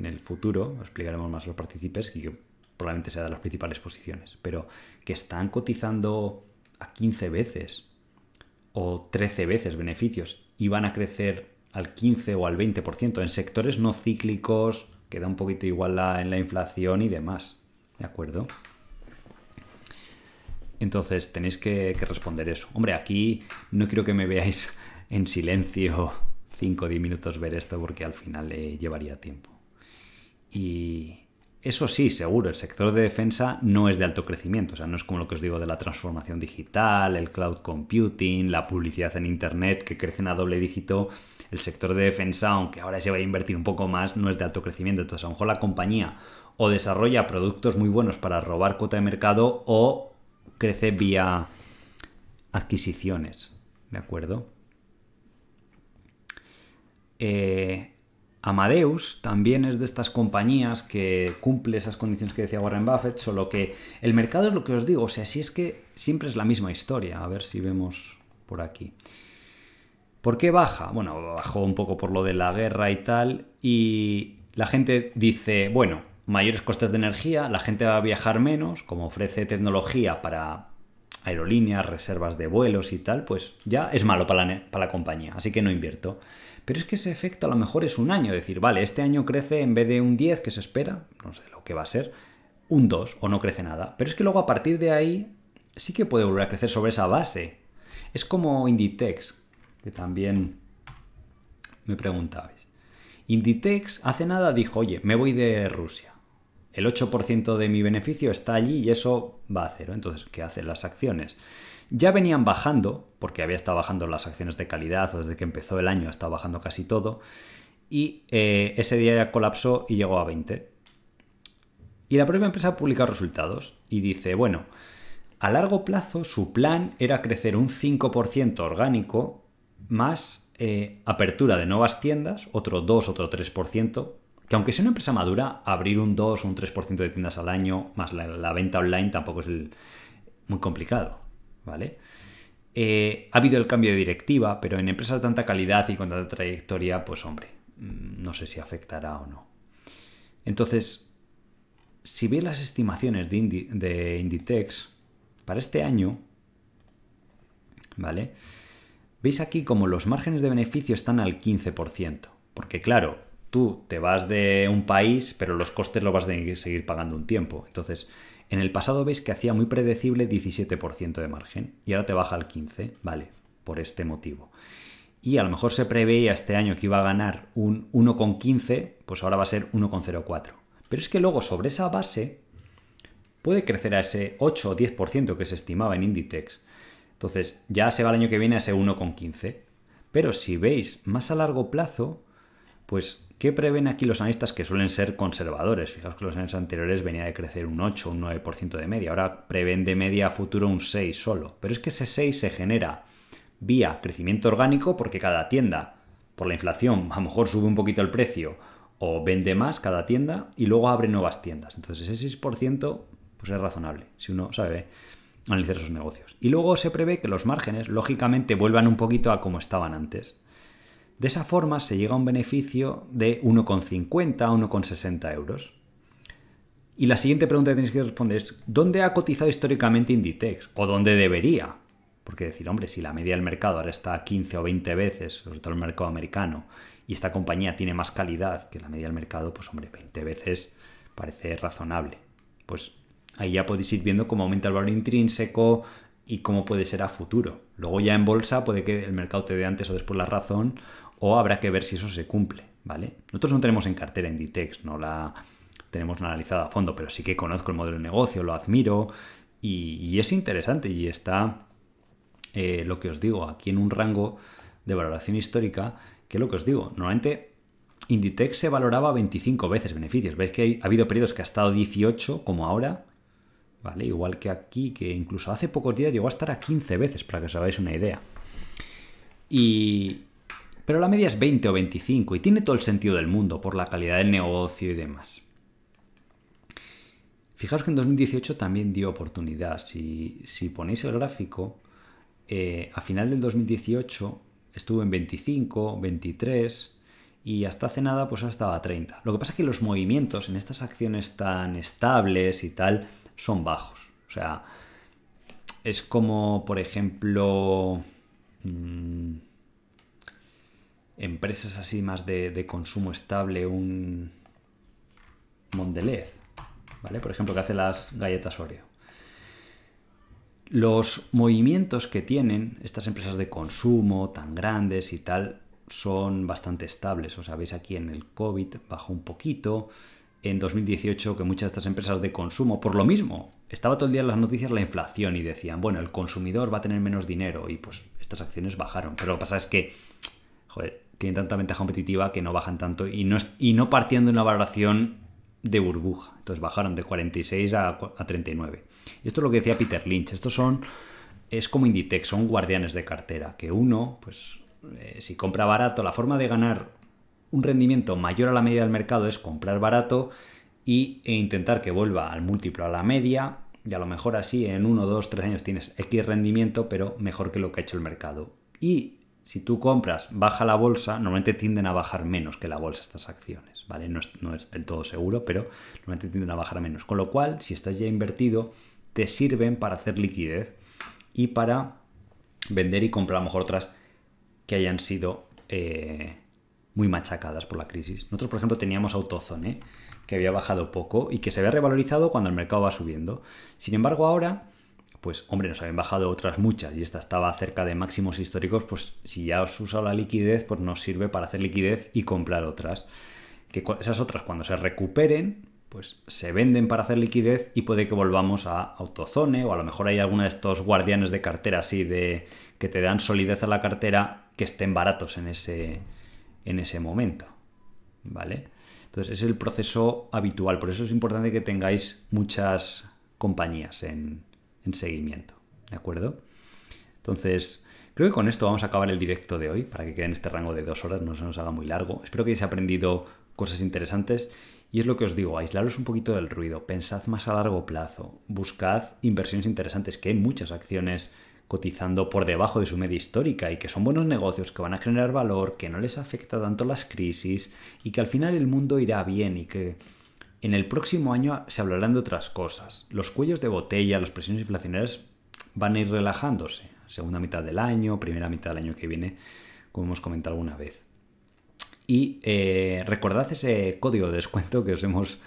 el, futuro, explicaremos más a los partícipes y que probablemente sea de las principales posiciones, pero que están cotizando a 15 veces o 13 veces beneficios y van a crecer al 15 o al 20% en sectores no cíclicos, queda un poquito igual en la inflación y demás. ¿De acuerdo? Entonces tenéis que, responder eso. Hombre, aquí no quiero que me veáis en silencio 5 o 10 minutos ver esto porque al final eh, llevaría tiempo. Y, eso sí, seguro, el sector de defensa no es de alto crecimiento, o sea, no es como lo que os digo de la transformación digital, el cloud computing, la publicidad en Internet que crecen a doble dígito. El sector de defensa, aunque ahora se vaya a invertir un poco más, no es de alto crecimiento. Entonces, a lo mejor la compañía o desarrolla productos muy buenos para robar cuota de mercado o crece vía adquisiciones, ¿de acuerdo? Eh, Amadeus también es de estas compañías que cumple esas condiciones que decía Warren Buffett, solo que el mercado es lo que os digo, o sea, si es que siempre es la misma historia, a ver si vemos por aquí. ¿Por qué baja? Bueno, bajó un poco por lo de la guerra y tal, y la gente dice, bueno, mayores costes de energía, la gente va a viajar menos, como ofrece tecnología para aerolíneas, reservas de vuelos y tal, pues ya es malo para la, para la compañía, así que no invierto. Pero es que ese efecto a lo mejor es un año, decir, vale, este año crece en vez de un 10 que se espera, no sé lo que va a ser, un 2 o no crece nada. Pero es que luego a partir de ahí sí que puede volver a crecer sobre esa base. Es como Inditex, que también me preguntabais. Inditex hace nada dijo, oye, me voy de Rusia. El 8% de mi beneficio está allí y eso va a cero. Entonces, ¿qué hacen las acciones? ya venían bajando, porque había estado bajando las acciones de calidad, o desde que empezó el año ha estado bajando casi todo, y eh, ese día ya colapsó y llegó a 20. Y la propia empresa publica resultados y dice, bueno, a largo plazo su plan era crecer un 5% orgánico más eh, apertura de nuevas tiendas, otro 2, otro 3%, que aunque sea una empresa madura, abrir un 2 o un 3% de tiendas al año más la, venta online tampoco es muy complicado. ¿vale? Eh, ha habido el cambio de directiva, pero en empresas de tanta calidad y con tanta trayectoria, pues hombre, mm, no sé si afectará o no. Entonces, si veis las estimaciones de, Inditex para este año, ¿vale? Veis aquí como los márgenes de beneficio están al 15%, porque claro, tú te vas de un país, pero los costes los vas a seguir pagando un tiempo. Entonces, en el pasado veis que hacía muy predecible 17% de margen y ahora te baja al 15%, ¿vale? Por este motivo. Y a lo mejor se preveía este año que iba a ganar un 1,15, pues ahora va a ser 1,04. Pero es que luego sobre esa base puede crecer a ese 8 o 10% que se estimaba en Inditex. Entonces ya se va el año que viene a ese 1,15. Pero si veis más a largo plazo, pues, ¿qué prevén aquí los analistas que suelen ser conservadores? Fijaos que los años anteriores venía de crecer un 8, un 9% de media. Ahora prevén de media a futuro un 6 solo. Pero es que ese 6 se genera vía crecimiento orgánico porque cada tienda, por la inflación, a lo mejor sube un poquito el precio o vende más cada tienda y luego abre nuevas tiendas. Entonces ese 6% pues es razonable, si uno sabe analizar sus negocios. Y luego se prevé que los márgenes, lógicamente, vuelvan un poquito a como estaban antes. De esa forma se llega a un beneficio de 1,50 a 1,60 euros. Y la siguiente pregunta que tenéis que responder es, ¿dónde ha cotizado históricamente Inditex? ¿O dónde debería? Porque decir, hombre, si la media del mercado ahora está 15 o 20 veces, sobre todo el mercado americano, y esta compañía tiene más calidad que la media del mercado, pues hombre, 20 veces parece razonable. Pues ahí ya podéis ir viendo cómo aumenta el valor intrínseco y cómo puede ser a futuro. Luego ya en bolsa puede que el mercado te dé antes o después la razón o habrá que ver si eso se cumple, ¿vale? Nosotros no tenemos en cartera Inditex, no la tenemos analizada a fondo, pero sí que conozco el modelo de negocio, lo admiro y, es interesante y está, eh, lo que os digo, aquí en un rango de valoración histórica, que es lo que os digo, normalmente Inditex se valoraba 25 veces beneficios, veis que ha habido periodos que ha estado 18 como ahora, ¿vale? Igual que aquí, que incluso hace pocos días llegó a estar a 15 veces, para que os hagáis una idea. Y, pero la media es 20 o 25 y tiene todo el sentido del mundo por la calidad del negocio y demás. Fijaos que en 2018 también dio oportunidad. Si, ponéis el gráfico, eh, a final del 2018 estuvo en 25, 23 y hasta hace nada pues estaba a 30. Lo que pasa es que los movimientos en estas acciones tan estables y tal son bajos. O sea, es como, por ejemplo... Mm, empresas así más de, consumo estable, un Mondelez, ¿vale? Por ejemplo, que hace las galletas Oreo. Los movimientos que tienen estas empresas de consumo tan grandes y tal son bastante estables. O sea, veis aquí en el COVID bajó un poquito. En 2018 que muchas de estas empresas de consumo, por lo mismo, estaba todo el día en las noticias la inflación y decían, bueno, el consumidor va a tener menos dinero y pues estas acciones bajaron. Pero lo que pasa es que, joder, tienen tanta ventaja competitiva que no bajan tanto y no, y no partiendo de una valoración de burbuja. Entonces bajaron de 46 a, 39. Y esto es lo que decía Peter Lynch. Estos son, es como Inditex, son guardianes de cartera. Que uno, pues eh, si compra barato, la forma de ganar un rendimiento mayor a la media del mercado es comprar barato y, e intentar que vuelva al múltiplo a la media. Y a lo mejor así en 1, 2, 3 años tienes X rendimiento, pero mejor que lo que ha hecho el mercado. Y si tú compras, baja la bolsa, normalmente tienden a bajar menos que la bolsa estas acciones, ¿vale? No es, no es del todo seguro, pero normalmente tienden a bajar menos. Con lo cual, si estás ya invertido, te sirven para hacer liquidez y para vender y comprar a lo mejor otras que hayan sido eh, muy machacadas por la crisis. Nosotros, por ejemplo, teníamos Autozone, ¿eh? que había bajado poco y que se había revalorizado cuando el mercado va subiendo. Sin embargo, ahora pues hombre, nos habían bajado otras muchas y esta estaba cerca de máximos históricos, pues si ya os usa la liquidez, pues nos sirve para hacer liquidez y comprar otras. Que esas otras cuando se recuperen, pues se venden para hacer liquidez y puede que volvamos a Autozone o a lo mejor hay alguno de estos guardianes de cartera así de que te dan solidez a la cartera que estén baratos en ese en ese momento, ¿vale? Entonces, es el proceso habitual, por eso es importante que tengáis muchas compañías en, en seguimiento. ¿De acuerdo? Entonces, creo que con esto vamos a acabar el directo de hoy, para que quede en este rango de dos horas, no se nos haga muy largo. Espero que hayáis aprendido cosas interesantes. Y es lo que os digo, aislaros un poquito del ruido, pensad más a largo plazo, buscad inversiones interesantes, que hay muchas acciones cotizando por debajo de su media histórica y que son buenos negocios, que van a generar valor, que no les afecta tanto las crisis y que al final el mundo irá bien y que en el próximo año se hablarán de otras cosas. Los cuellos de botella, las presiones inflacionarias van a ir relajándose. Segunda mitad del año, primera mitad del año que viene, como hemos comentado alguna vez. Y eh, recordad ese código de descuento que os hemos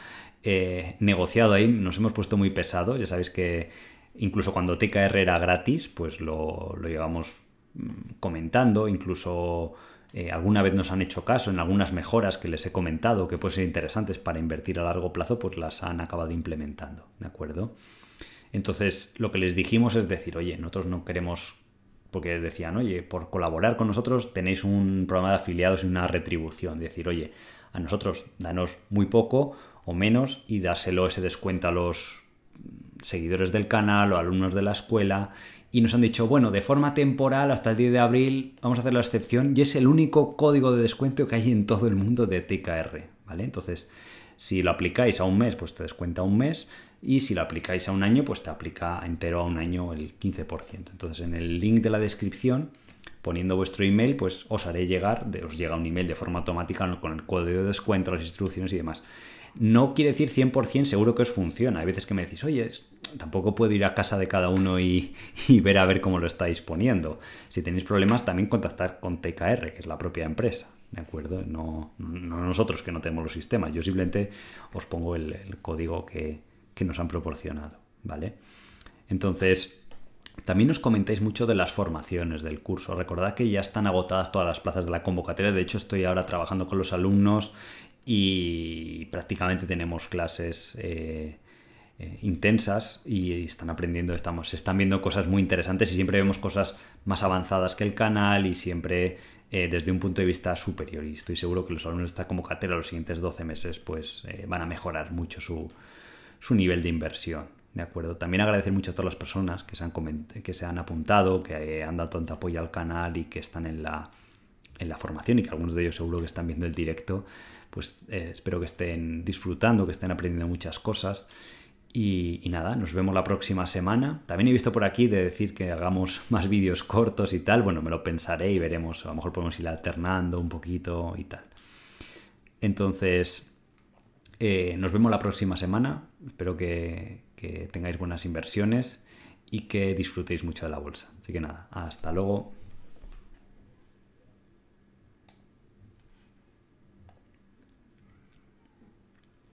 eh, negociado ahí, nos hemos puesto muy pesado, ya sabéis que incluso cuando TKR era gratis, pues lo, lo llevamos mm, comentando, incluso eh, alguna vez nos han hecho caso en algunas mejoras que les he comentado que pueden ser interesantes para invertir a largo plazo, pues las han acabado implementando, ¿de acuerdo? Entonces, lo que les dijimos es decir, oye, nosotros no queremos, porque decían, oye, por colaborar con nosotros tenéis un programa de afiliados y una retribución, decir, oye, a nosotros danos muy poco o menos y dáselo ese descuento a los seguidores del canal o alumnos de la escuela y nos han dicho, bueno, de forma temporal hasta el 10 de abril vamos a hacer la excepción y es el único código de descuento que hay en todo el mundo de TKR, ¿vale? Entonces, si lo aplicáis a un mes, pues te descuenta un mes y si lo aplicáis a un año, pues te aplica entero a un año el 15%. Entonces, en el link de la descripción, poniendo vuestro email, pues os haré llegar, os llega un email de forma automática con el código de descuento, las instrucciones y demás no quiere decir 100% seguro que os funciona. Hay veces que me decís, oye, tampoco puedo ir a casa de cada uno y, ver a ver cómo lo estáis poniendo. Si tenéis problemas, también contactar con TKR, que es la propia empresa. ¿De acuerdo? No, nosotros que no tenemos los sistemas. Yo simplemente os pongo el, código que, que, nos han proporcionado. ¿Vale? Entonces, también os comentáis mucho de las formaciones del curso. Recordad que ya están agotadas todas las plazas de la convocatoria. De hecho, estoy ahora trabajando con los alumnos y prácticamente tenemos clases eh, eh, intensas y están aprendiendo, estamos, se están viendo cosas muy interesantes y siempre vemos cosas más avanzadas que el canal y siempre eh, desde un punto de vista superior. Y estoy seguro que los alumnos de esta convocatoria los siguientes 12 meses pues, van a mejorar mucho su, nivel de inversión. ¿De acuerdo? También agradecer mucho a todas las personas que se han, que se han apuntado, que han dado tanto apoyo al canal y que están en la, en la formación y que algunos de ellos seguro que están viendo el directo pues eh, espero que estén disfrutando, que estén aprendiendo muchas cosas. Y, nada, nos vemos la próxima semana. También he visto por aquí de decir que hagamos más vídeos cortos y tal. Bueno, me lo pensaré y veremos. A lo mejor podemos ir alternando un poquito y tal. Entonces, eh, nos vemos la próxima semana. Espero que, que tengáis buenas inversiones y que disfrutéis mucho de la bolsa. Así que nada, hasta luego.